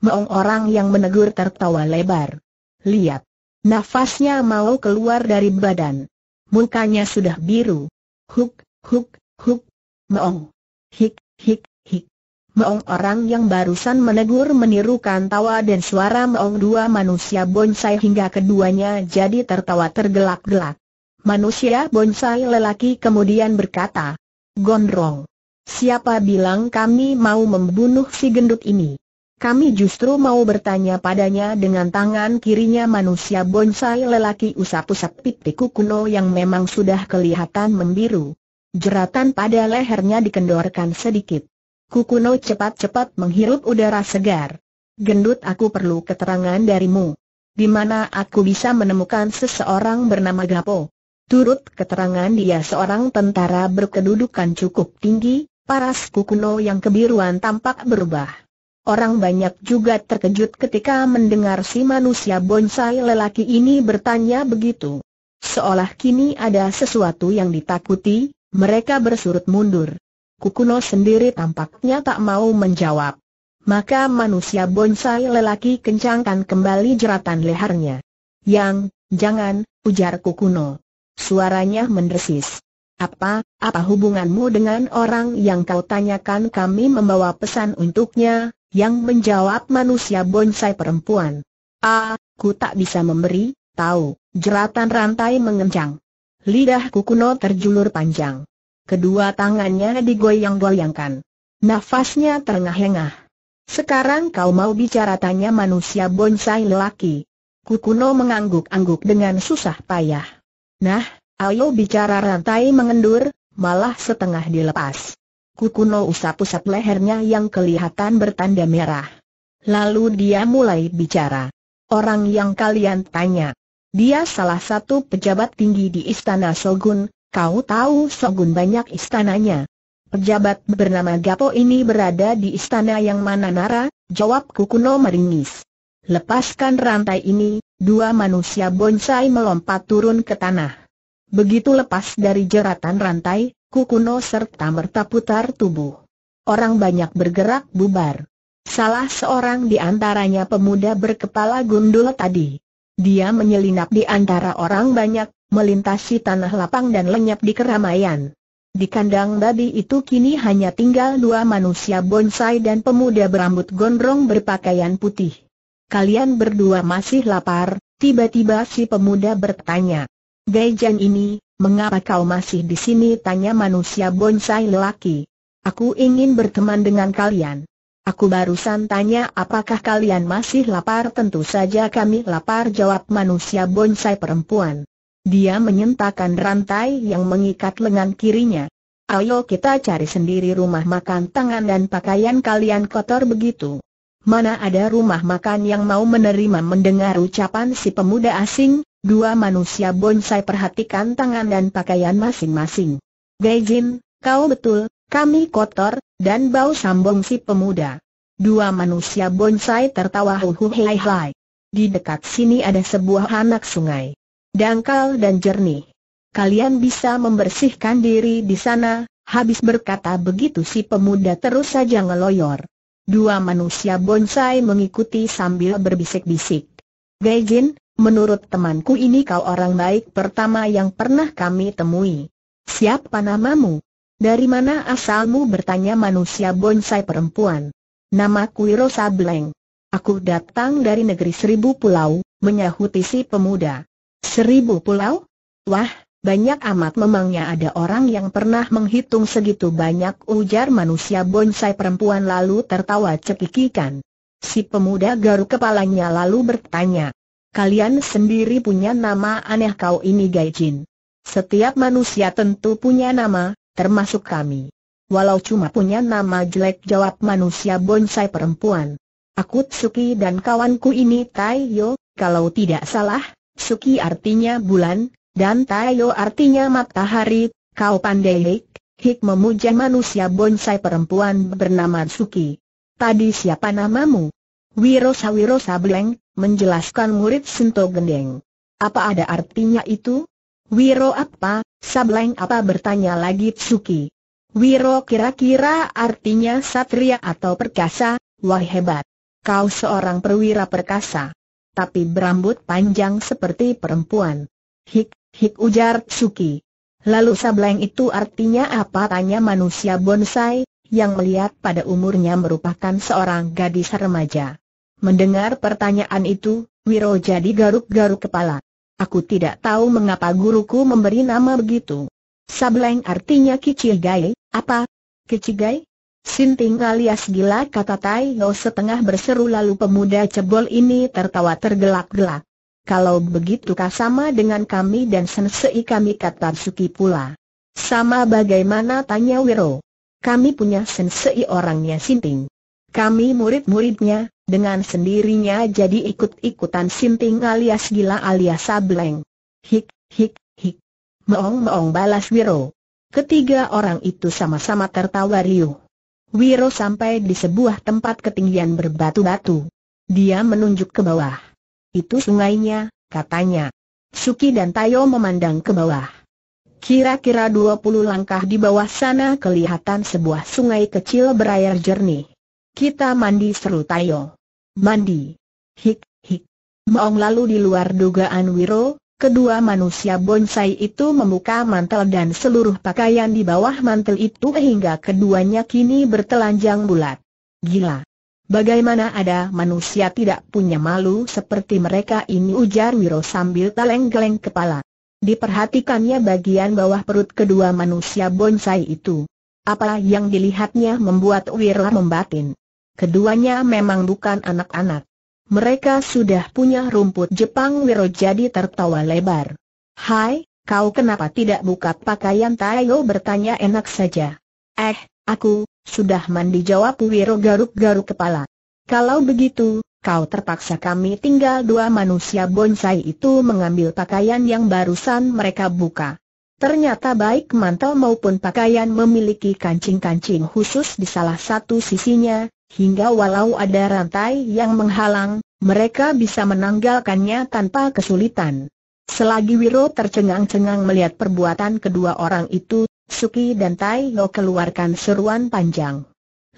Meong orang yang menegur tertawa lebar. Lihat. Nafasnya mau keluar dari badan. Mukanya sudah biru. Huk, huk, huk. Meong. Hik, hik, Meong orang yang barusan menegur menirukan tawa dan suara meong dua manusia bonsai hingga keduanya jadi tertawa tergelak-gelak. Manusia bonsai lelaki kemudian berkata, Gondrong, siapa bilang kami mau membunuh si gendut ini? Kami justru mau bertanya padanya dengan tangan kirinya manusia bonsai lelaki usap-usap pipiku kuno yang memang sudah kelihatan membiru. Jeratan pada lehernya dikendorkan sedikit. Kukuno cepat-cepat menghirup udara segar. Gendut aku perlu keterangan darimu. Di mana aku bisa menemukan seseorang bernama Gapo? Turut keterangan dia seorang tentara berkedudukan cukup tinggi, paras Kukuno yang kebiruan tampak berubah. Orang banyak juga terkejut ketika mendengar si manusia bonsai lelaki ini bertanya begitu. Seolah kini ada sesuatu yang ditakuti, mereka bersurut mundur. Kukuno sendiri tampaknya tak mau menjawab. Maka manusia bonsai lelaki kencangkan kembali jeratan lehernya. Yang, jangan, ujar Kukuno. Suaranya mendesis. Apa, apa hubunganmu dengan orang yang kau tanyakan kami membawa pesan untuknya, yang menjawab manusia bonsai perempuan. Ah, ku tak bisa memberi, tahu, jeratan rantai mengencang. Lidah Kukuno terjulur panjang. Kedua tangannya digoyang-goyangkan. Nafasnya terengah-engah. Sekarang kau mau bicara tanya manusia bonsai lelaki. Kukuno mengangguk-angguk dengan susah payah. Nah, ayo bicara rantai mengendur, malah setengah dilepas. Kukuno usap-usap lehernya yang kelihatan bertanda merah. Lalu dia mulai bicara. Orang yang kalian tanya. Dia salah satu pejabat tinggi di Istana Shogun, Kau tahu Sogun banyak istananya. Pejabat bernama Gapo ini berada di istana yang mana Nara? Jawab Kukuno meringis. Lepaskan rantai ini, dua manusia bonsai melompat turun ke tanah. Begitu lepas dari jeratan rantai, Kukuno serta merta putar tubuh. Orang banyak bergerak bubar. Salah seorang di antaranya pemuda berkepala gundul tadi. Dia menyelinap di antara orang banyak, melintasi tanah lapang dan lenyap di keramaian. Di kandang babi itu kini hanya tinggal dua manusia bonsai dan pemuda berambut gondrong berpakaian putih. Kalian berdua masih lapar, tiba-tiba si pemuda bertanya. Gaijan ini, mengapa kau masih di sini? Tanya manusia bonsai lelaki. Aku ingin berteman dengan kalian. Aku barusan tanya apakah kalian masih lapar tentu saja kami lapar jawab manusia bonsai perempuan. Dia menyentakan rantai yang mengikat lengan kirinya. Ayo kita cari sendiri rumah makan tangan dan pakaian kalian kotor begitu. Mana ada rumah makan yang mau menerima mendengar ucapan si pemuda asing, dua manusia bonsai perhatikan tangan dan pakaian masing-masing. Gaijin, kau betul, kami kotor, dan bau sambung si pemuda. Dua manusia bonsai tertawa huhuhai-hai. Di dekat sini ada sebuah anak sungai. Dangkal dan jernih. Kalian bisa membersihkan diri di sana, habis berkata begitu si pemuda terus saja ngeloyor. Dua manusia bonsai mengikuti sambil berbisik-bisik. Gaijin, menurut temanku ini kau orang baik pertama yang pernah kami temui. Siapa namamu? Dari mana asalmu bertanya manusia bonsai perempuan? Namaku Wiro Sableng. Aku datang dari negeri seribu pulau, menyahuti si pemuda. Seribu pulau? Wah, banyak amat memangnya ada orang yang pernah menghitung segitu banyak ujar manusia bonsai perempuan lalu tertawa cekikikan. Si pemuda garuk kepalanya lalu bertanya, Kalian sendiri punya nama aneh kau ini Gaijin. Setiap manusia tentu punya nama, termasuk kami. Walau cuma punya nama jelek jawab manusia bonsai perempuan. Aku Suki dan kawanku ini Taiyo, kalau tidak salah, Suki artinya bulan, dan Taiyo artinya matahari, kau pandai hik, hik memuja manusia bonsai perempuan bernama Suki. Tadi siapa namamu? Wirosa Wirosa Bleng, menjelaskan murid Sento Gendeng. Apa ada artinya itu? Wiro apa, sableng apa bertanya lagi Tsuki. Wiro kira-kira artinya satria atau perkasa, wah hebat. Kau seorang perwira perkasa. Tapi berambut panjang seperti perempuan. Hik, hik ujar Tsuki. Lalu sableng itu artinya apa tanya manusia bonsai, yang melihat pada umurnya merupakan seorang gadis remaja. Mendengar pertanyaan itu, Wiro jadi garuk-garuk kepala. Aku tidak tahu mengapa guruku memberi nama begitu. Sableng artinya kecil gay, apa? Kicigai? Sinting alias gila kata Tai Yo setengah berseru lalu pemuda cebol ini tertawa tergelak-gelak. Kalau begitu kah sama dengan kami dan sensei kami kata Suki pula. Sama bagaimana tanya Wiro. Kami punya sensei orangnya Sinting. Kami murid-muridnya, dengan sendirinya jadi ikut-ikutan sinting alias gila alias sableng. Hik, hik, hik. Meong-meong balas Wiro. Ketiga orang itu sama-sama tertawa riuh. Wiro sampai di sebuah tempat ketinggian berbatu-batu. Dia menunjuk ke bawah. Itu sungainya, katanya. Suki dan Tayo memandang ke bawah. Kira-kira 20 langkah di bawah sana kelihatan sebuah sungai kecil berair jernih. Kita mandi seru Tayo. Mandi. Hik, hik. Maong lalu di luar dugaan Wiro, kedua manusia bonsai itu membuka mantel dan seluruh pakaian di bawah mantel itu hingga keduanya kini bertelanjang bulat. Gila. Bagaimana ada manusia tidak punya malu seperti mereka ini ujar Wiro sambil teleng-geleng kepala. Diperhatikannya bagian bawah perut kedua manusia bonsai itu. Apa yang dilihatnya membuat Wiro membatin. Keduanya memang bukan anak-anak. Mereka sudah punya rumput Jepang Wiro jadi tertawa lebar. Hai, kau kenapa tidak buka pakaian Tayo? bertanya enak saja. Eh, aku, sudah mandi jawab Wiro garuk-garuk kepala. Kalau begitu, kau terpaksa kami tinggal dua manusia bonsai itu mengambil pakaian yang barusan mereka buka. Ternyata baik mantel maupun pakaian memiliki kancing-kancing khusus di salah satu sisinya, hingga walau ada rantai yang menghalang, mereka bisa menanggalkannya tanpa kesulitan. Selagi Wiro tercengang-cengang melihat perbuatan kedua orang itu, Suki dan Tai Lo keluarkan seruan panjang.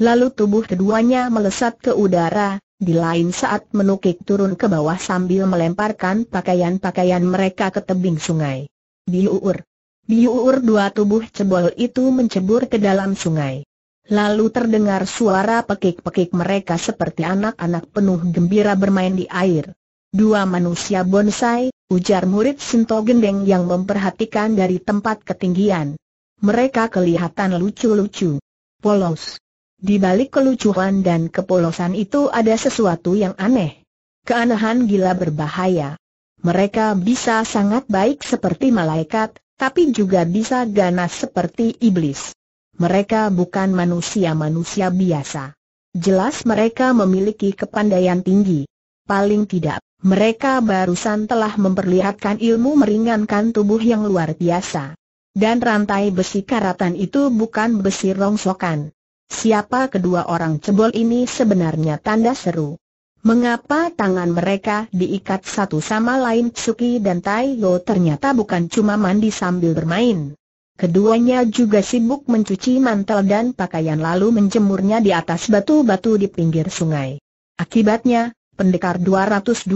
Lalu tubuh keduanya melesat ke udara, di lain saat menukik turun ke bawah sambil melemparkan pakaian-pakaian mereka ke tebing sungai. Biuur, biuur dua tubuh cebol itu mencebur ke dalam sungai. Lalu terdengar suara pekik-pekik mereka seperti anak-anak penuh gembira bermain di air. Dua manusia bonsai, ujar murid Sinto Gendeng yang memperhatikan dari tempat ketinggian. Mereka kelihatan lucu-lucu. Polos. Di balik kelucuan dan kepolosan itu ada sesuatu yang aneh. Keanehan gila berbahaya. Mereka bisa sangat baik seperti malaikat, tapi juga bisa ganas seperti iblis mereka bukan manusia-manusia biasa. Jelas mereka memiliki kepandaian tinggi. Paling tidak, mereka barusan telah memperlihatkan ilmu meringankan tubuh yang luar biasa. Dan rantai besi karatan itu bukan besi rongsokan. Siapa kedua orang cebol ini sebenarnya tanda seru. Mengapa tangan mereka diikat satu sama lain Suki dan Tai Lo ternyata bukan cuma mandi sambil bermain. Keduanya juga sibuk mencuci mantel dan pakaian lalu menjemurnya di atas batu-batu di pinggir sungai. Akibatnya, pendekar 212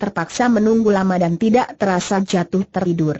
terpaksa menunggu lama dan tidak terasa jatuh tertidur.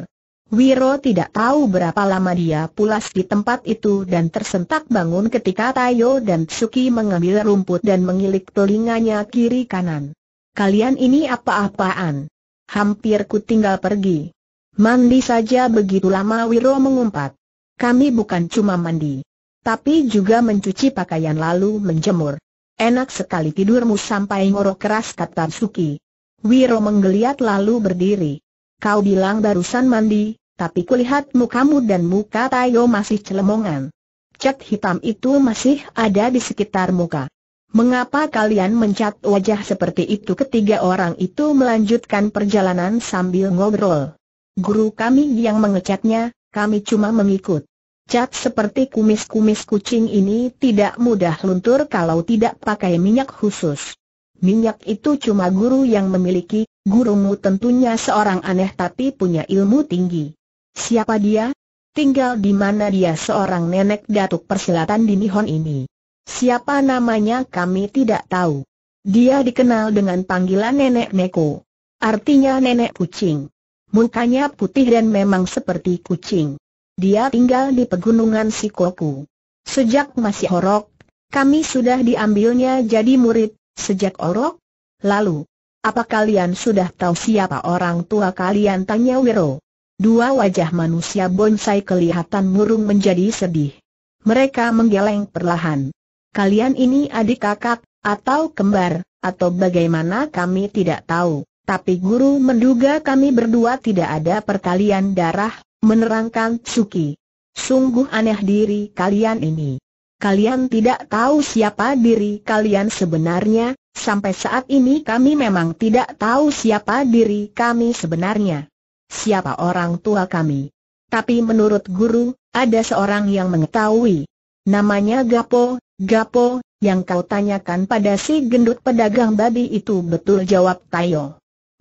Wiro tidak tahu berapa lama dia pulas di tempat itu dan tersentak bangun ketika Tayo dan Tsuki mengambil rumput dan mengilik telinganya kiri kanan. Kalian ini apa-apaan? Hampir ku tinggal pergi. Mandi saja begitu lama Wiro mengumpat. Kami bukan cuma mandi. Tapi juga mencuci pakaian lalu menjemur. Enak sekali tidurmu sampai ngorok keras kata Suki. Wiro menggeliat lalu berdiri. Kau bilang barusan mandi, tapi kulihat mukamu dan muka Tayo masih celemongan. Cat hitam itu masih ada di sekitar muka. Mengapa kalian mencat wajah seperti itu? Ketiga orang itu melanjutkan perjalanan sambil ngobrol. Guru kami yang mengecatnya, kami cuma mengikut. Cat seperti kumis-kumis kucing ini tidak mudah luntur kalau tidak pakai minyak khusus. Minyak itu cuma guru yang memiliki, gurumu tentunya seorang aneh tapi punya ilmu tinggi. Siapa dia? Tinggal di mana dia seorang nenek datuk persilatan di Nihon ini. Siapa namanya kami tidak tahu. Dia dikenal dengan panggilan nenek Neko. Artinya nenek kucing. Mukanya putih dan memang seperti kucing. Dia tinggal di pegunungan Sikoku. Sejak masih Horok, kami sudah diambilnya jadi murid, sejak orok? Lalu, apa kalian sudah tahu siapa orang tua kalian? Tanya Wiro. Dua wajah manusia bonsai kelihatan murung menjadi sedih. Mereka menggeleng perlahan. Kalian ini adik kakak, atau kembar, atau bagaimana kami tidak tahu. Tapi guru menduga kami berdua tidak ada pertalian darah, menerangkan Suki. Sungguh aneh diri kalian ini. Kalian tidak tahu siapa diri kalian sebenarnya, sampai saat ini kami memang tidak tahu siapa diri kami sebenarnya. Siapa orang tua kami. Tapi menurut guru, ada seorang yang mengetahui. Namanya Gapo, Gapo, yang kau tanyakan pada si gendut pedagang babi itu betul jawab Tayo.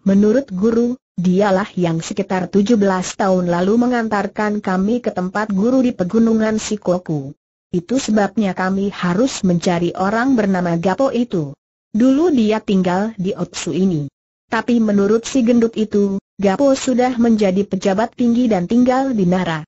Menurut guru, dialah yang sekitar 17 tahun lalu mengantarkan kami ke tempat guru di pegunungan Sikoku. Itu sebabnya kami harus mencari orang bernama Gapo itu. Dulu dia tinggal di Otsu ini. Tapi menurut si gendut itu, Gapo sudah menjadi pejabat tinggi dan tinggal di Nara.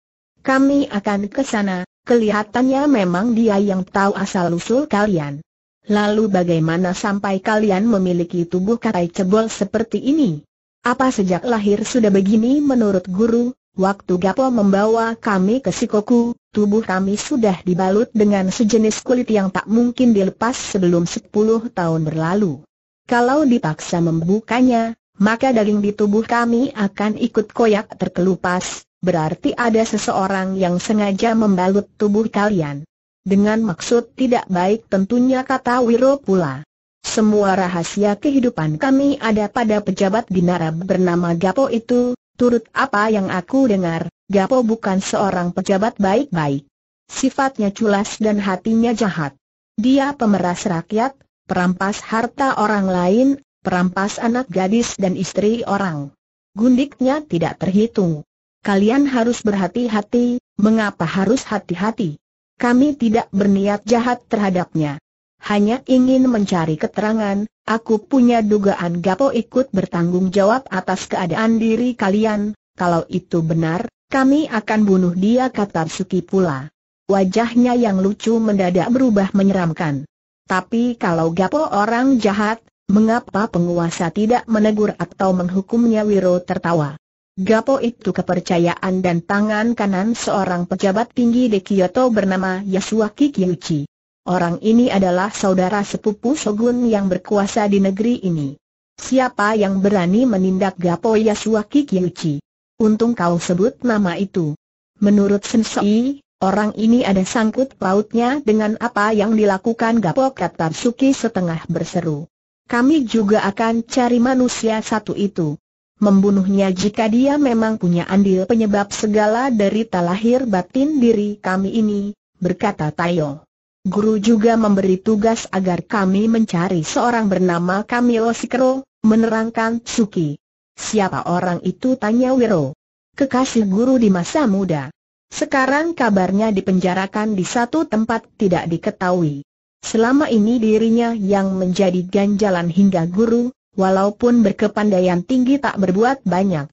Kami akan ke sana, kelihatannya memang dia yang tahu asal-usul kalian. Lalu bagaimana sampai kalian memiliki tubuh katai cebol seperti ini? Apa sejak lahir sudah begini menurut guru? Waktu Gapo membawa kami ke Sikoku, tubuh kami sudah dibalut dengan sejenis kulit yang tak mungkin dilepas sebelum 10 tahun berlalu. Kalau dipaksa membukanya, maka daging di tubuh kami akan ikut koyak terkelupas, berarti ada seseorang yang sengaja membalut tubuh kalian. Dengan maksud tidak baik tentunya kata Wiro pula. Semua rahasia kehidupan kami ada pada pejabat binara bernama Gapo itu, turut apa yang aku dengar, Gapo bukan seorang pejabat baik-baik. Sifatnya culas dan hatinya jahat. Dia pemeras rakyat, perampas harta orang lain, perampas anak gadis dan istri orang. Gundiknya tidak terhitung. Kalian harus berhati-hati, mengapa harus hati-hati? Kami tidak berniat jahat terhadapnya. Hanya ingin mencari keterangan, aku punya dugaan Gapo ikut bertanggung jawab atas keadaan diri kalian, kalau itu benar, kami akan bunuh dia kata Suki pula. Wajahnya yang lucu mendadak berubah menyeramkan. Tapi kalau Gapo orang jahat, mengapa penguasa tidak menegur atau menghukumnya Wiro tertawa? Gapo itu kepercayaan dan tangan kanan seorang pejabat tinggi di Kyoto bernama Yasuaki Kyuchi. Orang ini adalah saudara sepupu Shogun yang berkuasa di negeri ini. Siapa yang berani menindak Gapo Yasuaki Kyuchi? Untung kau sebut nama itu. Menurut Sensei, orang ini ada sangkut pautnya dengan apa yang dilakukan Gapo Katarsuki setengah berseru. Kami juga akan cari manusia satu itu membunuhnya jika dia memang punya andil penyebab segala dari lahir batin diri kami ini, berkata Tayo. Guru juga memberi tugas agar kami mencari seorang bernama Kamil Sikro, menerangkan Suki. Siapa orang itu tanya Wiro. Kekasih guru di masa muda. Sekarang kabarnya dipenjarakan di satu tempat tidak diketahui. Selama ini dirinya yang menjadi ganjalan hingga guru, walaupun berkepandaian tinggi tak berbuat banyak.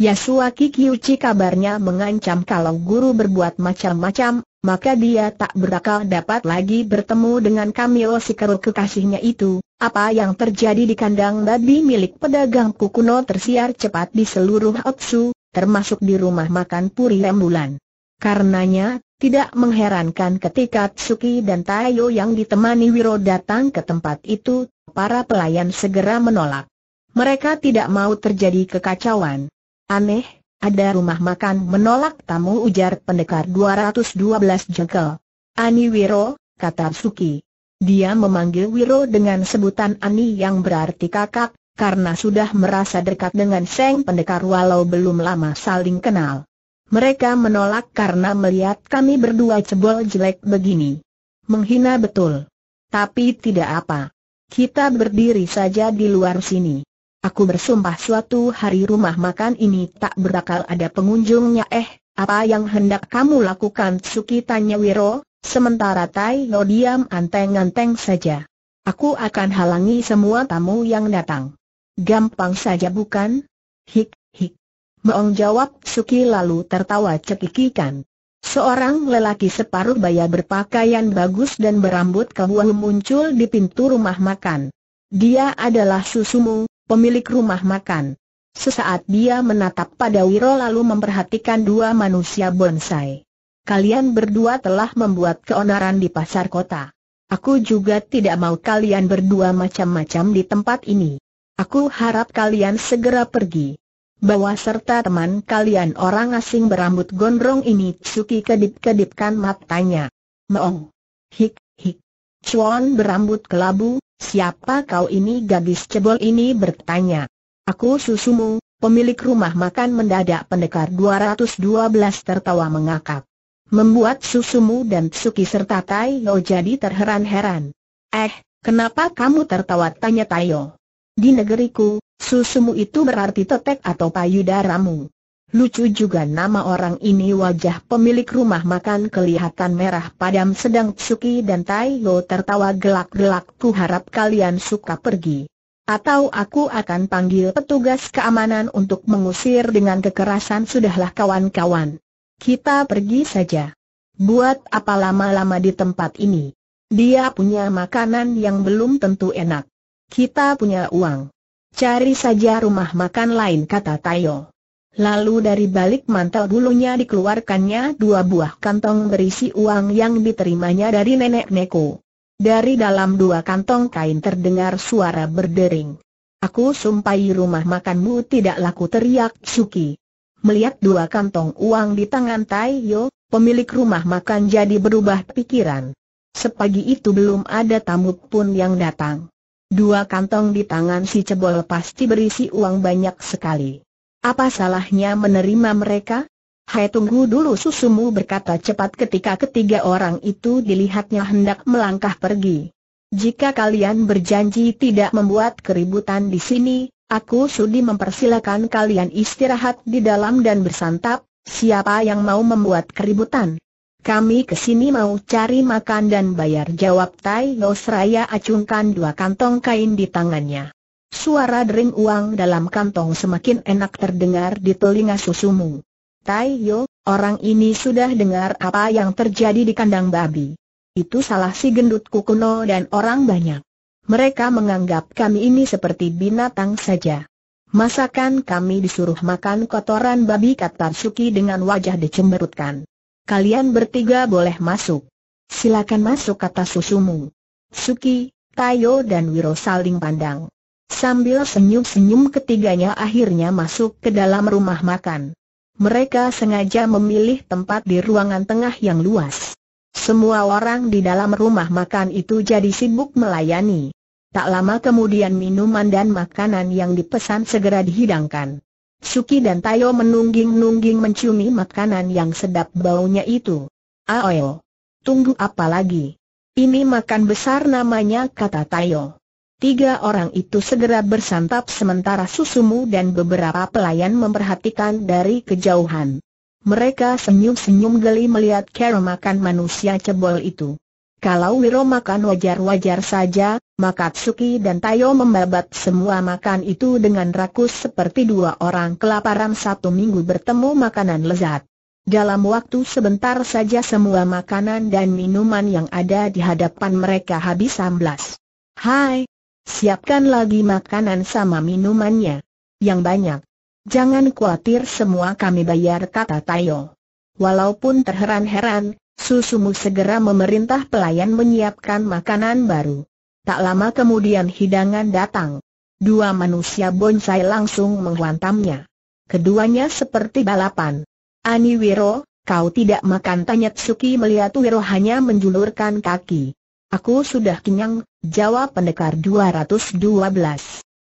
Yasua Kikiuchi kabarnya mengancam kalau guru berbuat macam-macam, maka dia tak berakal dapat lagi bertemu dengan si Sikeru kekasihnya itu. Apa yang terjadi di kandang babi milik pedagang kukuno tersiar cepat di seluruh Otsu, termasuk di rumah makan Puri Rembulan. Karenanya, tidak mengherankan ketika Tsuki dan Tayo yang ditemani Wiro datang ke tempat itu, para pelayan segera menolak. Mereka tidak mau terjadi kekacauan. Aneh, ada rumah makan menolak tamu ujar pendekar 212 jengkel. Ani Wiro, kata Suki. Dia memanggil Wiro dengan sebutan Ani yang berarti kakak, karena sudah merasa dekat dengan Seng pendekar walau belum lama saling kenal. Mereka menolak karena melihat kami berdua cebol jelek begini. Menghina betul. Tapi tidak apa. Kita berdiri saja di luar sini. Aku bersumpah suatu hari rumah makan ini tak berakal ada pengunjungnya eh, apa yang hendak kamu lakukan Suki tanya Wiro, sementara Tai No diam anteng-anteng saja. Aku akan halangi semua tamu yang datang. Gampang saja bukan? Hik, hik. Meong jawab Suki lalu tertawa cekikikan. Seorang lelaki separuh baya berpakaian bagus dan berambut kebuah muncul di pintu rumah makan. Dia adalah Susumu, pemilik rumah makan. Sesaat dia menatap pada Wiro lalu memperhatikan dua manusia bonsai. Kalian berdua telah membuat keonaran di pasar kota. Aku juga tidak mau kalian berdua macam-macam di tempat ini. Aku harap kalian segera pergi bawa serta teman kalian orang asing berambut gondrong ini Suki kedip-kedipkan matanya. Meong. Hik, hik. Chuan berambut kelabu, siapa kau ini gadis cebol ini bertanya. Aku susumu, pemilik rumah makan mendadak pendekar 212 tertawa mengakap, Membuat susumu dan Suki serta Tayo jadi terheran-heran. Eh, kenapa kamu tertawa tanya Tayo? Di negeriku, susumu itu berarti tetek atau payudaramu. Lucu juga nama orang ini wajah pemilik rumah makan kelihatan merah padam sedang Tsuki dan Tai Lo tertawa gelak-gelak ku harap kalian suka pergi. Atau aku akan panggil petugas keamanan untuk mengusir dengan kekerasan sudahlah kawan-kawan. Kita pergi saja. Buat apa lama-lama di tempat ini? Dia punya makanan yang belum tentu enak. Kita punya uang. Cari saja rumah makan lain kata Tayo. Lalu dari balik mantel bulunya dikeluarkannya dua buah kantong berisi uang yang diterimanya dari nenek Neko. Dari dalam dua kantong kain terdengar suara berdering. Aku sumpahi rumah makanmu tidak laku teriak Suki. Melihat dua kantong uang di tangan Tayo, pemilik rumah makan jadi berubah pikiran. Sepagi itu belum ada tamu pun yang datang. Dua kantong di tangan si cebol pasti berisi uang banyak sekali. Apa salahnya menerima mereka? Hai tunggu dulu susumu berkata cepat ketika ketiga orang itu dilihatnya hendak melangkah pergi. Jika kalian berjanji tidak membuat keributan di sini, aku sudi mempersilakan kalian istirahat di dalam dan bersantap, siapa yang mau membuat keributan? Kami kesini mau cari makan dan bayar jawab Tai Ho Seraya acungkan dua kantong kain di tangannya. Suara dering uang dalam kantong semakin enak terdengar di telinga susumu. Tai Yo, orang ini sudah dengar apa yang terjadi di kandang babi. Itu salah si gendut Kukuno dan orang banyak. Mereka menganggap kami ini seperti binatang saja. Masakan kami disuruh makan kotoran babi kata Suki dengan wajah dicemberutkan kalian bertiga boleh masuk. Silakan masuk kata susumu. Suki, Tayo dan Wiro saling pandang. Sambil senyum-senyum ketiganya akhirnya masuk ke dalam rumah makan. Mereka sengaja memilih tempat di ruangan tengah yang luas. Semua orang di dalam rumah makan itu jadi sibuk melayani. Tak lama kemudian minuman dan makanan yang dipesan segera dihidangkan. Suki dan Tayo menungging-nungging menciumi makanan yang sedap baunya itu. Aoyo, tunggu apa lagi? Ini makan besar namanya kata Tayo. Tiga orang itu segera bersantap sementara Susumu dan beberapa pelayan memperhatikan dari kejauhan. Mereka senyum-senyum geli melihat cara makan manusia cebol itu. Kalau Wiro makan wajar-wajar saja, maka Tsuki dan Tayo membabat semua makan itu dengan rakus seperti dua orang kelaparan satu minggu bertemu makanan lezat. Dalam waktu sebentar saja semua makanan dan minuman yang ada di hadapan mereka habis amblas. Hai, siapkan lagi makanan sama minumannya. Yang banyak. Jangan khawatir semua kami bayar kata Tayo. Walaupun terheran-heran, Susumu segera memerintah pelayan menyiapkan makanan baru. Tak lama kemudian hidangan datang. Dua manusia bonsai langsung menghantamnya. Keduanya seperti balapan. Ani Wiro, kau tidak makan tanya Tsuki melihat Wiro hanya menjulurkan kaki. Aku sudah kenyang, jawab pendekar 212.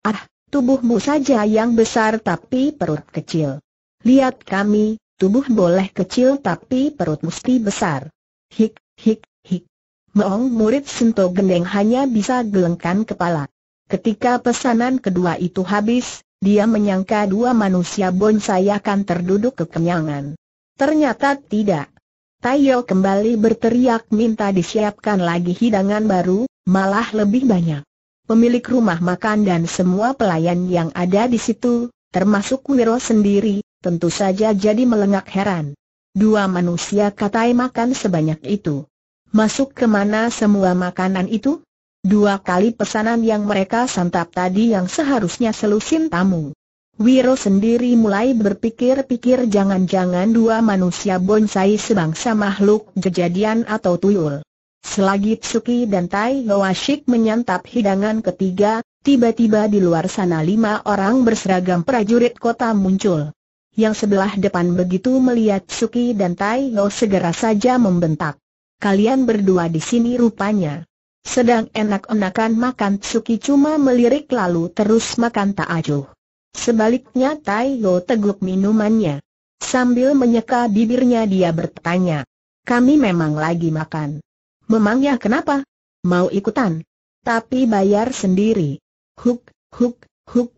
Ah, tubuhmu saja yang besar tapi perut kecil. Lihat kami, Tubuh boleh kecil tapi perut mesti besar. Hik, hik, hik. Meong murid Sento Gendeng hanya bisa gelengkan kepala. Ketika pesanan kedua itu habis, dia menyangka dua manusia bonsai akan terduduk kekenyangan. Ternyata tidak. Tayo kembali berteriak minta disiapkan lagi hidangan baru, malah lebih banyak. Pemilik rumah makan dan semua pelayan yang ada di situ, termasuk Wiro sendiri, tentu saja jadi melengak heran. Dua manusia katai makan sebanyak itu. Masuk ke mana semua makanan itu? Dua kali pesanan yang mereka santap tadi yang seharusnya selusin tamu. Wiro sendiri mulai berpikir-pikir jangan-jangan dua manusia bonsai sebangsa makhluk kejadian atau tuyul. Selagi Tsuki dan Tai Gawashik menyantap hidangan ketiga, tiba-tiba di luar sana lima orang berseragam prajurit kota muncul. Yang sebelah depan begitu melihat Suki dan Tai Lo segera saja membentak. Kalian berdua di sini rupanya. Sedang enak-enakan makan Suki cuma melirik lalu terus makan tak acuh. Sebaliknya Tai Lo teguk minumannya. Sambil menyeka bibirnya dia bertanya. Kami memang lagi makan. Memangnya kenapa? Mau ikutan? Tapi bayar sendiri. Huk, huk, huk,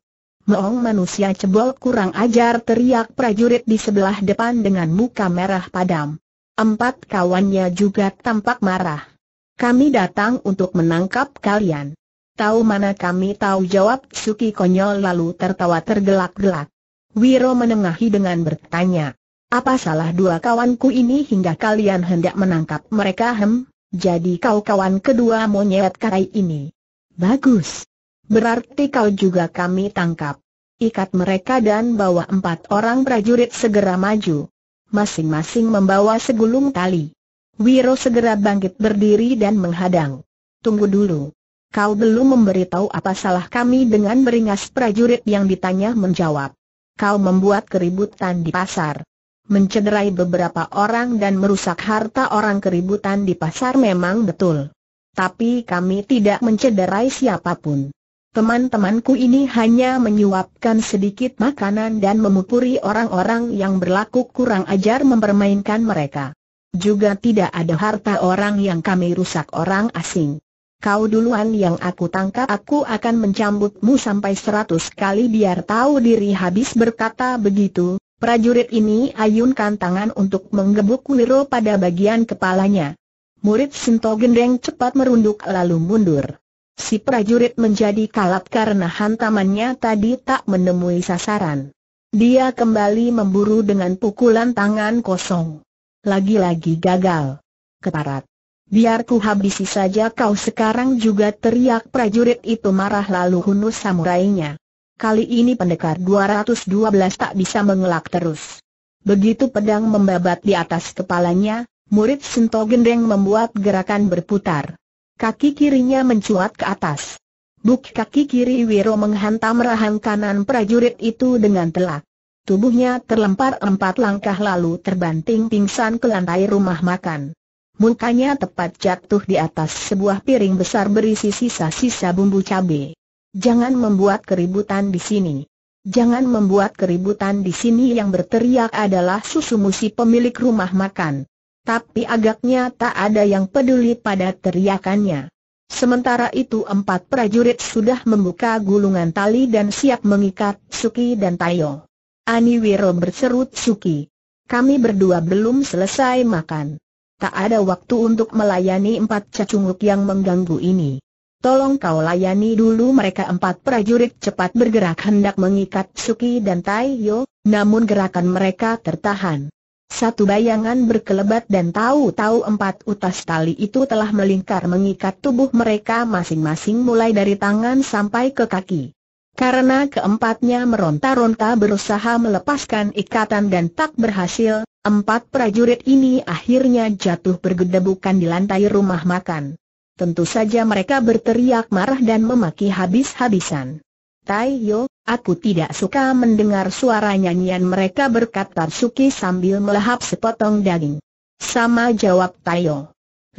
Meong manusia cebol kurang ajar teriak prajurit di sebelah depan dengan muka merah padam. Empat kawannya juga tampak marah. Kami datang untuk menangkap kalian. Tahu mana kami tahu jawab Suki konyol lalu tertawa tergelak-gelak. Wiro menengahi dengan bertanya. Apa salah dua kawanku ini hingga kalian hendak menangkap mereka hem? Jadi kau kawan kedua monyet karai ini. Bagus. Berarti kau juga kami tangkap. Ikat mereka dan bawa empat orang prajurit segera maju. Masing-masing membawa segulung tali. Wiro segera bangkit berdiri dan menghadang. Tunggu dulu. Kau belum memberitahu apa salah kami dengan beringas prajurit yang ditanya menjawab. Kau membuat keributan di pasar mencederai beberapa orang dan merusak harta orang keributan di pasar memang betul. Tapi kami tidak mencederai siapapun. Teman-temanku ini hanya menyuapkan sedikit makanan dan memupuri orang-orang yang berlaku kurang ajar mempermainkan mereka. Juga tidak ada harta orang yang kami rusak orang asing. Kau duluan yang aku tangkap aku akan mencambutmu sampai seratus kali biar tahu diri habis berkata begitu. Prajurit ini ayunkan tangan untuk menggebuk Wiro pada bagian kepalanya. Murid Sinto Gendeng cepat merunduk lalu mundur. Si prajurit menjadi kalap karena hantamannya tadi tak menemui sasaran. Dia kembali memburu dengan pukulan tangan kosong. Lagi-lagi gagal. Keparat. Biar ku habisi saja kau sekarang juga teriak prajurit itu marah lalu hunus samurainya. Kali ini pendekar 212 tak bisa mengelak terus. Begitu pedang membabat di atas kepalanya, murid Sinto Gendeng membuat gerakan berputar. Kaki kirinya mencuat ke atas. Buk kaki kiri Wiro menghantam rahang kanan prajurit itu dengan telak. Tubuhnya terlempar empat langkah lalu terbanting pingsan ke lantai rumah makan. Mukanya tepat jatuh di atas sebuah piring besar berisi sisa-sisa bumbu cabai. Jangan membuat keributan di sini. Jangan membuat keributan di sini yang berteriak adalah susu si pemilik rumah makan tapi agaknya tak ada yang peduli pada teriakannya. Sementara itu empat prajurit sudah membuka gulungan tali dan siap mengikat Suki dan Tayo. Ani Wiro berserut Suki. Kami berdua belum selesai makan. Tak ada waktu untuk melayani empat cacunguk yang mengganggu ini. Tolong kau layani dulu mereka empat prajurit cepat bergerak hendak mengikat Suki dan Tayo, namun gerakan mereka tertahan. Satu bayangan berkelebat dan tahu-tahu empat utas tali itu telah melingkar mengikat tubuh mereka masing-masing mulai dari tangan sampai ke kaki. Karena keempatnya meronta-ronta berusaha melepaskan ikatan dan tak berhasil, empat prajurit ini akhirnya jatuh bergedebukan di lantai rumah makan. Tentu saja mereka berteriak marah dan memaki habis-habisan. Tai Yo, aku tidak suka mendengar suara nyanyian mereka berkata Suki sambil melahap sepotong daging. Sama jawab Tai Yo.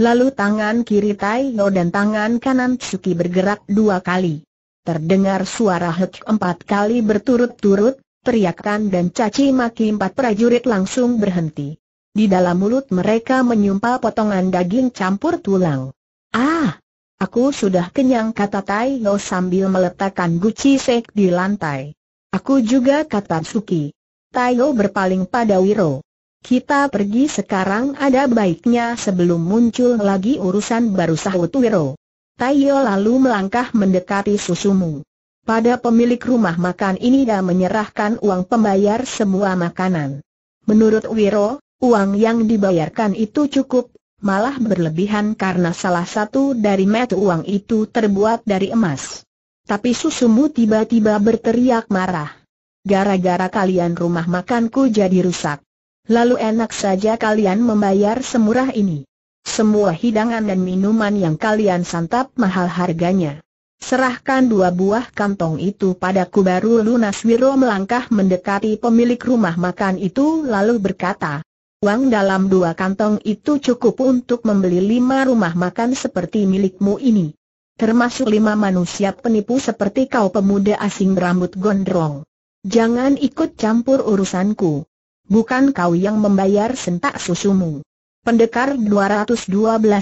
Lalu tangan kiri Tai Yo dan tangan kanan Suki bergerak dua kali. Terdengar suara hek empat kali berturut-turut, teriakan dan caci maki empat prajurit langsung berhenti. Di dalam mulut mereka menyumpah potongan daging campur tulang. Ah! Aku sudah kenyang kata Tai No sambil meletakkan guci sek di lantai. Aku juga kata Suki. Tai berpaling pada Wiro. Kita pergi sekarang ada baiknya sebelum muncul lagi urusan baru sahut Wiro. Taiyo lalu melangkah mendekati Susumu. Pada pemilik rumah makan ini dah menyerahkan uang pembayar semua makanan. Menurut Wiro, Uang yang dibayarkan itu cukup malah berlebihan karena salah satu dari met uang itu terbuat dari emas. Tapi susumu tiba-tiba berteriak marah. Gara-gara kalian rumah makanku jadi rusak. Lalu enak saja kalian membayar semurah ini. Semua hidangan dan minuman yang kalian santap mahal harganya. Serahkan dua buah kantong itu padaku baru lunas Wiro melangkah mendekati pemilik rumah makan itu lalu berkata, Uang dalam dua kantong itu cukup untuk membeli lima rumah makan seperti milikmu ini. Termasuk lima manusia penipu seperti kau pemuda asing berambut gondrong. Jangan ikut campur urusanku. Bukan kau yang membayar sentak susumu. Pendekar 212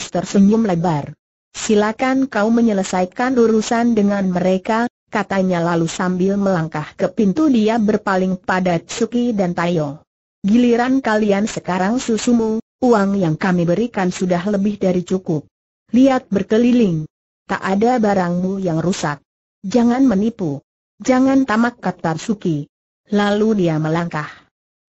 tersenyum lebar. Silakan kau menyelesaikan urusan dengan mereka, katanya lalu sambil melangkah ke pintu dia berpaling pada Tsuki dan Tayo. Giliran kalian sekarang susumu, uang yang kami berikan sudah lebih dari cukup. Lihat berkeliling. Tak ada barangmu yang rusak. Jangan menipu. Jangan tamak kata Suki. Lalu dia melangkah.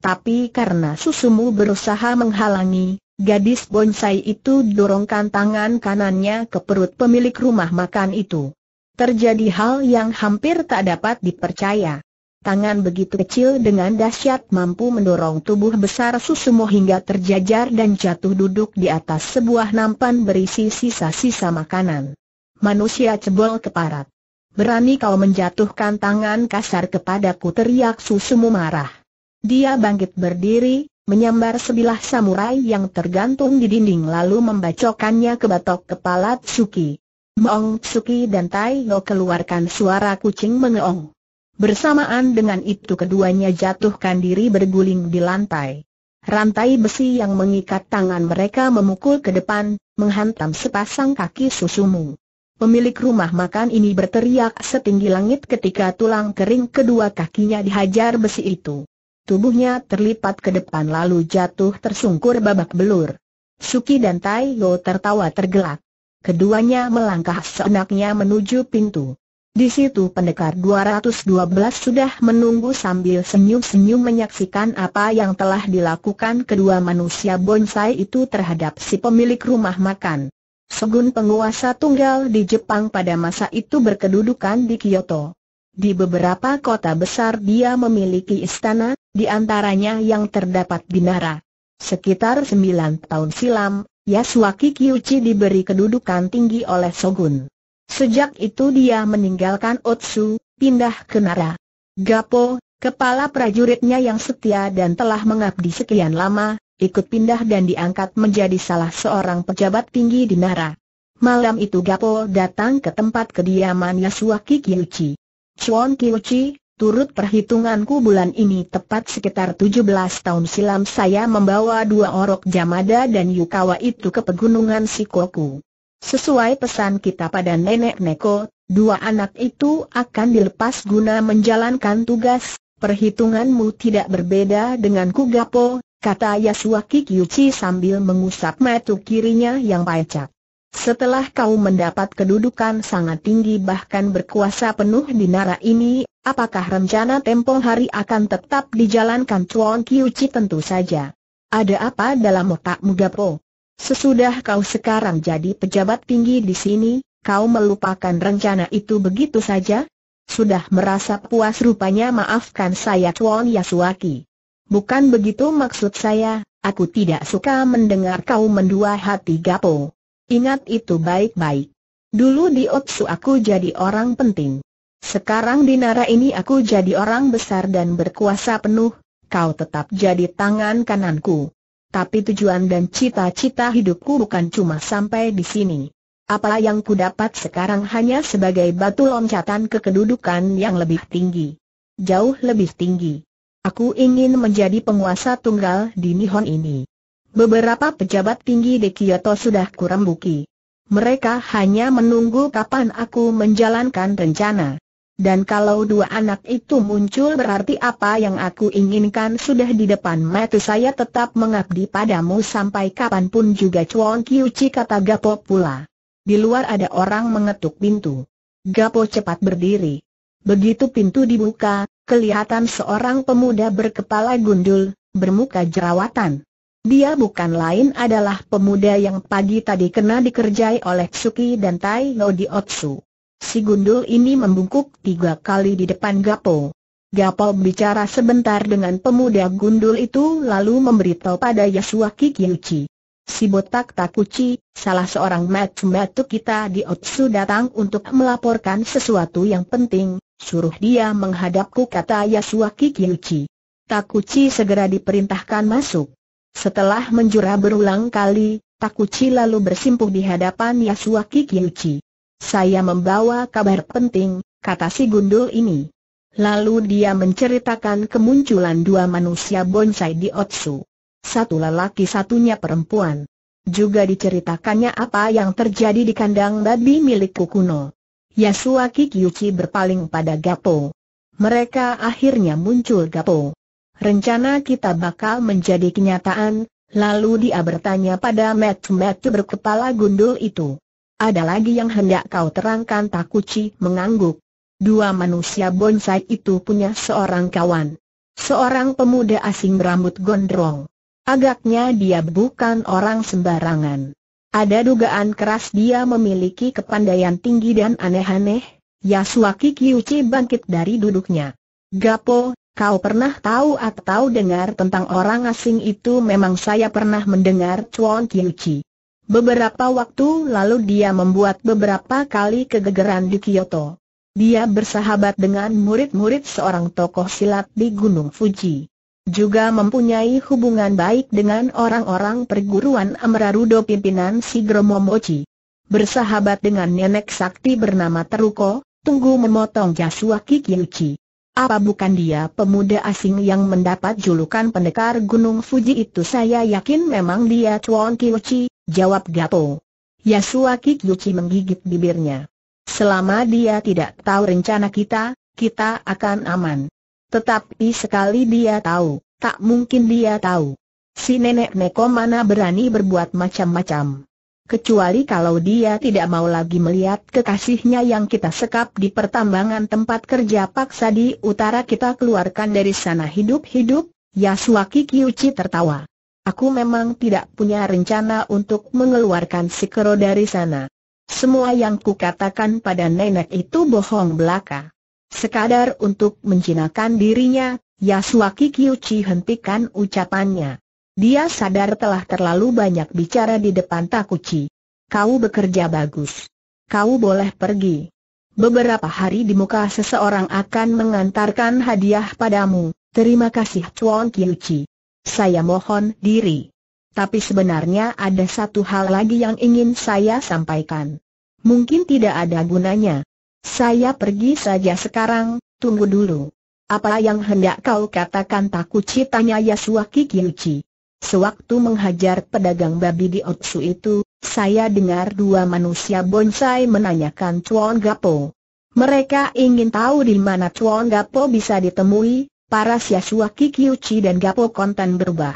Tapi karena susumu berusaha menghalangi, Gadis bonsai itu dorongkan tangan kanannya ke perut pemilik rumah makan itu. Terjadi hal yang hampir tak dapat dipercaya. Tangan begitu kecil dengan dahsyat mampu mendorong tubuh besar Susumo hingga terjajar dan jatuh duduk di atas sebuah nampan berisi sisa-sisa makanan. Manusia cebol keparat. Berani kau menjatuhkan tangan kasar kepadaku teriak Susumo marah. Dia bangkit berdiri, menyambar sebilah samurai yang tergantung di dinding lalu membacokannya ke batok kepala Tsuki. Meong Tsuki dan Tai Lo keluarkan suara kucing mengeong. Bersamaan dengan itu keduanya jatuhkan diri berguling di lantai. Rantai besi yang mengikat tangan mereka memukul ke depan, menghantam sepasang kaki susumu. Pemilik rumah makan ini berteriak setinggi langit ketika tulang kering kedua kakinya dihajar besi itu. Tubuhnya terlipat ke depan lalu jatuh tersungkur babak belur. Suki dan Tai Yo tertawa tergelak. Keduanya melangkah seenaknya menuju pintu. Di situ pendekar 212 sudah menunggu sambil senyum-senyum menyaksikan apa yang telah dilakukan kedua manusia bonsai itu terhadap si pemilik rumah makan. Segun penguasa tunggal di Jepang pada masa itu berkedudukan di Kyoto. Di beberapa kota besar dia memiliki istana, di antaranya yang terdapat di Nara. Sekitar 9 tahun silam, Yasuaki Kiyuchi diberi kedudukan tinggi oleh sogun. Sejak itu dia meninggalkan Otsu, pindah ke Nara. Gapo, kepala prajuritnya yang setia dan telah mengabdi sekian lama, ikut pindah dan diangkat menjadi salah seorang pejabat tinggi di Nara. Malam itu Gapo datang ke tempat kediaman Yasuaki Kiyuchi. Chuan Kiyuchi, Turut perhitunganku bulan ini tepat sekitar 17 tahun silam saya membawa dua orok Jamada dan Yukawa itu ke pegunungan Sikoku. Sesuai pesan kita pada Nenek Neko, dua anak itu akan dilepas guna menjalankan tugas, perhitunganmu tidak berbeda dengan Kugapo, kata Yasuaki Kikyuchi sambil mengusap metu kirinya yang pajak. Setelah kau mendapat kedudukan sangat tinggi bahkan berkuasa penuh di nara ini, apakah rencana tempo hari akan tetap dijalankan Chuan Kiyuchi tentu saja? Ada apa dalam otak Mugapo? Sesudah kau sekarang jadi pejabat tinggi di sini, kau melupakan rencana itu begitu saja? Sudah merasa puas rupanya maafkan saya Chuan Yasuaki. Bukan begitu maksud saya, aku tidak suka mendengar kau mendua hati gapo. Ingat itu baik-baik. Dulu di Otsu aku jadi orang penting. Sekarang di Nara ini aku jadi orang besar dan berkuasa penuh, kau tetap jadi tangan kananku tapi tujuan dan cita-cita hidupku bukan cuma sampai di sini. Apa yang ku dapat sekarang hanya sebagai batu loncatan ke kedudukan yang lebih tinggi. Jauh lebih tinggi. Aku ingin menjadi penguasa tunggal di Nihon ini. Beberapa pejabat tinggi di Kyoto sudah kurembuki. Mereka hanya menunggu kapan aku menjalankan rencana. Dan kalau dua anak itu muncul berarti apa yang aku inginkan sudah di depan mata saya tetap mengabdi padamu sampai kapanpun juga Chuan Kiuci kata Gapo pula. Di luar ada orang mengetuk pintu. Gapo cepat berdiri. Begitu pintu dibuka, kelihatan seorang pemuda berkepala gundul, bermuka jerawatan. Dia bukan lain adalah pemuda yang pagi tadi kena dikerjai oleh Suki dan Tai No Diotsu. Si gundul ini membungkuk tiga kali di depan Gapo. Gapo bicara sebentar dengan pemuda gundul itu lalu memberitahu pada Yasua Kikyuchi. Si botak Takuchi, salah seorang matsu kita di Otsu datang untuk melaporkan sesuatu yang penting, suruh dia menghadapku kata Yasua Kikyuchi. Takuchi segera diperintahkan masuk. Setelah menjura berulang kali, Takuchi lalu bersimpuh di hadapan Yasua Kikyuchi. Saya membawa kabar penting, kata si gundul ini. Lalu dia menceritakan kemunculan dua manusia bonsai di Otsu. Satu lelaki satunya perempuan. Juga diceritakannya apa yang terjadi di kandang babi milik Kukuno. Yasua Kikyuchi berpaling pada Gapo. Mereka akhirnya muncul Gapo. Rencana kita bakal menjadi kenyataan, lalu dia bertanya pada Matt Matt berkepala gundul itu. Ada lagi yang hendak kau terangkan Takuchi mengangguk. Dua manusia bonsai itu punya seorang kawan. Seorang pemuda asing berambut gondrong. Agaknya dia bukan orang sembarangan. Ada dugaan keras dia memiliki kepandaian tinggi dan aneh-aneh. Yasuaki Kiyuchi bangkit dari duduknya. Gapo, kau pernah tahu atau dengar tentang orang asing itu memang saya pernah mendengar Chuan Kiyuchi. Beberapa waktu lalu dia membuat beberapa kali kegegeran di Kyoto. Dia bersahabat dengan murid-murid seorang tokoh silat di Gunung Fuji. Juga mempunyai hubungan baik dengan orang-orang perguruan Amrarudo pimpinan Sigro Momochi. Bersahabat dengan nenek sakti bernama Teruko, Tunggu memotong jasua Kikyuchi. Apa bukan dia pemuda asing yang mendapat julukan pendekar Gunung Fuji itu saya yakin memang dia Chuan Kiuchi, Jawab Gapo. Yasua Kikyuchi menggigit bibirnya. Selama dia tidak tahu rencana kita, kita akan aman. Tetapi sekali dia tahu, tak mungkin dia tahu. Si nenek Neko mana berani berbuat macam-macam. Kecuali kalau dia tidak mau lagi melihat kekasihnya yang kita sekap di pertambangan tempat kerja paksa di utara kita keluarkan dari sana hidup-hidup, Yasuaki Kiyuchi tertawa. Aku memang tidak punya rencana untuk mengeluarkan si kero dari sana. Semua yang kukatakan pada nenek itu bohong belaka. Sekadar untuk menjinakkan dirinya, Yasuaki Kiyuchi hentikan ucapannya. Dia sadar telah terlalu banyak bicara di depan Takuchi. Kau bekerja bagus. Kau boleh pergi. Beberapa hari di muka seseorang akan mengantarkan hadiah padamu. Terima kasih Chuan Kiyuchi saya mohon diri. Tapi sebenarnya ada satu hal lagi yang ingin saya sampaikan. Mungkin tidak ada gunanya. Saya pergi saja sekarang, tunggu dulu. Apa yang hendak kau katakan Takuchi tanya Yasuo Kikiuchi. Sewaktu menghajar pedagang babi di Otsu itu, saya dengar dua manusia bonsai menanyakan Chuan Gapo. Mereka ingin tahu di mana Chuan Gapo bisa ditemui, para Siasua Kikiuchi dan Gapo Konten berubah.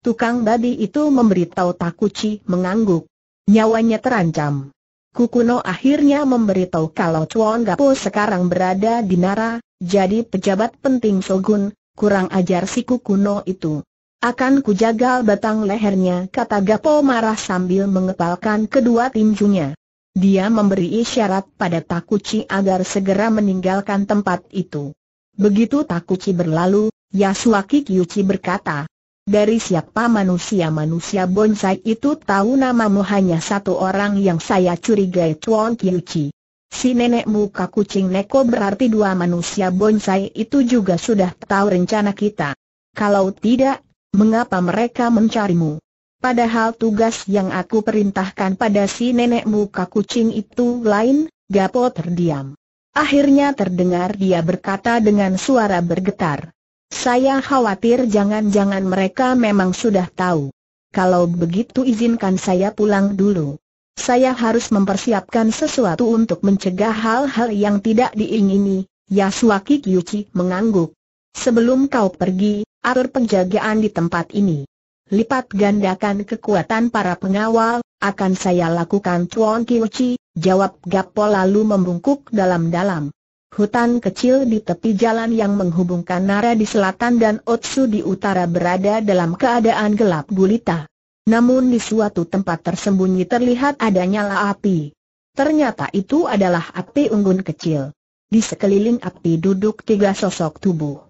Tukang babi itu memberitahu Takuchi mengangguk. Nyawanya terancam. Kukuno akhirnya memberitahu kalau Chuan Gapo sekarang berada di Nara, jadi pejabat penting Shogun, kurang ajar si Kukuno itu. Akan kujagal batang lehernya kata Gapo marah sambil mengepalkan kedua tinjunya. Dia memberi isyarat pada Takuchi agar segera meninggalkan tempat itu. Begitu Takuci berlalu, Yasuaki Kiyuchi berkata, dari siapa manusia-manusia bonsai itu tahu namamu hanya satu orang yang saya curigai Chuan Kiyuchi. Si nenek muka kucing neko berarti dua manusia bonsai itu juga sudah tahu rencana kita. Kalau tidak, mengapa mereka mencarimu? Padahal tugas yang aku perintahkan pada si nenek muka kucing itu lain, Gapo terdiam. Akhirnya terdengar dia berkata dengan suara bergetar. Saya khawatir jangan-jangan mereka memang sudah tahu. Kalau begitu izinkan saya pulang dulu. Saya harus mempersiapkan sesuatu untuk mencegah hal-hal yang tidak diingini. Yasuaki Kyuchi mengangguk. Sebelum kau pergi, atur penjagaan di tempat ini. Lipat gandakan kekuatan para pengawal, akan saya lakukan Tuan Kyuchi, Jawab Gapo lalu membungkuk dalam-dalam. Hutan kecil di tepi jalan yang menghubungkan Nara di selatan dan Otsu di utara berada dalam keadaan gelap gulita. Namun di suatu tempat tersembunyi terlihat adanya nyala api. Ternyata itu adalah api unggun kecil. Di sekeliling api duduk tiga sosok tubuh.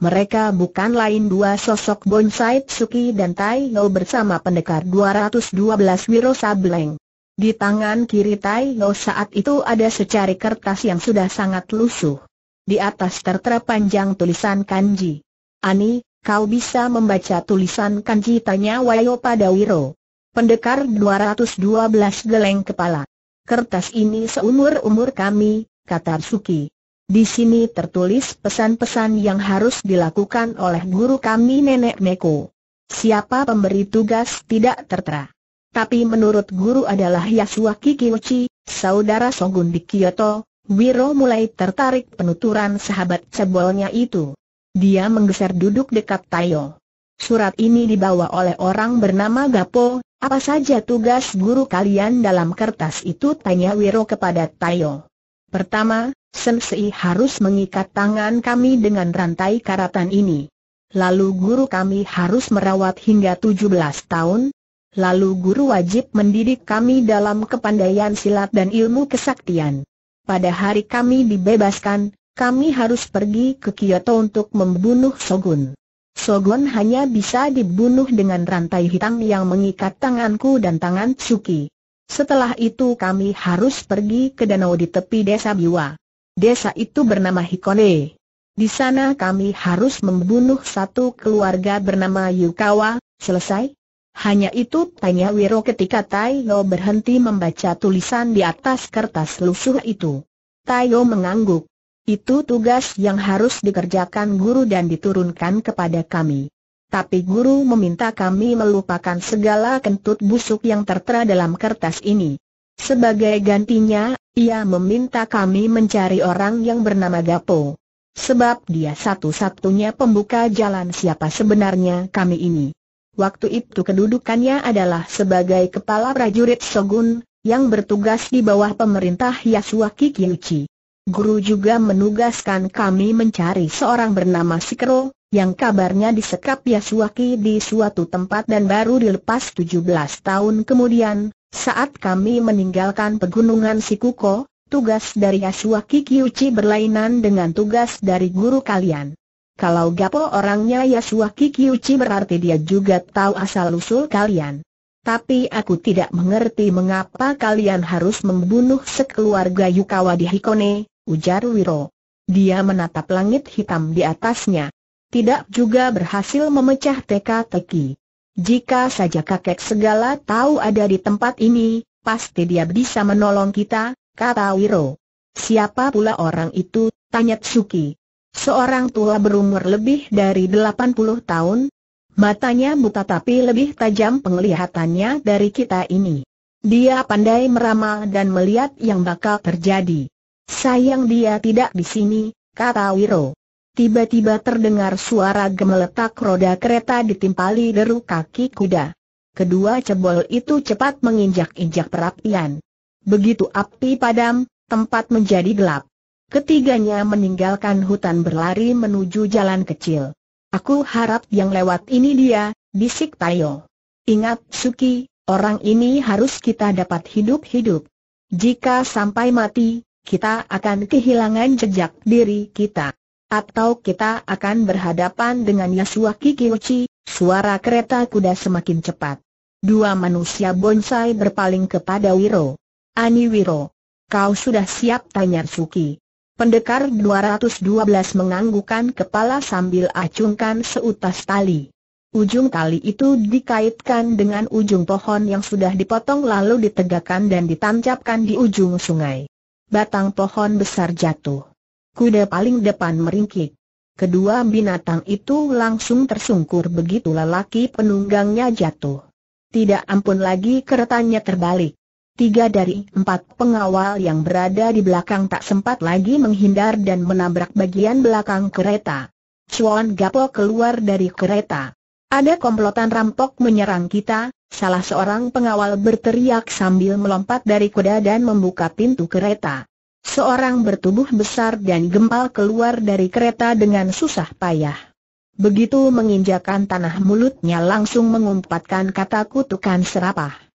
Mereka bukan lain dua sosok bonsai Tsuki dan Tai Lo bersama pendekar 212 Wiro Sableng. Di tangan kiri Tai Lo saat itu ada secari kertas yang sudah sangat lusuh. Di atas tertera panjang tulisan kanji. Ani, kau bisa membaca tulisan kanji tanya Wayo pada Wiro. Pendekar 212 geleng kepala. Kertas ini seumur-umur kami, kata Suki. Di sini tertulis pesan-pesan yang harus dilakukan oleh guru kami Nenek Neko. Siapa pemberi tugas tidak tertera tapi menurut guru adalah Yasua Kikiuchi, saudara Sogun di Kyoto, Wiro mulai tertarik penuturan sahabat cebolnya itu. Dia menggeser duduk dekat Tayo. Surat ini dibawa oleh orang bernama Gapo, apa saja tugas guru kalian dalam kertas itu tanya Wiro kepada Tayo. Pertama, Sensei harus mengikat tangan kami dengan rantai karatan ini. Lalu guru kami harus merawat hingga 17 tahun, Lalu guru wajib mendidik kami dalam kepandaian silat dan ilmu kesaktian. Pada hari kami dibebaskan, kami harus pergi ke Kyoto untuk membunuh Sogun. Sogun hanya bisa dibunuh dengan rantai hitam yang mengikat tanganku dan tangan Tsuki. Setelah itu kami harus pergi ke danau di tepi desa Biwa. Desa itu bernama Hikone. Di sana kami harus membunuh satu keluarga bernama Yukawa, selesai? Hanya itu tanya Wiro ketika Taiyo berhenti membaca tulisan di atas kertas lusuh itu. Taiyo mengangguk. Itu tugas yang harus dikerjakan guru dan diturunkan kepada kami. Tapi guru meminta kami melupakan segala kentut busuk yang tertera dalam kertas ini. Sebagai gantinya, ia meminta kami mencari orang yang bernama Gapo. Sebab dia satu-satunya pembuka jalan siapa sebenarnya kami ini. Waktu itu kedudukannya adalah sebagai kepala prajurit Shogun, yang bertugas di bawah pemerintah Yasuaki Kyuchi. Guru juga menugaskan kami mencari seorang bernama Sikro, yang kabarnya disekap Yasuaki di suatu tempat dan baru dilepas 17 tahun kemudian, saat kami meninggalkan pegunungan Sikuko, tugas dari Yasuaki Kiyuchi berlainan dengan tugas dari guru kalian. Kalau Gapo orangnya Yasua Kikyuchi berarti dia juga tahu asal-usul kalian. Tapi aku tidak mengerti mengapa kalian harus membunuh sekeluarga Yukawa di Hikone, ujar Wiro. Dia menatap langit hitam di atasnya. Tidak juga berhasil memecah teka-teki. Jika saja kakek segala tahu ada di tempat ini, pasti dia bisa menolong kita, kata Wiro. Siapa pula orang itu, tanya Tsuki. Seorang tua berumur lebih dari 80 tahun, matanya buta tapi lebih tajam penglihatannya dari kita ini. Dia pandai meramal dan melihat yang bakal terjadi. Sayang dia tidak di sini, kata Wiro. Tiba-tiba terdengar suara gemeletak roda kereta ditimpali deru kaki kuda. Kedua cebol itu cepat menginjak-injak perapian. Begitu api padam, tempat menjadi gelap. Ketiganya meninggalkan hutan berlari menuju jalan kecil. Aku harap yang lewat ini dia, bisik Tayo. Ingat Suki, orang ini harus kita dapat hidup-hidup. Jika sampai mati, kita akan kehilangan jejak diri kita. Atau kita akan berhadapan dengan Yasua Kikiuchi, suara kereta kuda semakin cepat. Dua manusia bonsai berpaling kepada Wiro. Ani Wiro, kau sudah siap tanya Suki. Pendekar 212 menganggukkan kepala sambil acungkan seutas tali. Ujung tali itu dikaitkan dengan ujung pohon yang sudah dipotong lalu ditegakkan dan ditancapkan di ujung sungai. Batang pohon besar jatuh. Kuda paling depan meringkik. Kedua binatang itu langsung tersungkur begitu lelaki penunggangnya jatuh. Tidak ampun lagi keretanya terbalik. Tiga dari empat pengawal yang berada di belakang tak sempat lagi menghindar dan menabrak bagian belakang kereta. Chuan Gapo keluar dari kereta. Ada komplotan rampok menyerang kita, salah seorang pengawal berteriak sambil melompat dari kuda dan membuka pintu kereta. Seorang bertubuh besar dan gempal keluar dari kereta dengan susah payah. Begitu menginjakan tanah mulutnya langsung mengumpatkan kata kutukan serapah.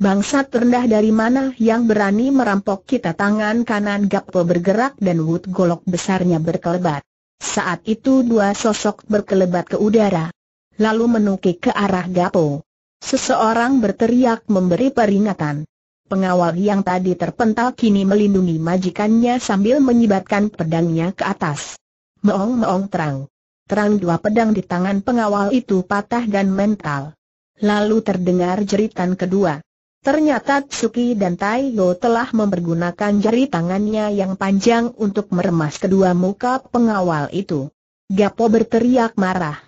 Bangsa terendah dari mana yang berani merampok kita tangan kanan Gapo bergerak dan Wood golok besarnya berkelebat. Saat itu dua sosok berkelebat ke udara. Lalu menukik ke arah Gapo. Seseorang berteriak memberi peringatan. Pengawal yang tadi terpental kini melindungi majikannya sambil menyibatkan pedangnya ke atas. Meong-meong terang. Terang dua pedang di tangan pengawal itu patah dan mental. Lalu terdengar jeritan kedua. Ternyata Tsuki dan Tayo telah mempergunakan jari tangannya yang panjang untuk meremas kedua muka pengawal itu. Gapo berteriak marah.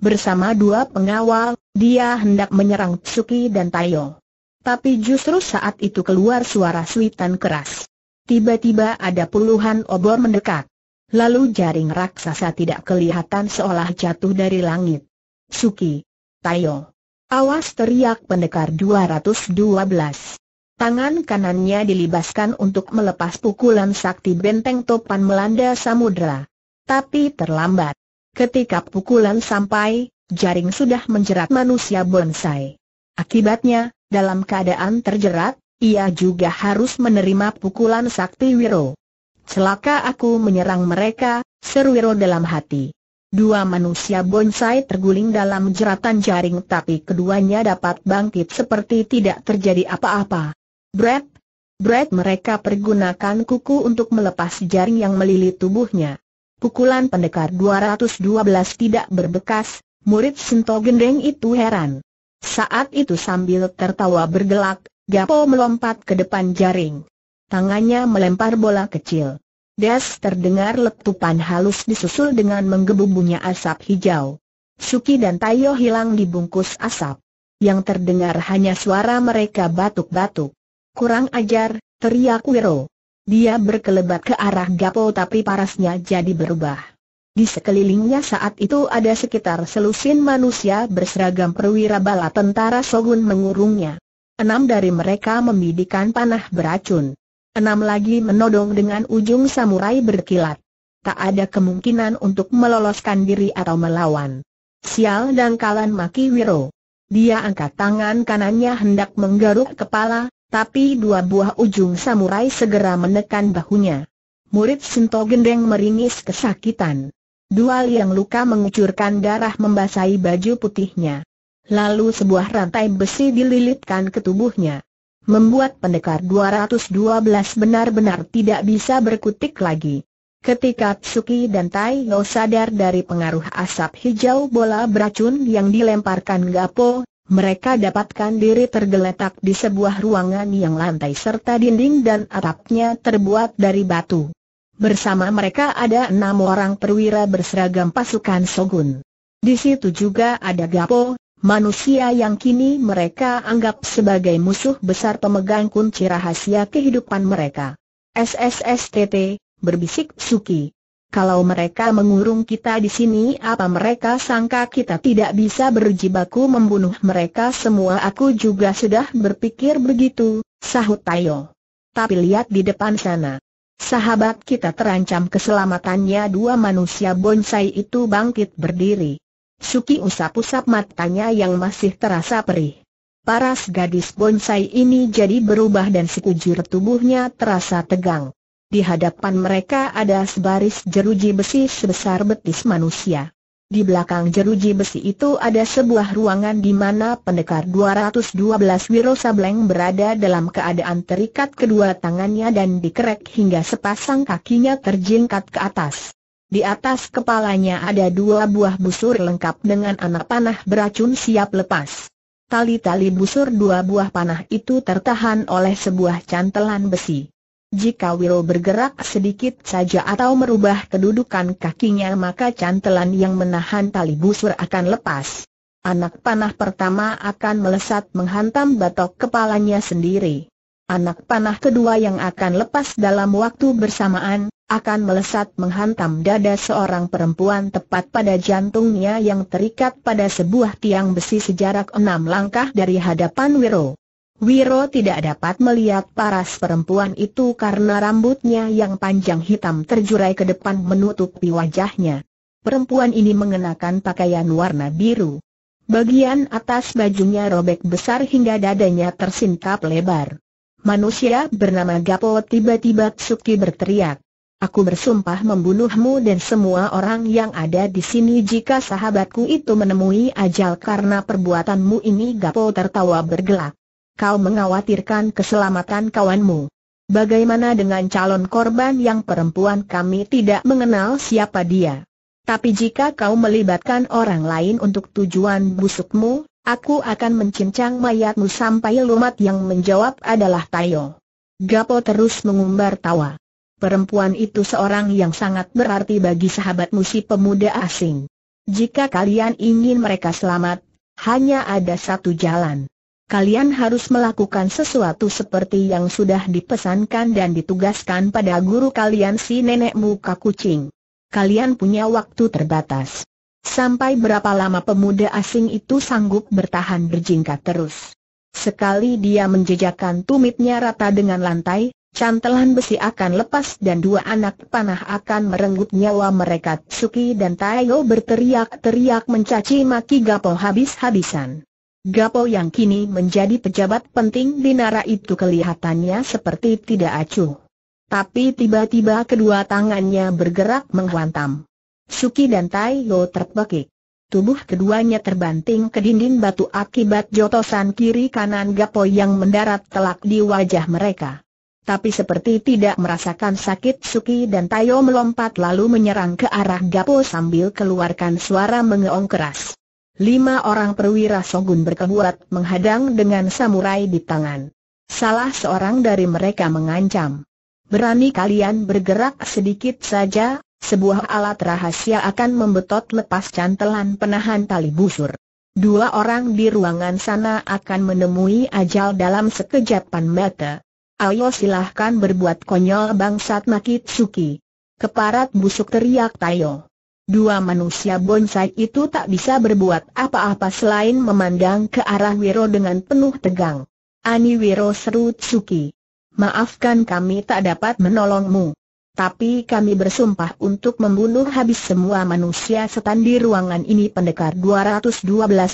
Bersama dua pengawal, dia hendak menyerang Tsuki dan Tayo. Tapi justru saat itu keluar suara suitan keras. Tiba-tiba ada puluhan obor mendekat. Lalu jaring raksasa tidak kelihatan seolah jatuh dari langit. Suki, Tayo. Awas teriak pendekar 212. Tangan kanannya dilibaskan untuk melepas pukulan sakti benteng topan melanda samudera. Tapi terlambat. Ketika pukulan sampai, jaring sudah menjerat manusia bonsai. Akibatnya, dalam keadaan terjerat, ia juga harus menerima pukulan sakti Wiro. Celaka aku menyerang mereka, seru Wiro dalam hati. Dua manusia bonsai terguling dalam jeratan jaring tapi keduanya dapat bangkit seperti tidak terjadi apa-apa. Brett, Brett mereka pergunakan kuku untuk melepas jaring yang melilit tubuhnya. Pukulan pendekar 212 tidak berbekas, murid Sinto Gendeng itu heran. Saat itu sambil tertawa bergelak, Gapo melompat ke depan jaring. Tangannya melempar bola kecil. Des terdengar letupan halus disusul dengan menggebu menggebubunya asap hijau. Suki dan Tayo hilang dibungkus asap. Yang terdengar hanya suara mereka batuk-batuk. Kurang ajar, teriak Wiro. Dia berkelebat ke arah Gapo tapi parasnya jadi berubah. Di sekelilingnya saat itu ada sekitar selusin manusia berseragam perwira bala tentara Sogun mengurungnya. Enam dari mereka membidikan panah beracun. Enam lagi menodong dengan ujung samurai berkilat. Tak ada kemungkinan untuk meloloskan diri atau melawan. Sial dangkalan maki Wiro. Dia angkat tangan kanannya hendak menggaruk kepala, tapi dua buah ujung samurai segera menekan bahunya. Murid Sinto Gendeng meringis kesakitan. Dua yang luka mengucurkan darah membasahi baju putihnya. Lalu sebuah rantai besi dililitkan ke tubuhnya membuat pendekar 212 benar-benar tidak bisa berkutik lagi. Ketika Tsuki dan Tai Lo sadar dari pengaruh asap hijau bola beracun yang dilemparkan Gapo, mereka dapatkan diri tergeletak di sebuah ruangan yang lantai serta dinding dan atapnya terbuat dari batu. Bersama mereka ada enam orang perwira berseragam pasukan Shogun. Di situ juga ada Gapo, manusia yang kini mereka anggap sebagai musuh besar pemegang kunci rahasia kehidupan mereka. SSSTT, berbisik Suki. Kalau mereka mengurung kita di sini apa mereka sangka kita tidak bisa berjibaku membunuh mereka semua aku juga sudah berpikir begitu, sahut Tayo. Tapi lihat di depan sana. Sahabat kita terancam keselamatannya dua manusia bonsai itu bangkit berdiri. Suki usap-usap matanya yang masih terasa perih. Paras gadis bonsai ini jadi berubah dan sekujur tubuhnya terasa tegang. Di hadapan mereka ada sebaris jeruji besi sebesar betis manusia. Di belakang jeruji besi itu ada sebuah ruangan di mana pendekar 212 Wiro Sableng berada dalam keadaan terikat kedua tangannya dan dikerek hingga sepasang kakinya terjingkat ke atas. Di atas kepalanya ada dua buah busur lengkap dengan anak panah beracun siap lepas. Tali-tali busur dua buah panah itu tertahan oleh sebuah cantelan besi. Jika Wiro bergerak sedikit saja atau merubah kedudukan kakinya maka cantelan yang menahan tali busur akan lepas. Anak panah pertama akan melesat menghantam batok kepalanya sendiri. Anak panah kedua yang akan lepas dalam waktu bersamaan, akan melesat menghantam dada seorang perempuan tepat pada jantungnya yang terikat pada sebuah tiang besi sejarak enam langkah dari hadapan Wiro. Wiro tidak dapat melihat paras perempuan itu karena rambutnya yang panjang hitam terjurai ke depan menutupi wajahnya. Perempuan ini mengenakan pakaian warna biru. Bagian atas bajunya robek besar hingga dadanya tersingkap lebar. Manusia bernama Gapo tiba-tiba Suki berteriak. Aku bersumpah membunuhmu dan semua orang yang ada di sini jika sahabatku itu menemui ajal karena perbuatanmu ini Gapo tertawa bergelak. Kau mengkhawatirkan keselamatan kawanmu. Bagaimana dengan calon korban yang perempuan kami tidak mengenal siapa dia? Tapi jika kau melibatkan orang lain untuk tujuan busukmu, aku akan mencincang mayatmu sampai lumat yang menjawab adalah Tayo. Gapo terus mengumbar tawa perempuan itu seorang yang sangat berarti bagi sahabatmu si pemuda asing. Jika kalian ingin mereka selamat, hanya ada satu jalan. Kalian harus melakukan sesuatu seperti yang sudah dipesankan dan ditugaskan pada guru kalian si nenek muka kucing. Kalian punya waktu terbatas. Sampai berapa lama pemuda asing itu sanggup bertahan berjingkat terus. Sekali dia menjejakkan tumitnya rata dengan lantai, cantelan besi akan lepas dan dua anak panah akan merenggut nyawa mereka. Suki dan Taiyo berteriak-teriak mencaci maki Gapo habis-habisan. Gapo yang kini menjadi pejabat penting di Nara itu kelihatannya seperti tidak acuh. Tapi tiba-tiba kedua tangannya bergerak menghantam. Suki dan Taiyo terbekik. Tubuh keduanya terbanting ke dinding batu akibat jotosan kiri kanan Gapo yang mendarat telak di wajah mereka tapi seperti tidak merasakan sakit Suki dan Tayo melompat lalu menyerang ke arah Gapo sambil keluarkan suara mengeong keras. Lima orang perwira Sogun berkebuat menghadang dengan samurai di tangan. Salah seorang dari mereka mengancam. Berani kalian bergerak sedikit saja, sebuah alat rahasia akan membetot lepas cantelan penahan tali busur. Dua orang di ruangan sana akan menemui ajal dalam sekejapan mata. Ayo silahkan berbuat konyol bangsat makit Suki. Keparat busuk teriak Tayo. Dua manusia bonsai itu tak bisa berbuat apa-apa selain memandang ke arah Wiro dengan penuh tegang. Ani Wiro seru Suki. Maafkan kami tak dapat menolongmu. Tapi kami bersumpah untuk membunuh habis semua manusia setan di ruangan ini pendekar 212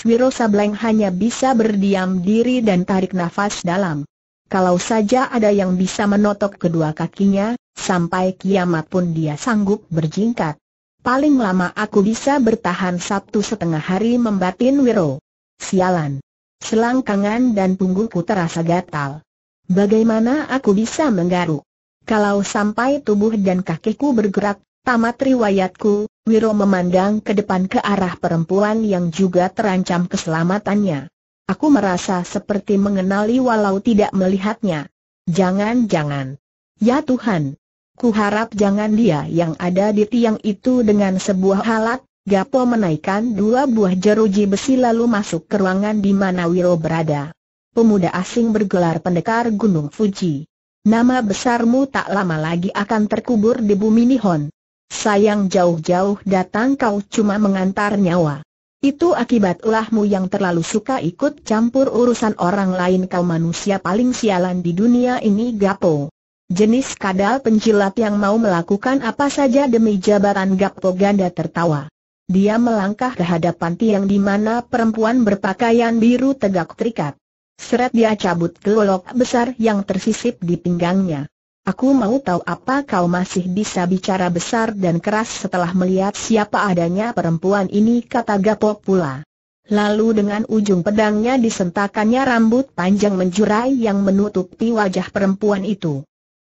Wiro Sableng hanya bisa berdiam diri dan tarik nafas dalam. Kalau saja ada yang bisa menotok kedua kakinya, sampai kiamat pun dia sanggup berjingkat. Paling lama aku bisa bertahan Sabtu setengah hari membatin Wiro. Sialan. Selangkangan dan punggungku terasa gatal. Bagaimana aku bisa menggaruk? Kalau sampai tubuh dan kakiku bergerak, tamat riwayatku, Wiro memandang ke depan ke arah perempuan yang juga terancam keselamatannya. Aku merasa seperti mengenali walau tidak melihatnya. Jangan-jangan. Ya Tuhan. Ku harap jangan dia yang ada di tiang itu dengan sebuah halat, Gapo menaikkan dua buah jeruji besi lalu masuk ke ruangan di mana Wiro berada. Pemuda asing bergelar pendekar Gunung Fuji. Nama besarmu tak lama lagi akan terkubur di bumi Nihon. Sayang jauh-jauh datang kau cuma mengantar nyawa. Itu akibat ulahmu yang terlalu suka ikut campur urusan orang lain kau manusia paling sialan di dunia ini Gapo. Jenis kadal penjilat yang mau melakukan apa saja demi jabatan Gapo ganda tertawa. Dia melangkah ke hadapan tiang di mana perempuan berpakaian biru tegak terikat. Seret dia cabut gelok besar yang tersisip di pinggangnya. Aku mau tahu apa kau masih bisa bicara besar dan keras setelah melihat siapa adanya perempuan ini kata Gapok pula. Lalu dengan ujung pedangnya disentakannya rambut panjang menjurai yang menutupi wajah perempuan itu.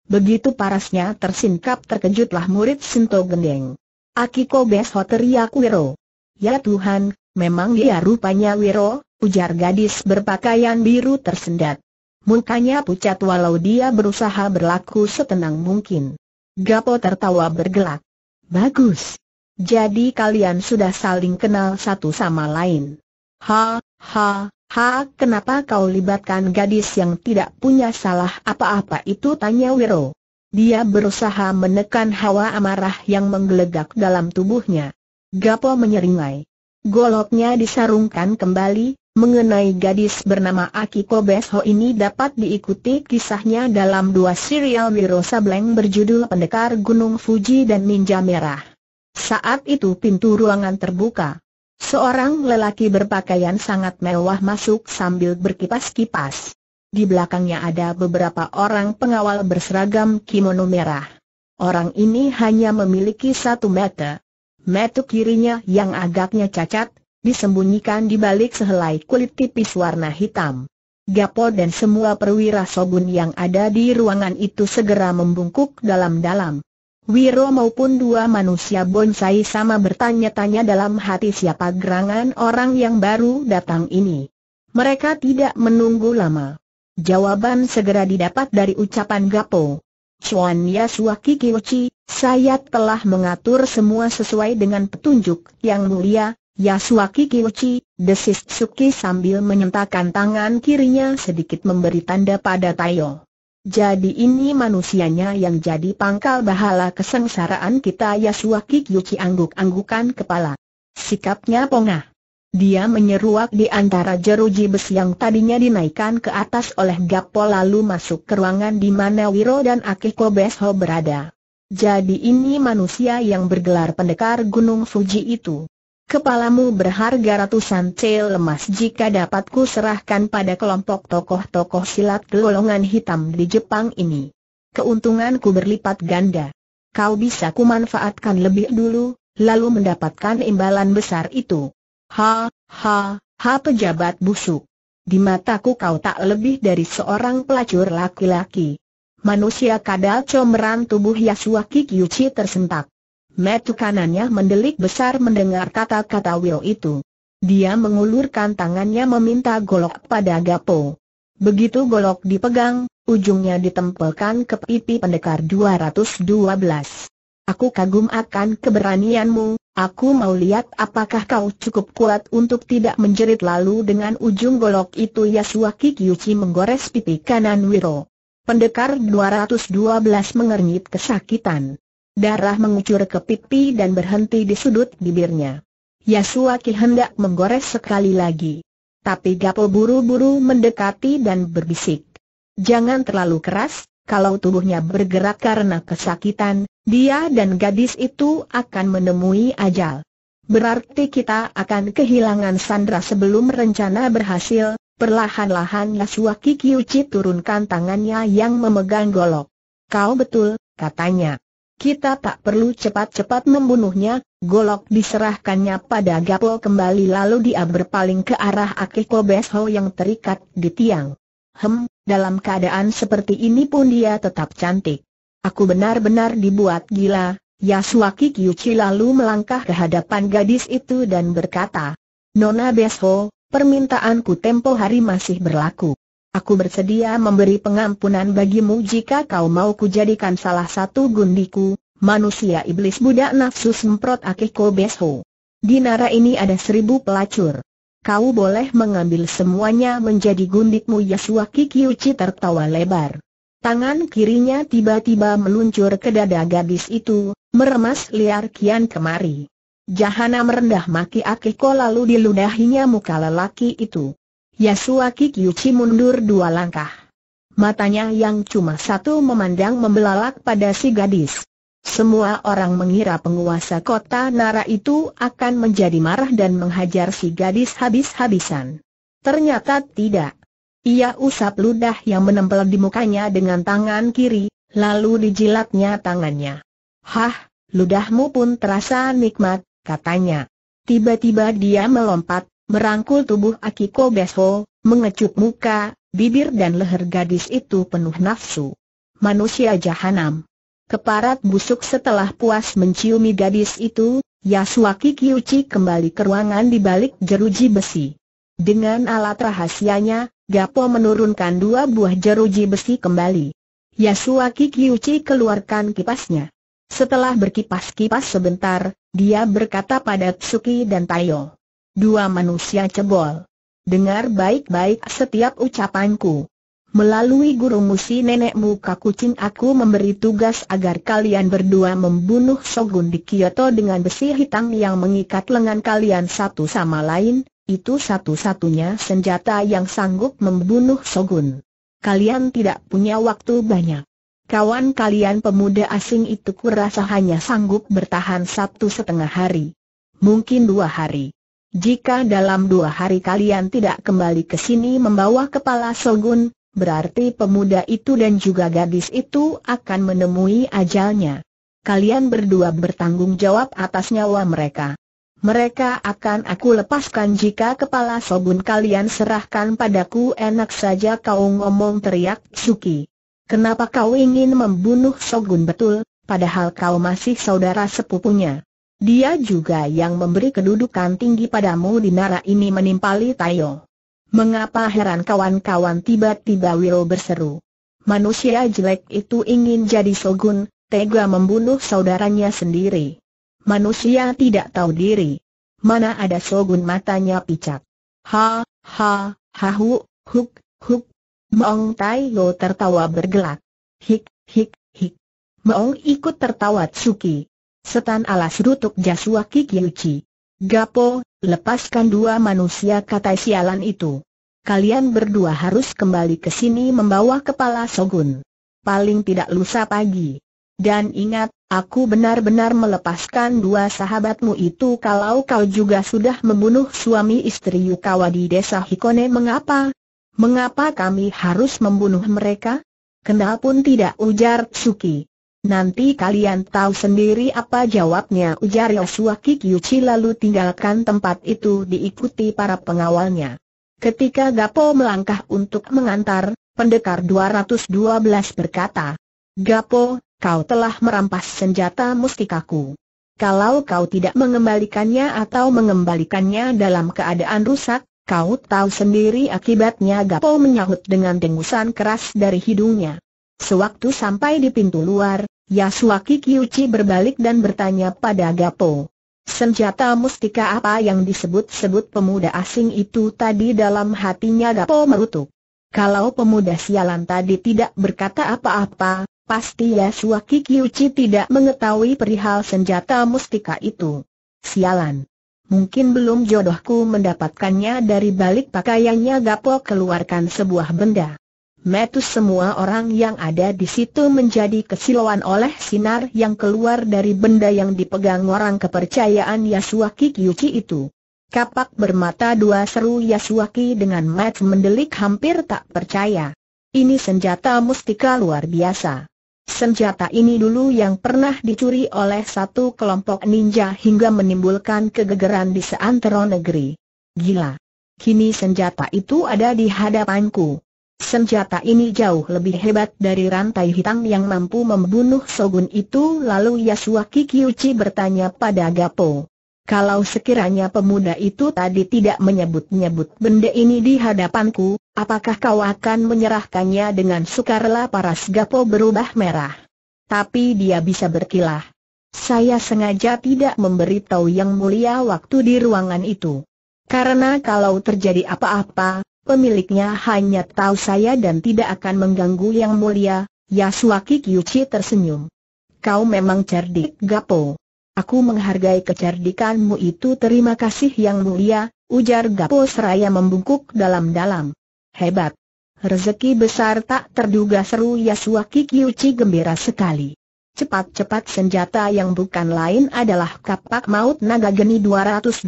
Begitu parasnya tersingkap terkejutlah murid Sinto Gendeng. Akiko Besho teriak Wiro. Ya Tuhan, memang dia rupanya Wiro, ujar gadis berpakaian biru tersendat. Mukanya pucat walau dia berusaha berlaku setenang mungkin. Gapo tertawa bergelak. Bagus. Jadi kalian sudah saling kenal satu sama lain. Ha, ha, ha, kenapa kau libatkan gadis yang tidak punya salah apa-apa itu tanya Wiro. Dia berusaha menekan hawa amarah yang menggelegak dalam tubuhnya. Gapo menyeringai. Goloknya disarungkan kembali, mengenai gadis bernama Akiko Besho ini dapat diikuti kisahnya dalam dua serial Wiro Sableng berjudul Pendekar Gunung Fuji dan Ninja Merah. Saat itu pintu ruangan terbuka. Seorang lelaki berpakaian sangat mewah masuk sambil berkipas-kipas. Di belakangnya ada beberapa orang pengawal berseragam kimono merah. Orang ini hanya memiliki satu mata. Mata kirinya yang agaknya cacat, disembunyikan di balik sehelai kulit tipis warna hitam. Gapo dan semua perwira Sogun yang ada di ruangan itu segera membungkuk dalam-dalam. Wiro maupun dua manusia bonsai sama bertanya-tanya dalam hati siapa gerangan orang yang baru datang ini. Mereka tidak menunggu lama. Jawaban segera didapat dari ucapan Gapo. Chuan Yasuaki Kiyoshi, saya telah mengatur semua sesuai dengan petunjuk yang mulia, Yasuaki Kiuchi, desis Suki sambil menyentakan tangan kirinya sedikit memberi tanda pada Tayo. Jadi ini manusianya yang jadi pangkal bahala kesengsaraan kita Yasuaki Kiuchi angguk-anggukan kepala. Sikapnya pongah. Dia menyeruak di antara jeruji besi yang tadinya dinaikkan ke atas oleh Gapo lalu masuk ke ruangan di mana Wiro dan Akiko Besho berada. Jadi ini manusia yang bergelar pendekar Gunung Fuji itu. Kepalamu berharga ratusan cel emas jika dapatku serahkan pada kelompok tokoh-tokoh silat golongan hitam di Jepang ini. Keuntunganku berlipat ganda. Kau bisa kumanfaatkan lebih dulu, lalu mendapatkan imbalan besar itu. Ha, ha, ha pejabat busuk. Di mataku kau tak lebih dari seorang pelacur laki-laki. Manusia kadal comeran tubuh Yasuaki Kiyuchi tersentak. Metu kanannya mendelik besar mendengar kata-kata Will itu. Dia mengulurkan tangannya meminta golok pada Gapo. Begitu golok dipegang, ujungnya ditempelkan ke pipi pendekar 212. Aku kagum akan keberanianmu, aku mau lihat apakah kau cukup kuat untuk tidak menjerit lalu dengan ujung golok itu Yasua Kikyuchi menggores pipi kanan Wiro. Pendekar 212 mengernyit kesakitan. Darah mengucur ke pipi dan berhenti di sudut bibirnya. Yasuaki hendak menggores sekali lagi. Tapi Gapo buru-buru mendekati dan berbisik. Jangan terlalu keras, kalau tubuhnya bergerak karena kesakitan, dia dan gadis itu akan menemui ajal. Berarti kita akan kehilangan Sandra sebelum rencana berhasil, perlahan-lahan Yasuaki Kyuchi turunkan tangannya yang memegang golok. Kau betul, katanya. Kita tak perlu cepat-cepat membunuhnya, golok diserahkannya pada Gapo kembali lalu dia berpaling ke arah Akiko Besho yang terikat di tiang. Hem, dalam keadaan seperti ini pun dia tetap cantik. Aku benar-benar dibuat gila, Yasuaki Kiyuchi lalu melangkah ke hadapan gadis itu dan berkata, Nona Besho, permintaanku tempo hari masih berlaku. Aku bersedia memberi pengampunan bagimu jika kau mau kujadikan salah satu gundiku, manusia iblis budak nafsu semprot akiko besho. Di nara ini ada seribu pelacur. Kau boleh mengambil semuanya menjadi gundikmu Yasua Kikyuchi tertawa lebar. Tangan kirinya tiba-tiba meluncur ke dada gadis itu, meremas liar kian kemari. Jahana merendah maki Akiko lalu diludahinya muka lelaki itu. Yasua Kikyuchi mundur dua langkah. Matanya yang cuma satu memandang membelalak pada si gadis. Semua orang mengira penguasa kota Nara itu akan menjadi marah dan menghajar si gadis habis-habisan. Ternyata tidak. Ia usap ludah yang menempel di mukanya dengan tangan kiri, lalu dijilatnya tangannya. Hah, ludahmu pun terasa nikmat, katanya. Tiba-tiba dia melompat, merangkul tubuh Akiko Besho, mengecup muka, bibir dan leher gadis itu penuh nafsu. Manusia jahanam. Keparat busuk setelah puas menciumi gadis itu, Yasuaki Kiyuchi kembali ke ruangan di balik jeruji besi. Dengan alat rahasianya, Gapo menurunkan dua buah jeruji besi kembali. Yasuaki Kiyuchi keluarkan kipasnya. Setelah berkipas-kipas sebentar, dia berkata pada Tsuki dan Tayo. Dua manusia cebol. Dengar baik-baik setiap ucapanku. Melalui guru musi nenek muka kucing aku memberi tugas agar kalian berdua membunuh Sogun di Kyoto dengan besi hitam yang mengikat lengan kalian satu sama lain, itu satu-satunya senjata yang sanggup membunuh Sogun. Kalian tidak punya waktu banyak. Kawan kalian pemuda asing itu kurasa hanya sanggup bertahan satu setengah hari. Mungkin dua hari. Jika dalam dua hari kalian tidak kembali ke sini membawa kepala Sogun, berarti pemuda itu dan juga gadis itu akan menemui ajalnya. Kalian berdua bertanggung jawab atas nyawa mereka. Mereka akan aku lepaskan jika kepala Sogun kalian serahkan padaku enak saja kau ngomong teriak Suki. Kenapa kau ingin membunuh Sogun betul, padahal kau masih saudara sepupunya? Dia juga yang memberi kedudukan tinggi padamu di nara ini menimpali Tayo. Mengapa heran kawan-kawan tiba-tiba Wiro berseru. Manusia jelek itu ingin jadi Shogun, tega membunuh saudaranya sendiri. Manusia tidak tahu diri. Mana ada Shogun matanya picat. Ha, ha, ha hu, huk, huk. Maong Tai tertawa bergelak. Hik, hik, hik. Maong ikut tertawa Tsuki setan alas rutuk Jasua Kikyuchi. Gapo, lepaskan dua manusia kata sialan itu. Kalian berdua harus kembali ke sini membawa kepala Sogun. Paling tidak lusa pagi. Dan ingat, aku benar-benar melepaskan dua sahabatmu itu kalau kau juga sudah membunuh suami istri Yukawa di desa Hikone mengapa? Mengapa kami harus membunuh mereka? Kenal pun tidak ujar Suki. Nanti kalian tahu sendiri apa jawabnya ujar Yosua Kikyuchi lalu tinggalkan tempat itu diikuti para pengawalnya. Ketika Gapo melangkah untuk mengantar, pendekar 212 berkata, Gapo, kau telah merampas senjata mustikaku. Kalau kau tidak mengembalikannya atau mengembalikannya dalam keadaan rusak, kau tahu sendiri akibatnya Gapo menyahut dengan dengusan keras dari hidungnya. Sewaktu sampai di pintu luar, Yasuaki Kiyuchi berbalik dan bertanya pada Gapo. Senjata mustika apa yang disebut-sebut pemuda asing itu tadi dalam hatinya Gapo merutuk. Kalau pemuda sialan tadi tidak berkata apa-apa, pasti Yasuaki Kiyuchi tidak mengetahui perihal senjata mustika itu. Sialan. Mungkin belum jodohku mendapatkannya dari balik pakaiannya Gapo keluarkan sebuah benda. Metus semua orang yang ada di situ menjadi kesilauan oleh sinar yang keluar dari benda yang dipegang orang kepercayaan Yasuaki Kyuchi itu. Kapak bermata dua seru Yasuaki dengan mat mendelik hampir tak percaya. Ini senjata mustika luar biasa. Senjata ini dulu yang pernah dicuri oleh satu kelompok ninja hingga menimbulkan kegegeran di seantero negeri. Gila! Kini senjata itu ada di hadapanku. Senjata ini jauh lebih hebat dari rantai hitam yang mampu membunuh Sogun itu lalu Yasua Kikiuchi bertanya pada Gapo. Kalau sekiranya pemuda itu tadi tidak menyebut-nyebut benda ini di hadapanku, apakah kau akan menyerahkannya dengan sukarela paras Gapo berubah merah? Tapi dia bisa berkilah. Saya sengaja tidak memberitahu yang mulia waktu di ruangan itu. Karena kalau terjadi apa-apa, pemiliknya hanya tahu saya dan tidak akan mengganggu yang mulia, Yasuaki Kyuchi tersenyum. Kau memang cerdik Gapo. Aku menghargai kecerdikanmu itu terima kasih yang mulia, ujar Gapo seraya membungkuk dalam-dalam. Hebat. Rezeki besar tak terduga seru Yasuaki Kyuchi gembira sekali. Cepat-cepat senjata yang bukan lain adalah kapak maut naga geni 212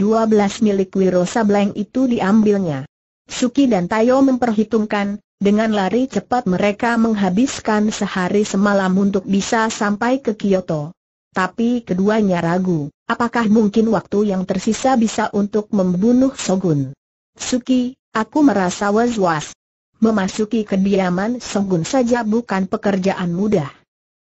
milik Wirosa Sableng itu diambilnya. Suki dan Tayo memperhitungkan, dengan lari cepat mereka menghabiskan sehari semalam untuk bisa sampai ke Kyoto. Tapi keduanya ragu, apakah mungkin waktu yang tersisa bisa untuk membunuh Sogun? Suki, aku merasa was-was. Memasuki kediaman Sogun saja bukan pekerjaan mudah.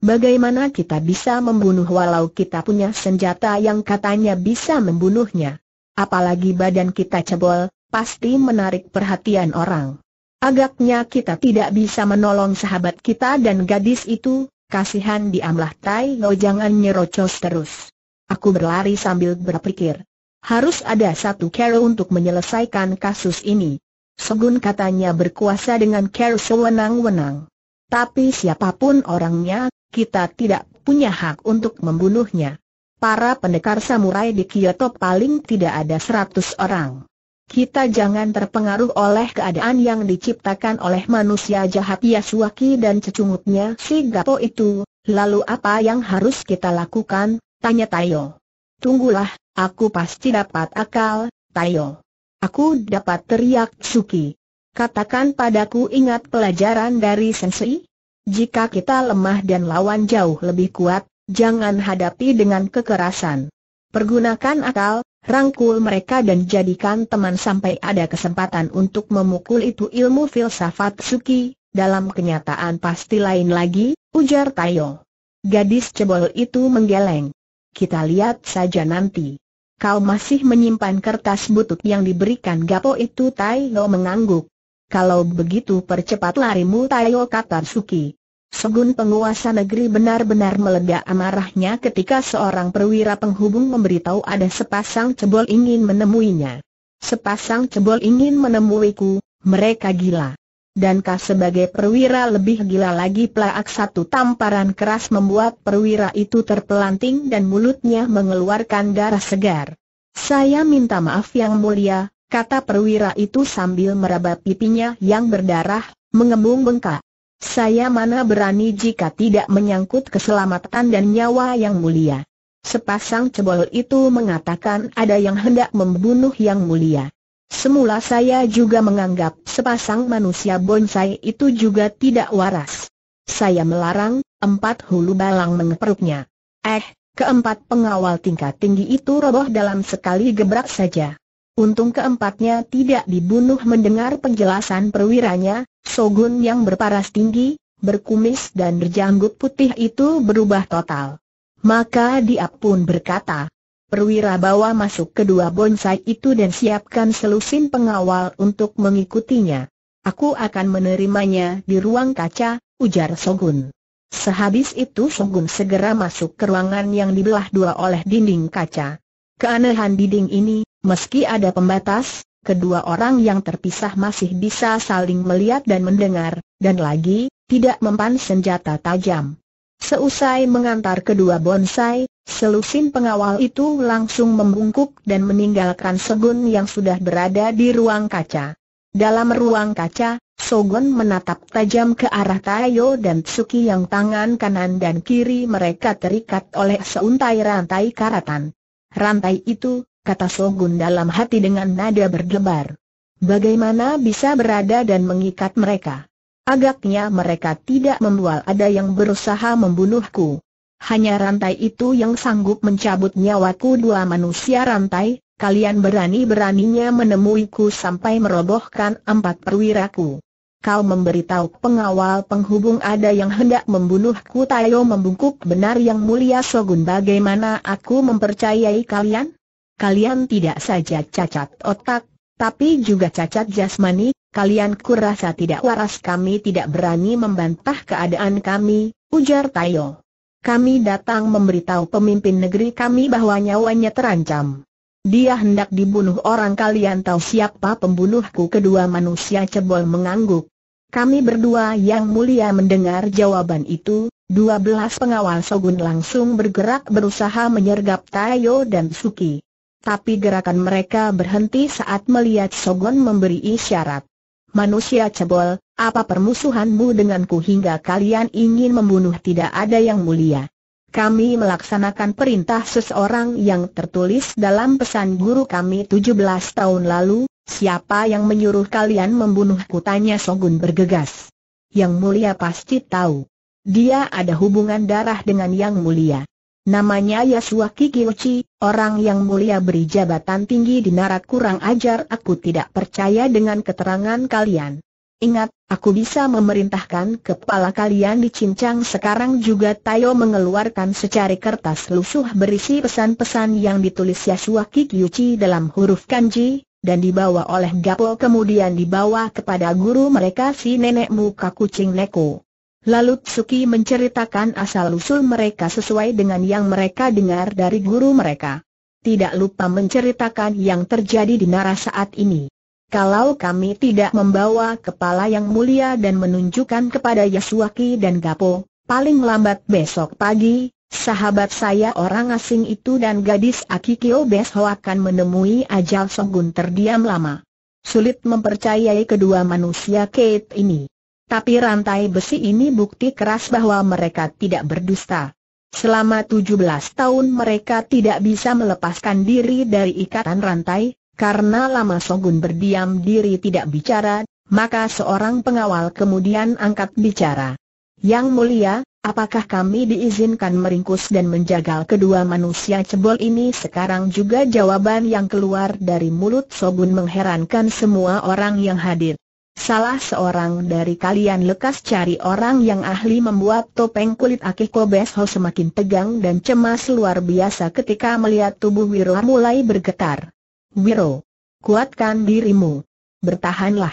Bagaimana kita bisa membunuh walau kita punya senjata yang katanya bisa membunuhnya? Apalagi badan kita cebol, pasti menarik perhatian orang. Agaknya kita tidak bisa menolong sahabat kita dan gadis itu, kasihan diamlah Tai Lo jangan nyerocos terus. Aku berlari sambil berpikir. Harus ada satu cara untuk menyelesaikan kasus ini. Segun katanya berkuasa dengan cara sewenang-wenang. Tapi siapapun orangnya, kita tidak punya hak untuk membunuhnya. Para pendekar samurai di Kyoto paling tidak ada seratus orang. Kita jangan terpengaruh oleh keadaan yang diciptakan oleh manusia jahat Yasuaki dan cecungutnya si Gapo itu, lalu apa yang harus kita lakukan, tanya Tayo. Tunggulah, aku pasti dapat akal, Tayo. Aku dapat teriak Suki. Katakan padaku ingat pelajaran dari Sensei? Jika kita lemah dan lawan jauh lebih kuat, jangan hadapi dengan kekerasan. Pergunakan akal, rangkul mereka dan jadikan teman sampai ada kesempatan untuk memukul itu ilmu filsafat Suki, dalam kenyataan pasti lain lagi, ujar Tayo. Gadis cebol itu menggeleng. Kita lihat saja nanti. Kau masih menyimpan kertas butut yang diberikan Gapo itu Tayo mengangguk. Kalau begitu percepat larimu Tayo kata Suki. Segun penguasa negeri benar-benar meledak amarahnya ketika seorang perwira penghubung memberitahu ada sepasang cebol ingin menemuinya. Sepasang cebol ingin menemuiku, mereka gila. Dan kah sebagai perwira lebih gila lagi pelak satu tamparan keras membuat perwira itu terpelanting dan mulutnya mengeluarkan darah segar. Saya minta maaf yang mulia, kata perwira itu sambil meraba pipinya yang berdarah, mengembung bengkak. Saya mana berani jika tidak menyangkut keselamatan dan nyawa yang mulia. Sepasang cebol itu mengatakan ada yang hendak membunuh yang mulia. Semula saya juga menganggap sepasang manusia bonsai itu juga tidak waras. Saya melarang, empat hulu balang mengeperuknya. Eh, keempat pengawal tingkat tinggi itu roboh dalam sekali gebrak saja. Untung keempatnya tidak dibunuh mendengar penjelasan perwiranya, Sogun yang berparas tinggi, berkumis dan berjanggut putih itu berubah total. Maka dia pun berkata, perwira bawa masuk kedua bonsai itu dan siapkan selusin pengawal untuk mengikutinya. Aku akan menerimanya di ruang kaca, ujar Sogun. Sehabis itu Sogun segera masuk ke ruangan yang dibelah dua oleh dinding kaca. Keanehan dinding ini Meski ada pembatas, kedua orang yang terpisah masih bisa saling melihat dan mendengar, dan lagi, tidak mempan senjata tajam. Seusai mengantar kedua bonsai, selusin pengawal itu langsung membungkuk dan meninggalkan Sogun yang sudah berada di ruang kaca. Dalam ruang kaca, Sogon menatap tajam ke arah Tayo dan Tsuki yang tangan kanan dan kiri mereka terikat oleh seuntai rantai karatan. Rantai itu, kata Sogun dalam hati dengan nada berdebar. Bagaimana bisa berada dan mengikat mereka? Agaknya mereka tidak membual ada yang berusaha membunuhku. Hanya rantai itu yang sanggup mencabut nyawaku dua manusia rantai, kalian berani-beraninya menemuiku sampai merobohkan empat perwiraku. Kau memberitahu pengawal penghubung ada yang hendak membunuhku Tayo membungkuk benar yang mulia Sogun bagaimana aku mempercayai kalian? kalian tidak saja cacat otak, tapi juga cacat jasmani, kalian kurasa tidak waras kami tidak berani membantah keadaan kami, ujar Tayo. Kami datang memberitahu pemimpin negeri kami bahwa nyawanya terancam. Dia hendak dibunuh orang kalian tahu siapa pembunuhku kedua manusia cebol mengangguk. Kami berdua yang mulia mendengar jawaban itu, dua belas pengawal Shogun langsung bergerak berusaha menyergap Tayo dan Suki tapi gerakan mereka berhenti saat melihat Sogon memberi isyarat. Manusia cebol, apa permusuhanmu denganku hingga kalian ingin membunuh tidak ada yang mulia? Kami melaksanakan perintah seseorang yang tertulis dalam pesan guru kami 17 tahun lalu, siapa yang menyuruh kalian membunuh? kutanya Sogun bergegas. Yang mulia pasti tahu. Dia ada hubungan darah dengan yang mulia. Namanya Yasua Kikiuchi, orang yang mulia beri jabatan tinggi di narak kurang ajar aku tidak percaya dengan keterangan kalian. Ingat, aku bisa memerintahkan kepala kalian dicincang sekarang juga Tayo mengeluarkan secari kertas lusuh berisi pesan-pesan yang ditulis Yasua Kikiuchi dalam huruf kanji, dan dibawa oleh Gapo kemudian dibawa kepada guru mereka si nenek muka kucing Neko. Lalu Tsuki menceritakan asal-usul mereka sesuai dengan yang mereka dengar dari guru mereka. Tidak lupa menceritakan yang terjadi di Nara saat ini. Kalau kami tidak membawa kepala yang mulia dan menunjukkan kepada Yasuaki dan Gapo, paling lambat besok pagi, sahabat saya orang asing itu dan gadis Akikyo Besho akan menemui ajal Sogun terdiam lama. Sulit mempercayai kedua manusia Kate ini. Tapi rantai besi ini bukti keras bahwa mereka tidak berdusta. Selama 17 tahun mereka tidak bisa melepaskan diri dari ikatan rantai, karena lama Sogun berdiam diri tidak bicara, maka seorang pengawal kemudian angkat bicara. Yang mulia, apakah kami diizinkan meringkus dan menjagal kedua manusia cebol ini sekarang juga jawaban yang keluar dari mulut Sogun mengherankan semua orang yang hadir. Salah seorang dari kalian lekas cari orang yang ahli membuat topeng kulit Akiko Besho semakin tegang dan cemas luar biasa ketika melihat tubuh Wiro mulai bergetar. Wiro, kuatkan dirimu. Bertahanlah.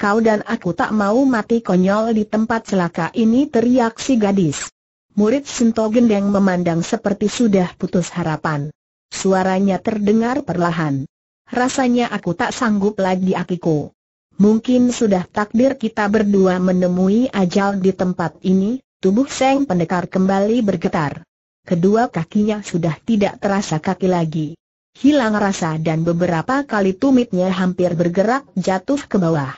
Kau dan aku tak mau mati konyol di tempat celaka ini teriak si gadis. Murid Sinto Gendeng memandang seperti sudah putus harapan. Suaranya terdengar perlahan. Rasanya aku tak sanggup lagi Akiko. Mungkin sudah takdir kita berdua menemui ajal di tempat ini, tubuh Seng Pendekar kembali bergetar. Kedua kakinya sudah tidak terasa kaki lagi. Hilang rasa dan beberapa kali tumitnya hampir bergerak jatuh ke bawah.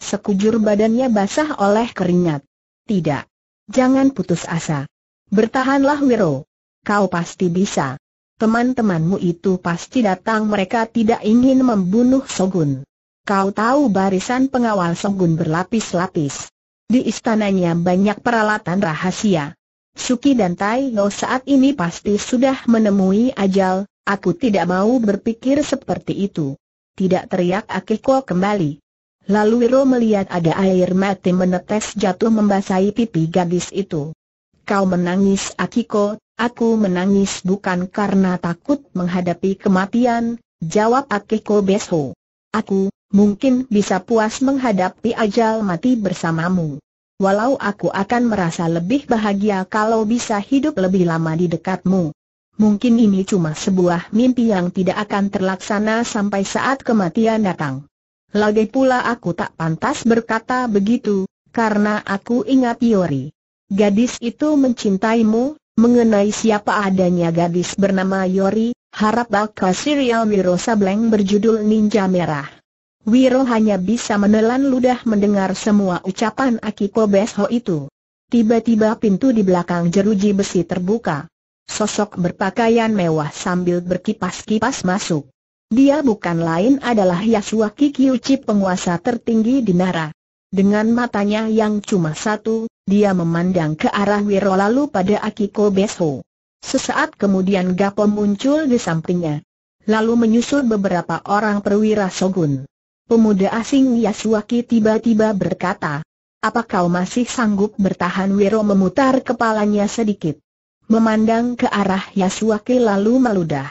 Sekujur badannya basah oleh keringat. Tidak. Jangan putus asa. Bertahanlah Wiro. Kau pasti bisa. Teman-temanmu itu pasti datang mereka tidak ingin membunuh Sogun. Kau tahu barisan pengawal Songgun berlapis-lapis. Di istananya banyak peralatan rahasia. Suki dan Tai Lo saat ini pasti sudah menemui ajal, aku tidak mau berpikir seperti itu. Tidak teriak Akiko kembali. Lalu Wiro melihat ada air mati menetes jatuh membasahi pipi gadis itu. Kau menangis Akiko, aku menangis bukan karena takut menghadapi kematian, jawab Akiko Besho. Aku, mungkin bisa puas menghadapi ajal mati bersamamu. Walau aku akan merasa lebih bahagia kalau bisa hidup lebih lama di dekatmu. Mungkin ini cuma sebuah mimpi yang tidak akan terlaksana sampai saat kematian datang. Lagi pula aku tak pantas berkata begitu, karena aku ingat Yori. Gadis itu mencintaimu, mengenai siapa adanya gadis bernama Yori, harap bakal serial Wirosa Blank berjudul Ninja Merah. Wiro hanya bisa menelan ludah mendengar semua ucapan Akiko Besho itu. Tiba-tiba pintu di belakang jeruji besi terbuka. Sosok berpakaian mewah sambil berkipas-kipas masuk. Dia bukan lain adalah Yasua Kikiuchi penguasa tertinggi di Nara. Dengan matanya yang cuma satu, dia memandang ke arah Wiro lalu pada Akiko Besho. Sesaat kemudian Gapo muncul di sampingnya. Lalu menyusul beberapa orang perwira shogun. Pemuda asing Yasuaki tiba-tiba berkata, apa kau masih sanggup bertahan Wiro memutar kepalanya sedikit. Memandang ke arah Yasuaki lalu meludah.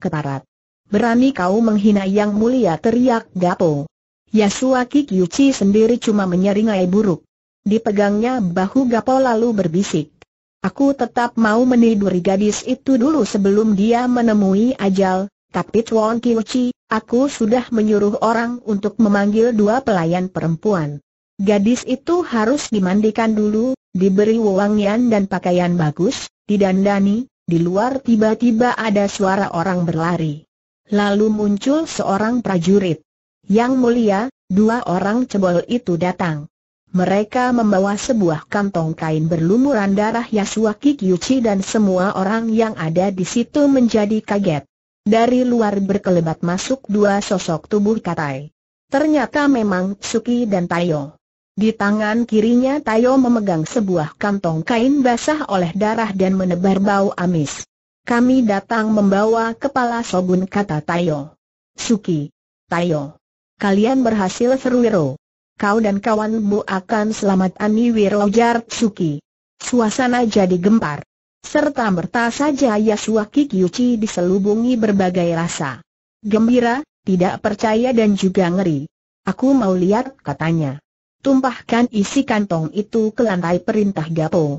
Keparat. Berani kau menghina yang mulia teriak Gapo. Yasuaki Kyuchi sendiri cuma menyeringai buruk. Dipegangnya bahu Gapo lalu berbisik. Aku tetap mau meniduri gadis itu dulu sebelum dia menemui ajal, tapi Chuan Kyuchi, Aku sudah menyuruh orang untuk memanggil dua pelayan perempuan. Gadis itu harus dimandikan dulu, diberi wewangian dan pakaian bagus, didandani, di luar tiba-tiba ada suara orang berlari. Lalu muncul seorang prajurit. Yang mulia, dua orang cebol itu datang. Mereka membawa sebuah kantong kain berlumuran darah Yasuaki Kiyuchi dan semua orang yang ada di situ menjadi kaget. Dari luar berkelebat masuk dua sosok tubuh Katai. Ternyata memang Suki dan Tayo. Di tangan kirinya Tayo memegang sebuah kantong kain basah oleh darah dan menebar bau amis. Kami datang membawa kepala Sogun kata Tayo. Suki. Tayo. Kalian berhasil Seruiro. Kau dan kawanmu akan selamat Ani Wirojar Suki. Suasana jadi gempar. Serta merta saja Yasua Kikyuchi diselubungi berbagai rasa. Gembira, tidak percaya dan juga ngeri. Aku mau lihat katanya. Tumpahkan isi kantong itu ke lantai perintah Gapo.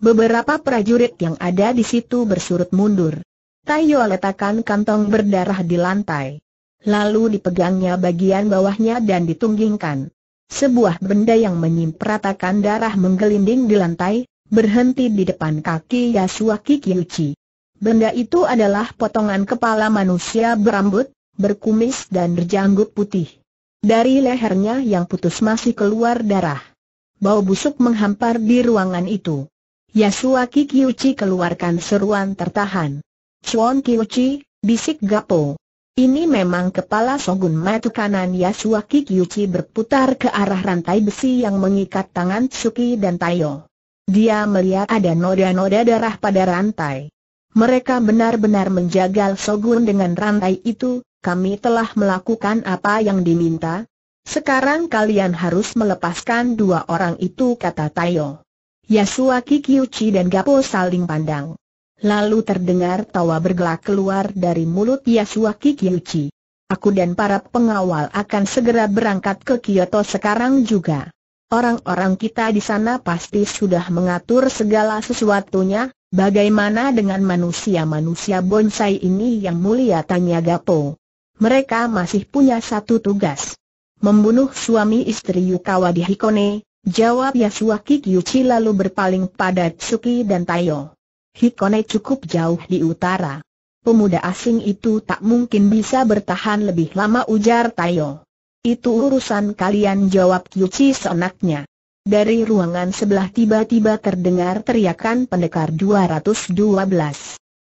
Beberapa prajurit yang ada di situ bersurut mundur. Tayo letakkan kantong berdarah di lantai. Lalu dipegangnya bagian bawahnya dan ditunggingkan. Sebuah benda yang menyimpratakan darah menggelinding di lantai, berhenti di depan kaki Yasuaki Kikiuchi. Benda itu adalah potongan kepala manusia berambut, berkumis dan berjanggut putih. Dari lehernya yang putus masih keluar darah. Bau busuk menghampar di ruangan itu. Yasuaki Kikiuchi keluarkan seruan tertahan. Chuan bisik Gapo. Ini memang kepala Shogun Matu kanan Yasuaki Kikiuchi berputar ke arah rantai besi yang mengikat tangan Suki dan Tayo. Dia melihat ada noda-noda darah pada rantai. Mereka benar-benar menjagal Sogun dengan rantai itu, kami telah melakukan apa yang diminta. Sekarang kalian harus melepaskan dua orang itu kata Tayo. Yasua Kikyuchi dan Gapo saling pandang. Lalu terdengar tawa bergelak keluar dari mulut Yasua Kikyuchi. Aku dan para pengawal akan segera berangkat ke Kyoto sekarang juga. Orang-orang kita di sana pasti sudah mengatur segala sesuatunya, bagaimana dengan manusia-manusia bonsai ini yang mulia tanya Gapo. Mereka masih punya satu tugas. Membunuh suami istri Yukawa di Hikone, jawab Yasua Kikyuchi lalu berpaling pada Tsuki dan Tayo. Hikone cukup jauh di utara. Pemuda asing itu tak mungkin bisa bertahan lebih lama ujar Tayo. Itu urusan kalian jawab Yuci seenaknya. Dari ruangan sebelah tiba-tiba terdengar teriakan pendekar 212.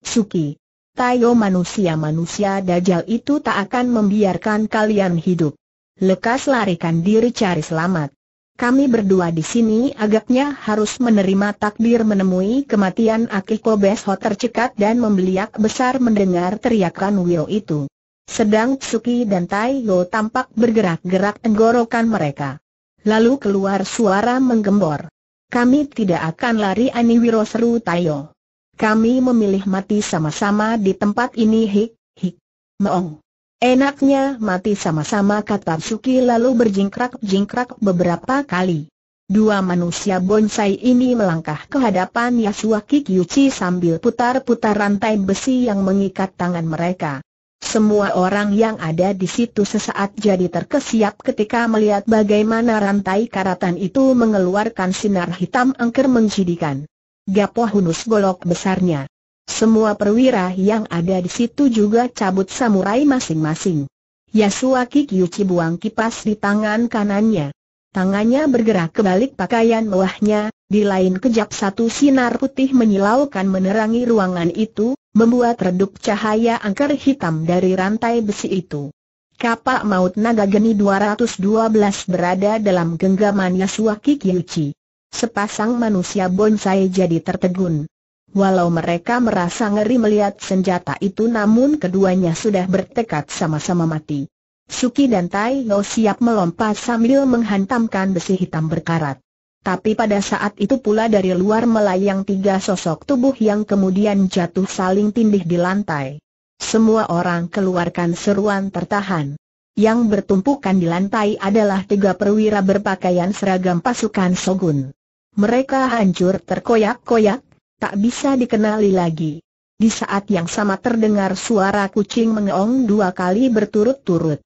Suki. Tayo manusia-manusia dajal itu tak akan membiarkan kalian hidup. Lekas larikan diri cari selamat. Kami berdua di sini agaknya harus menerima takdir menemui kematian Akiko Besho tercekat dan membeliak besar mendengar teriakan Wio itu. Sedang Tsuki dan Tai Lo tampak bergerak-gerak tenggorokan mereka. Lalu keluar suara menggembor. Kami tidak akan lari Aniwiro seru Tayo. Kami memilih mati sama-sama di tempat ini hik, hik, meong. Enaknya mati sama-sama kata Suki lalu berjingkrak-jingkrak beberapa kali. Dua manusia bonsai ini melangkah ke hadapan Yasuaki Kiyuchi sambil putar-putar rantai besi yang mengikat tangan mereka. Semua orang yang ada di situ sesaat jadi terkesiap ketika melihat bagaimana rantai karatan itu mengeluarkan sinar hitam angker mencidikan. Gapoh hunus golok besarnya. Semua perwira yang ada di situ juga cabut samurai masing-masing. Yasua Kikyuchi buang kipas di tangan kanannya. Tangannya bergerak ke balik pakaian mewahnya, di lain kejap satu sinar putih menyilaukan menerangi ruangan itu, membuat redup cahaya angker hitam dari rantai besi itu. Kapal maut naga geni 212 berada dalam genggaman Yasuaki Kyuchi. Sepasang manusia bonsai jadi tertegun. Walau mereka merasa ngeri melihat senjata itu namun keduanya sudah bertekad sama-sama mati. Suki dan Tai Lo siap melompat sambil menghantamkan besi hitam berkarat. Tapi pada saat itu pula dari luar melayang tiga sosok tubuh yang kemudian jatuh saling tindih di lantai. Semua orang keluarkan seruan tertahan. Yang bertumpukan di lantai adalah tiga perwira berpakaian seragam pasukan Sogun. Mereka hancur terkoyak-koyak, tak bisa dikenali lagi. Di saat yang sama terdengar suara kucing mengeong dua kali berturut-turut.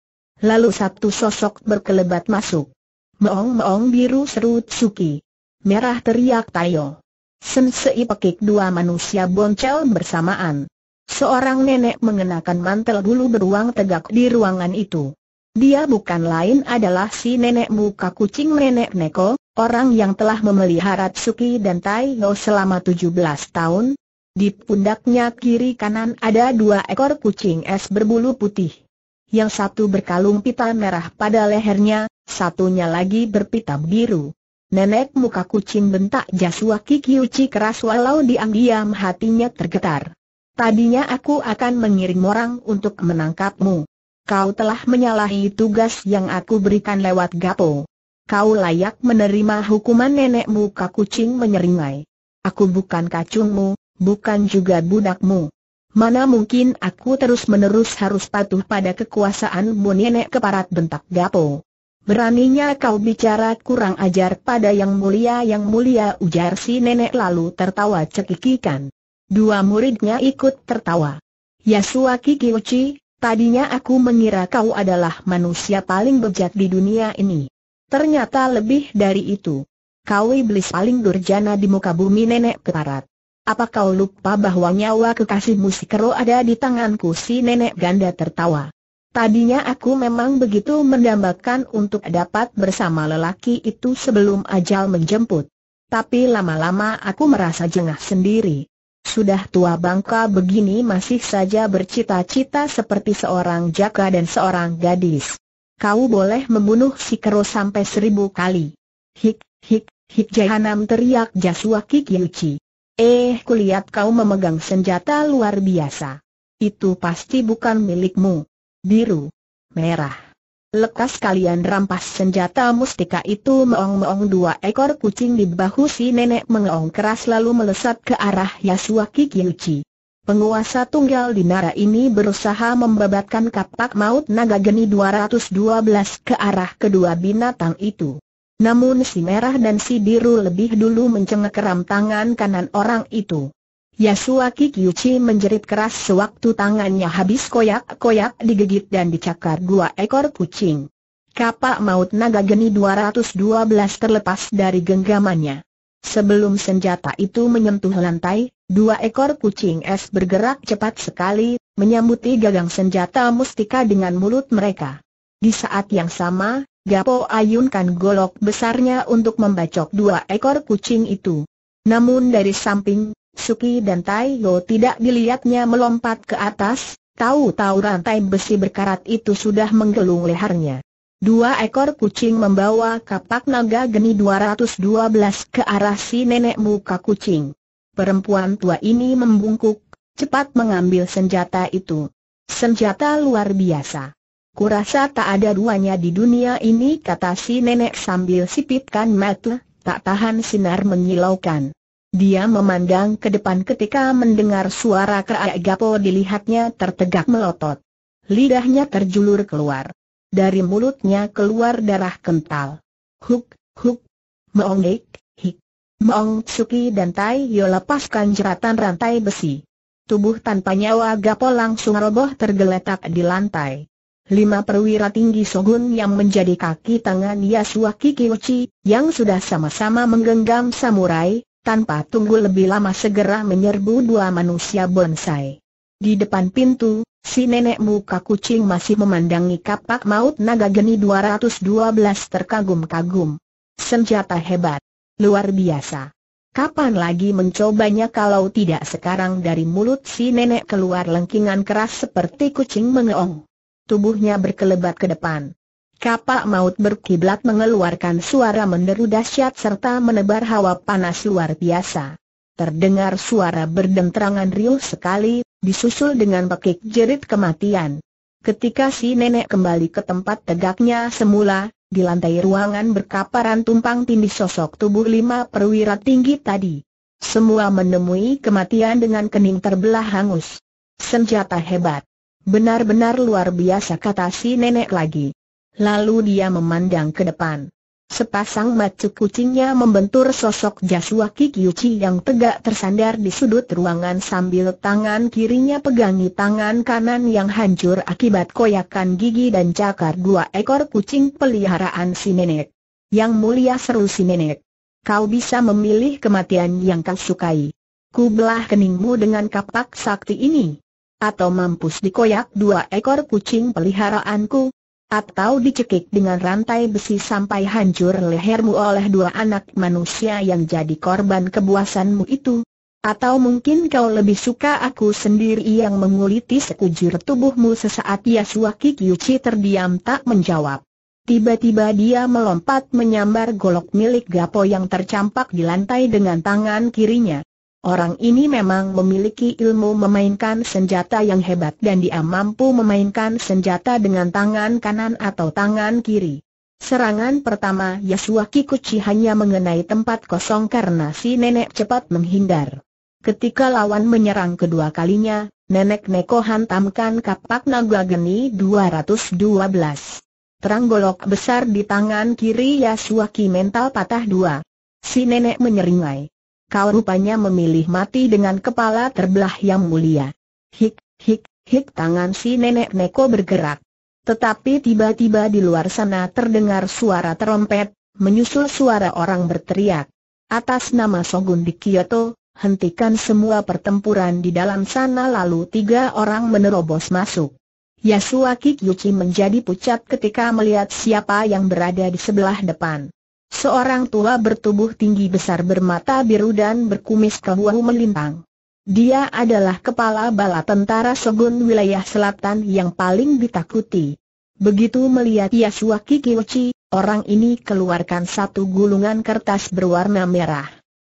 Lalu satu sosok berkelebat masuk. Meong-meong biru serut Suki, Merah teriak Tayo. Sensei pekik dua manusia boncel bersamaan. Seorang nenek mengenakan mantel bulu beruang tegak di ruangan itu. Dia bukan lain adalah si nenek muka kucing nenek Neko, orang yang telah memelihara Suki dan Tayo selama 17 tahun. Di pundaknya kiri kanan ada dua ekor kucing es berbulu putih. Yang satu berkalung pita merah pada lehernya, satunya lagi berpita biru. Nenek muka kucing bentak Jasua Kikyuchi keras walau diam-diam hatinya tergetar. Tadinya aku akan mengirim orang untuk menangkapmu. Kau telah menyalahi tugas yang aku berikan lewat Gapo. Kau layak menerima hukuman nenek muka kucing menyeringai. Aku bukan kacungmu, bukan juga budakmu. Mana mungkin aku terus-menerus harus patuh pada kekuasaanmu bu nenek keparat bentak Gapo. Beraninya kau bicara kurang ajar pada yang mulia yang mulia ujar si nenek lalu tertawa cekikikan. Dua muridnya ikut tertawa. Yasua Kikiuchi, tadinya aku mengira kau adalah manusia paling bejat di dunia ini. Ternyata lebih dari itu. Kau iblis paling durjana di muka bumi nenek keparat. Apa kau lupa bahwa nyawa kekasihmu si Kero ada di tanganku si nenek ganda tertawa. Tadinya aku memang begitu mendambakan untuk dapat bersama lelaki itu sebelum ajal menjemput. Tapi lama-lama aku merasa jengah sendiri. Sudah tua bangka begini masih saja bercita-cita seperti seorang jaka dan seorang gadis. Kau boleh membunuh si kero sampai seribu kali. Hik, hik, hik jahanam teriak Jasua Kikyuchi. Eh, kulihat kau memegang senjata luar biasa. Itu pasti bukan milikmu biru, merah. Lekas kalian rampas senjata mustika itu meong-meong dua ekor kucing di bahu si nenek mengeong keras lalu melesat ke arah Yasuaki Kikiuchi. Penguasa tunggal di Nara ini berusaha membabatkan kapak maut naga geni 212 ke arah kedua binatang itu. Namun si merah dan si biru lebih dulu mencengkeram tangan kanan orang itu. Yasuaki Kyuchi menjerit keras sewaktu tangannya habis koyak-koyak digigit dan dicakar dua ekor kucing. Kapak maut naga geni 212 terlepas dari genggamannya. Sebelum senjata itu menyentuh lantai, dua ekor kucing es bergerak cepat sekali, menyambuti gagang senjata mustika dengan mulut mereka. Di saat yang sama, Gapo ayunkan golok besarnya untuk membacok dua ekor kucing itu. Namun dari samping, Suki dan Tai Lo tidak dilihatnya melompat ke atas, tahu-tahu rantai besi berkarat itu sudah menggelung lehernya. Dua ekor kucing membawa kapak naga geni 212 ke arah si nenek muka kucing. Perempuan tua ini membungkuk, cepat mengambil senjata itu. Senjata luar biasa. Kurasa tak ada duanya di dunia ini kata si nenek sambil sipitkan mata, tak tahan sinar menyilaukan. Dia memandang ke depan ketika mendengar suara keraak gapo dilihatnya tertegak melotot. Lidahnya terjulur keluar. Dari mulutnya keluar darah kental. Huk, huk, meong dek, hik. Meong Tsuki dan Tai Yo lepaskan jeratan rantai besi. Tubuh tanpa nyawa gapo langsung roboh tergeletak di lantai. Lima perwira tinggi Sogun yang menjadi kaki tangan Yasuaki Kiyoshi, yang sudah sama-sama menggenggam samurai, tanpa tunggu lebih lama segera menyerbu dua manusia bonsai. Di depan pintu, si nenek muka kucing masih memandangi kapak maut naga geni 212 terkagum-kagum. Senjata hebat. Luar biasa. Kapan lagi mencobanya kalau tidak sekarang dari mulut si nenek keluar lengkingan keras seperti kucing mengeong. Tubuhnya berkelebat ke depan. Kapak maut berkiblat mengeluarkan suara menderu dahsyat serta menebar hawa panas luar biasa. Terdengar suara berdentrangan riuh sekali, disusul dengan pekik jerit kematian. Ketika si nenek kembali ke tempat tegaknya semula, di lantai ruangan berkaparan tumpang tindih sosok tubuh lima perwira tinggi tadi. Semua menemui kematian dengan kening terbelah hangus. Senjata hebat. Benar-benar luar biasa kata si nenek lagi. Lalu dia memandang ke depan. Sepasang mata kucingnya membentur sosok Joshua Kikuchi yang tegak tersandar di sudut ruangan sambil tangan kirinya pegangi tangan kanan yang hancur akibat koyakan gigi dan cakar dua ekor kucing peliharaan si nenek. Yang mulia seru si nenek. Kau bisa memilih kematian yang kau sukai. Ku belah keningmu dengan kapak sakti ini. Atau mampus dikoyak dua ekor kucing peliharaanku, atau dicekik dengan rantai besi sampai hancur lehermu oleh dua anak manusia yang jadi korban kebuasanmu itu? Atau mungkin kau lebih suka aku sendiri yang menguliti sekujur tubuhmu sesaat Yasua Kikyuchi terdiam tak menjawab. Tiba-tiba dia melompat menyambar golok milik Gapo yang tercampak di lantai dengan tangan kirinya. Orang ini memang memiliki ilmu memainkan senjata yang hebat dan dia mampu memainkan senjata dengan tangan kanan atau tangan kiri. Serangan pertama Yasuo Kikuchi hanya mengenai tempat kosong karena si nenek cepat menghindar. Ketika lawan menyerang kedua kalinya, nenek Neko hantamkan kapak naga geni 212. Terang golok besar di tangan kiri Yasuaki mental patah dua. Si nenek menyeringai kau rupanya memilih mati dengan kepala terbelah yang mulia. Hik, hik, hik tangan si nenek Neko bergerak. Tetapi tiba-tiba di luar sana terdengar suara terompet, menyusul suara orang berteriak. Atas nama Sogun di Kyoto, hentikan semua pertempuran di dalam sana lalu tiga orang menerobos masuk. Yasuaki Kyuchi menjadi pucat ketika melihat siapa yang berada di sebelah depan. Seorang tua bertubuh tinggi besar bermata biru dan berkumis kehuahu melintang. Dia adalah kepala bala tentara Sogun wilayah selatan yang paling ditakuti. Begitu melihat Yasua Kikiuchi, orang ini keluarkan satu gulungan kertas berwarna merah.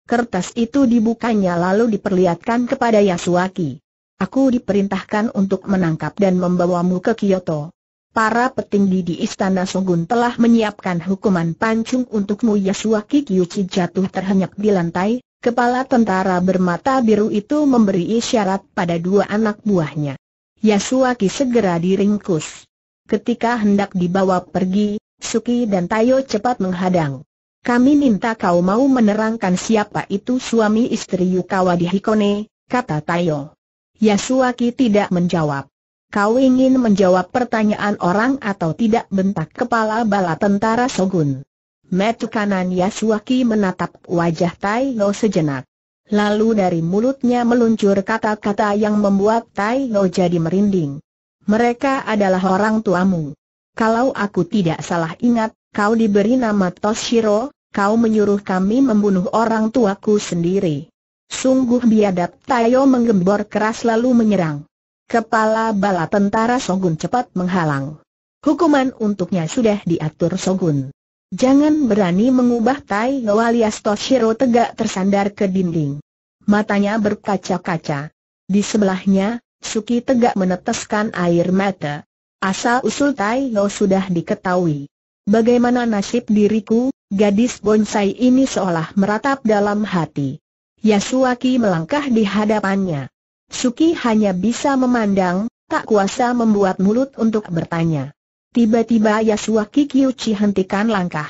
Kertas itu dibukanya lalu diperlihatkan kepada Yasuaki. Aku diperintahkan untuk menangkap dan membawamu ke Kyoto para petinggi di Istana Sogun telah menyiapkan hukuman pancung untukmu Yasua Kikyuchi jatuh terhenyak di lantai, kepala tentara bermata biru itu memberi isyarat pada dua anak buahnya. Yasuaki segera diringkus. Ketika hendak dibawa pergi, Suki dan Tayo cepat menghadang. Kami minta kau mau menerangkan siapa itu suami istri Yukawa di Hikone, kata Tayo. Yasuaki tidak menjawab. Kau ingin menjawab pertanyaan orang atau tidak bentak kepala bala tentara Sogun. Metu kanan Yasuaki menatap wajah Tai Lo sejenak. Lalu dari mulutnya meluncur kata-kata yang membuat Tai Lo jadi merinding. Mereka adalah orang tuamu. Kalau aku tidak salah ingat, kau diberi nama Toshiro, kau menyuruh kami membunuh orang tuaku sendiri. Sungguh biadab Tayo menggembor keras lalu menyerang. Kepala bala tentara Sogun cepat menghalang. Hukuman untuknya sudah diatur Sogun. Jangan berani mengubah Tai Lo alias Toshiro tegak tersandar ke dinding. Matanya berkaca-kaca. Di sebelahnya, Suki tegak meneteskan air mata. Asal-usul Tai Lo sudah diketahui. Bagaimana nasib diriku, gadis bonsai ini seolah meratap dalam hati. Yasuaki melangkah di hadapannya. Suki hanya bisa memandang, tak kuasa membuat mulut untuk bertanya. Tiba-tiba Yasua Kikyuchi hentikan langkah.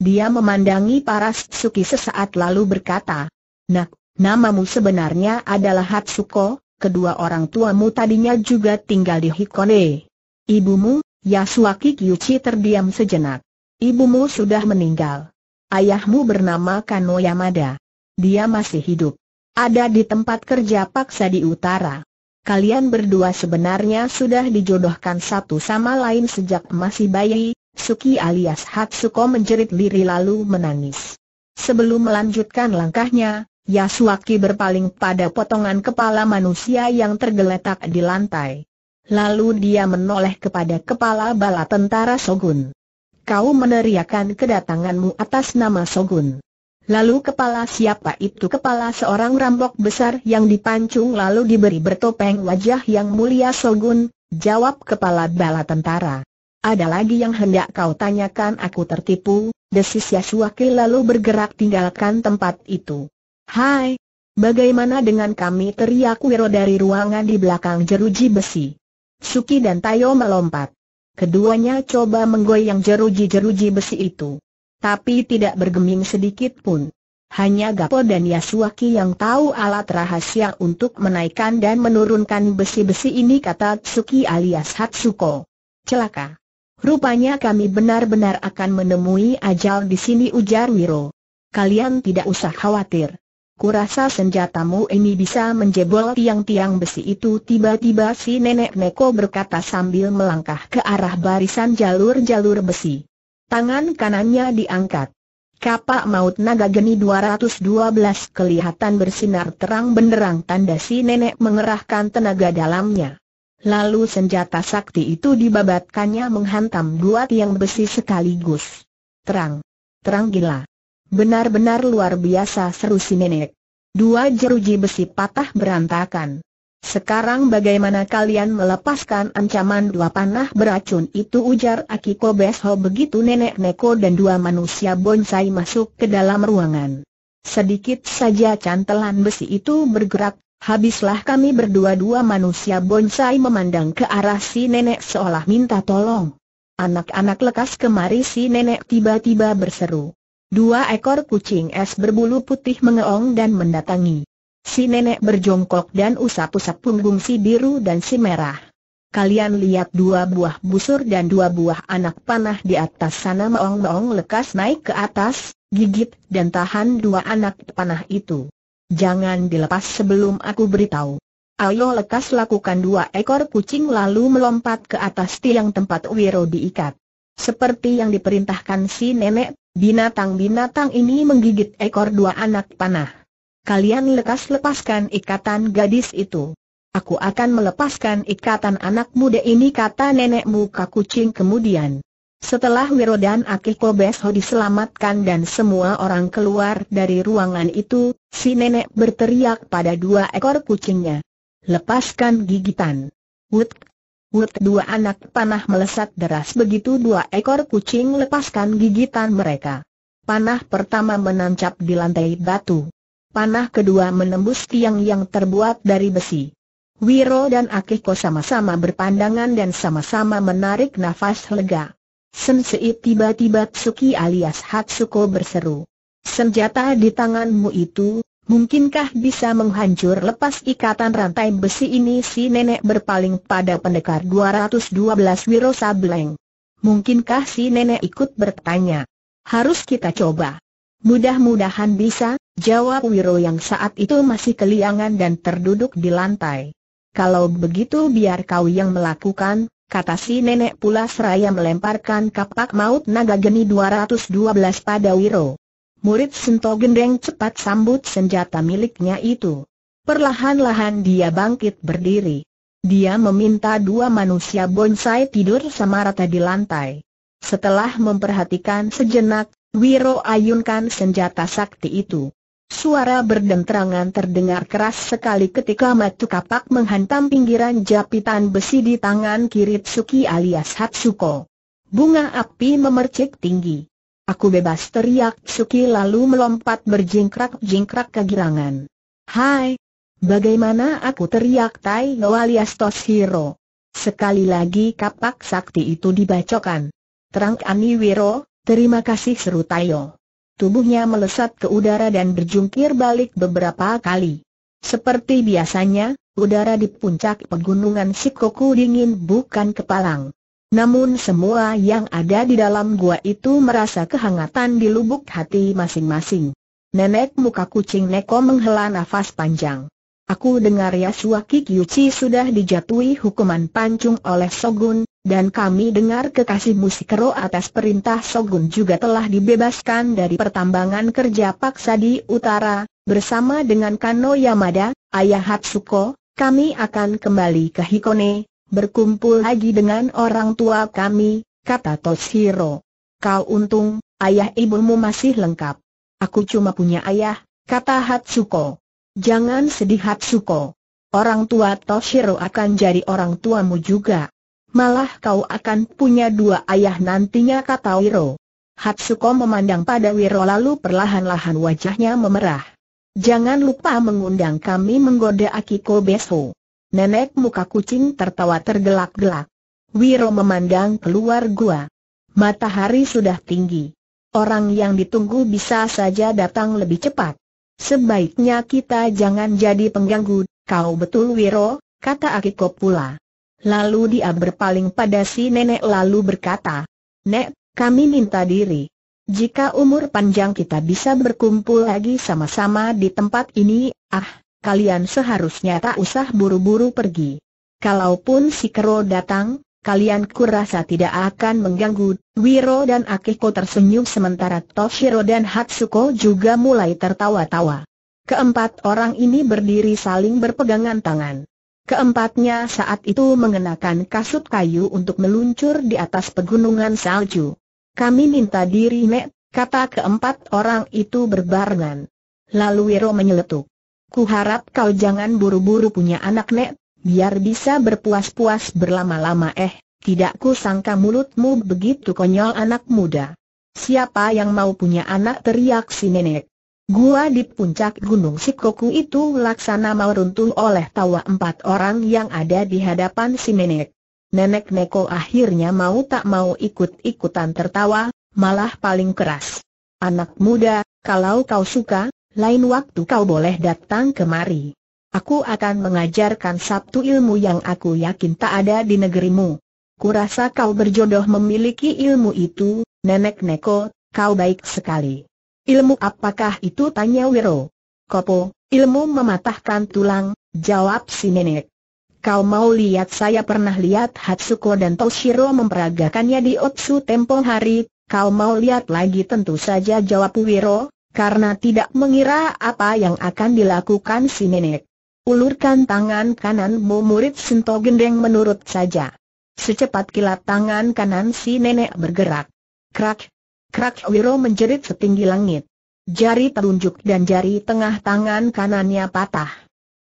Dia memandangi paras Suki sesaat lalu berkata, Nak, namamu sebenarnya adalah Hatsuko, kedua orang tuamu tadinya juga tinggal di Hikone. Ibumu, Yasua Kikyuchi terdiam sejenak. Ibumu sudah meninggal. Ayahmu bernama Kano Yamada. Dia masih hidup. Ada di tempat kerja paksa di utara. Kalian berdua sebenarnya sudah dijodohkan satu sama lain sejak masih bayi, Suki alias Hatsuko menjerit liri lalu menangis. Sebelum melanjutkan langkahnya, Yasuaki berpaling pada potongan kepala manusia yang tergeletak di lantai. Lalu dia menoleh kepada kepala bala tentara Shogun. Kau meneriakan kedatanganmu atas nama Shogun. Lalu kepala siapa itu? Kepala seorang rambok besar yang dipancung lalu diberi bertopeng wajah yang mulia Sogun, jawab kepala bala tentara. Ada lagi yang hendak kau tanyakan aku tertipu, desis Yasuaki lalu bergerak tinggalkan tempat itu. Hai, bagaimana dengan kami teriak Wiro dari ruangan di belakang jeruji besi. Suki dan Tayo melompat. Keduanya coba menggoyang jeruji-jeruji besi itu tapi tidak bergeming sedikit pun. Hanya Gapo dan Yasuaki yang tahu alat rahasia untuk menaikkan dan menurunkan besi-besi ini kata Tsuki alias Hatsuko. Celaka. Rupanya kami benar-benar akan menemui ajal di sini ujar Wiro. Kalian tidak usah khawatir. Kurasa senjatamu ini bisa menjebol tiang-tiang besi itu tiba-tiba si nenek Neko berkata sambil melangkah ke arah barisan jalur-jalur besi. Tangan kanannya diangkat. Kapak maut naga geni 212 kelihatan bersinar terang benderang tanda si nenek mengerahkan tenaga dalamnya. Lalu senjata sakti itu dibabatkannya menghantam dua tiang besi sekaligus. Terang. Terang gila. Benar-benar luar biasa seru si nenek. Dua jeruji besi patah berantakan. Sekarang bagaimana kalian melepaskan ancaman dua panah beracun itu ujar Akiko Besho begitu nenek Neko dan dua manusia bonsai masuk ke dalam ruangan. Sedikit saja cantelan besi itu bergerak, habislah kami berdua-dua manusia bonsai memandang ke arah si nenek seolah minta tolong. Anak-anak lekas kemari si nenek tiba-tiba berseru. Dua ekor kucing es berbulu putih mengeong dan mendatangi. Si nenek berjongkok dan usap-usap punggung si biru dan si merah. Kalian lihat dua buah busur dan dua buah anak panah di atas sana meong-meong lekas naik ke atas, gigit dan tahan dua anak panah itu. Jangan dilepas sebelum aku beritahu. Ayo lekas lakukan dua ekor kucing lalu melompat ke atas tiang tempat Wiro diikat. Seperti yang diperintahkan si nenek, binatang-binatang ini menggigit ekor dua anak panah kalian lekas-lepaskan ikatan gadis itu. Aku akan melepaskan ikatan anak muda ini kata nenekmu muka kucing kemudian. Setelah Wiro dan Akiko Besho diselamatkan dan semua orang keluar dari ruangan itu, si nenek berteriak pada dua ekor kucingnya. Lepaskan gigitan. Wut, wut dua anak panah melesat deras begitu dua ekor kucing lepaskan gigitan mereka. Panah pertama menancap di lantai batu panah kedua menembus tiang yang terbuat dari besi. Wiro dan Akiko sama-sama berpandangan dan sama-sama menarik nafas lega. Sensei tiba-tiba Tsuki alias Hatsuko berseru. Senjata di tanganmu itu, mungkinkah bisa menghancur lepas ikatan rantai besi ini si nenek berpaling pada pendekar 212 Wiro Sableng. Mungkinkah si nenek ikut bertanya? Harus kita coba. Mudah-mudahan bisa, Jawab Wiro yang saat itu masih keliangan dan terduduk di lantai. Kalau begitu biar kau yang melakukan, kata si nenek pula seraya melemparkan kapak maut naga geni 212 pada Wiro. Murid Sento Gendeng cepat sambut senjata miliknya itu. Perlahan-lahan dia bangkit berdiri. Dia meminta dua manusia bonsai tidur sama rata di lantai. Setelah memperhatikan sejenak, Wiro ayunkan senjata sakti itu. Suara berdentrangan terdengar keras sekali ketika Matu Kapak menghantam pinggiran japitan besi di tangan kiri Tsuki alias Hatsuko. Bunga api memercik tinggi. Aku bebas teriak Tsuki lalu melompat berjingkrak-jingkrak kegirangan. Hai! Bagaimana aku teriak Tai Lo alias Toshiro? Sekali lagi kapak sakti itu dibacokan. Terang Ani terima kasih seru Tayo tubuhnya melesat ke udara dan berjungkir balik beberapa kali. Seperti biasanya, udara di puncak pegunungan Sikoku dingin bukan kepalang. Namun semua yang ada di dalam gua itu merasa kehangatan di lubuk hati masing-masing. Nenek muka kucing Neko menghela nafas panjang. Aku dengar Yasuaki Kyuchi sudah dijatuhi hukuman pancung oleh Shogun, dan kami dengar kekasih Sikero atas perintah Sogun juga telah dibebaskan dari pertambangan kerja paksa di utara, bersama dengan Kano Yamada, ayah Hatsuko, kami akan kembali ke Hikone, berkumpul lagi dengan orang tua kami, kata Toshiro. Kau untung, ayah ibumu masih lengkap. Aku cuma punya ayah, kata Hatsuko. Jangan sedih Hatsuko. Orang tua Toshiro akan jadi orang tuamu juga. Malah kau akan punya dua ayah nantinya kata Wiro. Hatsuko memandang pada Wiro lalu perlahan-lahan wajahnya memerah. Jangan lupa mengundang kami menggoda Akiko Beso. Nenek muka kucing tertawa tergelak-gelak. Wiro memandang keluar gua. Matahari sudah tinggi. Orang yang ditunggu bisa saja datang lebih cepat. Sebaiknya kita jangan jadi pengganggu, kau betul Wiro, kata Akiko pula. Lalu dia berpaling pada si nenek lalu berkata, Nek, kami minta diri. Jika umur panjang kita bisa berkumpul lagi sama-sama di tempat ini, ah, kalian seharusnya tak usah buru-buru pergi. Kalaupun si Kero datang, kalian kurasa tidak akan mengganggu. Wiro dan Akiko tersenyum sementara Toshiro dan Hatsuko juga mulai tertawa-tawa. Keempat orang ini berdiri saling berpegangan tangan. Keempatnya saat itu mengenakan kasut kayu untuk meluncur di atas pegunungan salju. Kami minta diri Nek, kata keempat orang itu berbarengan. Lalu Wiro menyeletuk. Kuharap kau jangan buru-buru punya anak Nek, biar bisa berpuas-puas berlama-lama eh, tidak kusangka mulutmu begitu konyol anak muda. Siapa yang mau punya anak teriak si nenek. Gua di puncak gunung Sikoku itu laksana mau runtuh oleh tawa empat orang yang ada di hadapan si nenek. Nenek Neko akhirnya mau tak mau ikut-ikutan tertawa, malah paling keras. Anak muda, kalau kau suka, lain waktu kau boleh datang kemari. Aku akan mengajarkan sabtu ilmu yang aku yakin tak ada di negerimu. Kurasa kau berjodoh memiliki ilmu itu, Nenek Neko, kau baik sekali. Ilmu apakah itu tanya Wiro. Kopo, ilmu mematahkan tulang, jawab si nenek. Kau mau lihat saya pernah lihat Hatsuko dan Toshiro memperagakannya di Otsu tempo hari, kau mau lihat lagi tentu saja jawab Wiro, karena tidak mengira apa yang akan dilakukan si nenek. Ulurkan tangan kananmu murid Sinto Gendeng menurut saja. Secepat kilat tangan kanan si nenek bergerak. Krak, Krak Wiro menjerit setinggi langit. Jari telunjuk dan jari tengah tangan kanannya patah.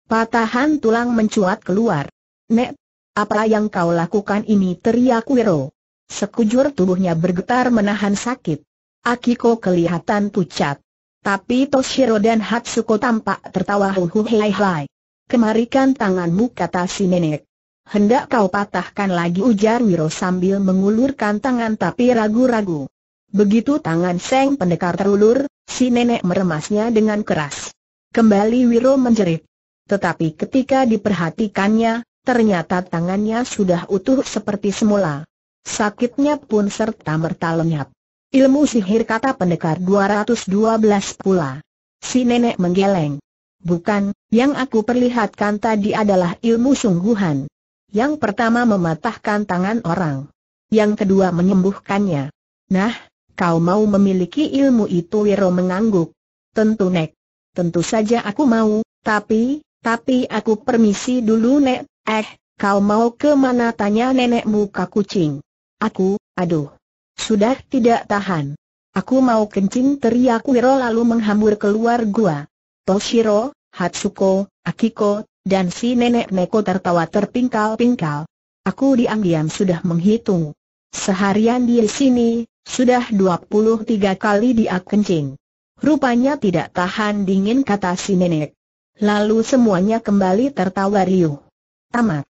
Patahan tulang mencuat keluar. Nek, apa yang kau lakukan ini teriak Wiro. Sekujur tubuhnya bergetar menahan sakit. Akiko kelihatan pucat. Tapi Toshiro dan Hatsuko tampak tertawa hei hai. Kemarikan tanganmu kata si nenek. Hendak kau patahkan lagi ujar Wiro sambil mengulurkan tangan tapi ragu-ragu. Begitu tangan Seng Pendekar terulur, si nenek meremasnya dengan keras. Kembali Wiro menjerit. Tetapi ketika diperhatikannya, ternyata tangannya sudah utuh seperti semula. Sakitnya pun serta merta lenyap. Ilmu sihir kata pendekar 212 pula. Si nenek menggeleng. Bukan, yang aku perlihatkan tadi adalah ilmu sungguhan. Yang pertama mematahkan tangan orang. Yang kedua menyembuhkannya. Nah, Kau mau memiliki ilmu itu Wiro mengangguk. Tentu Nek. Tentu saja aku mau, tapi, tapi aku permisi dulu Nek. Eh, kau mau ke mana tanya nenek muka kucing. Aku, aduh. Sudah tidak tahan. Aku mau kencing teriak Wiro lalu menghambur keluar gua. Toshiro, Hatsuko, Akiko, dan si nenek Neko tertawa terpingkal-pingkal. Aku diam-diam sudah menghitung. Seharian di sini, sudah 23 kali dia kencing. Rupanya tidak tahan dingin kata si nenek. Lalu semuanya kembali tertawa riuh. Tamat.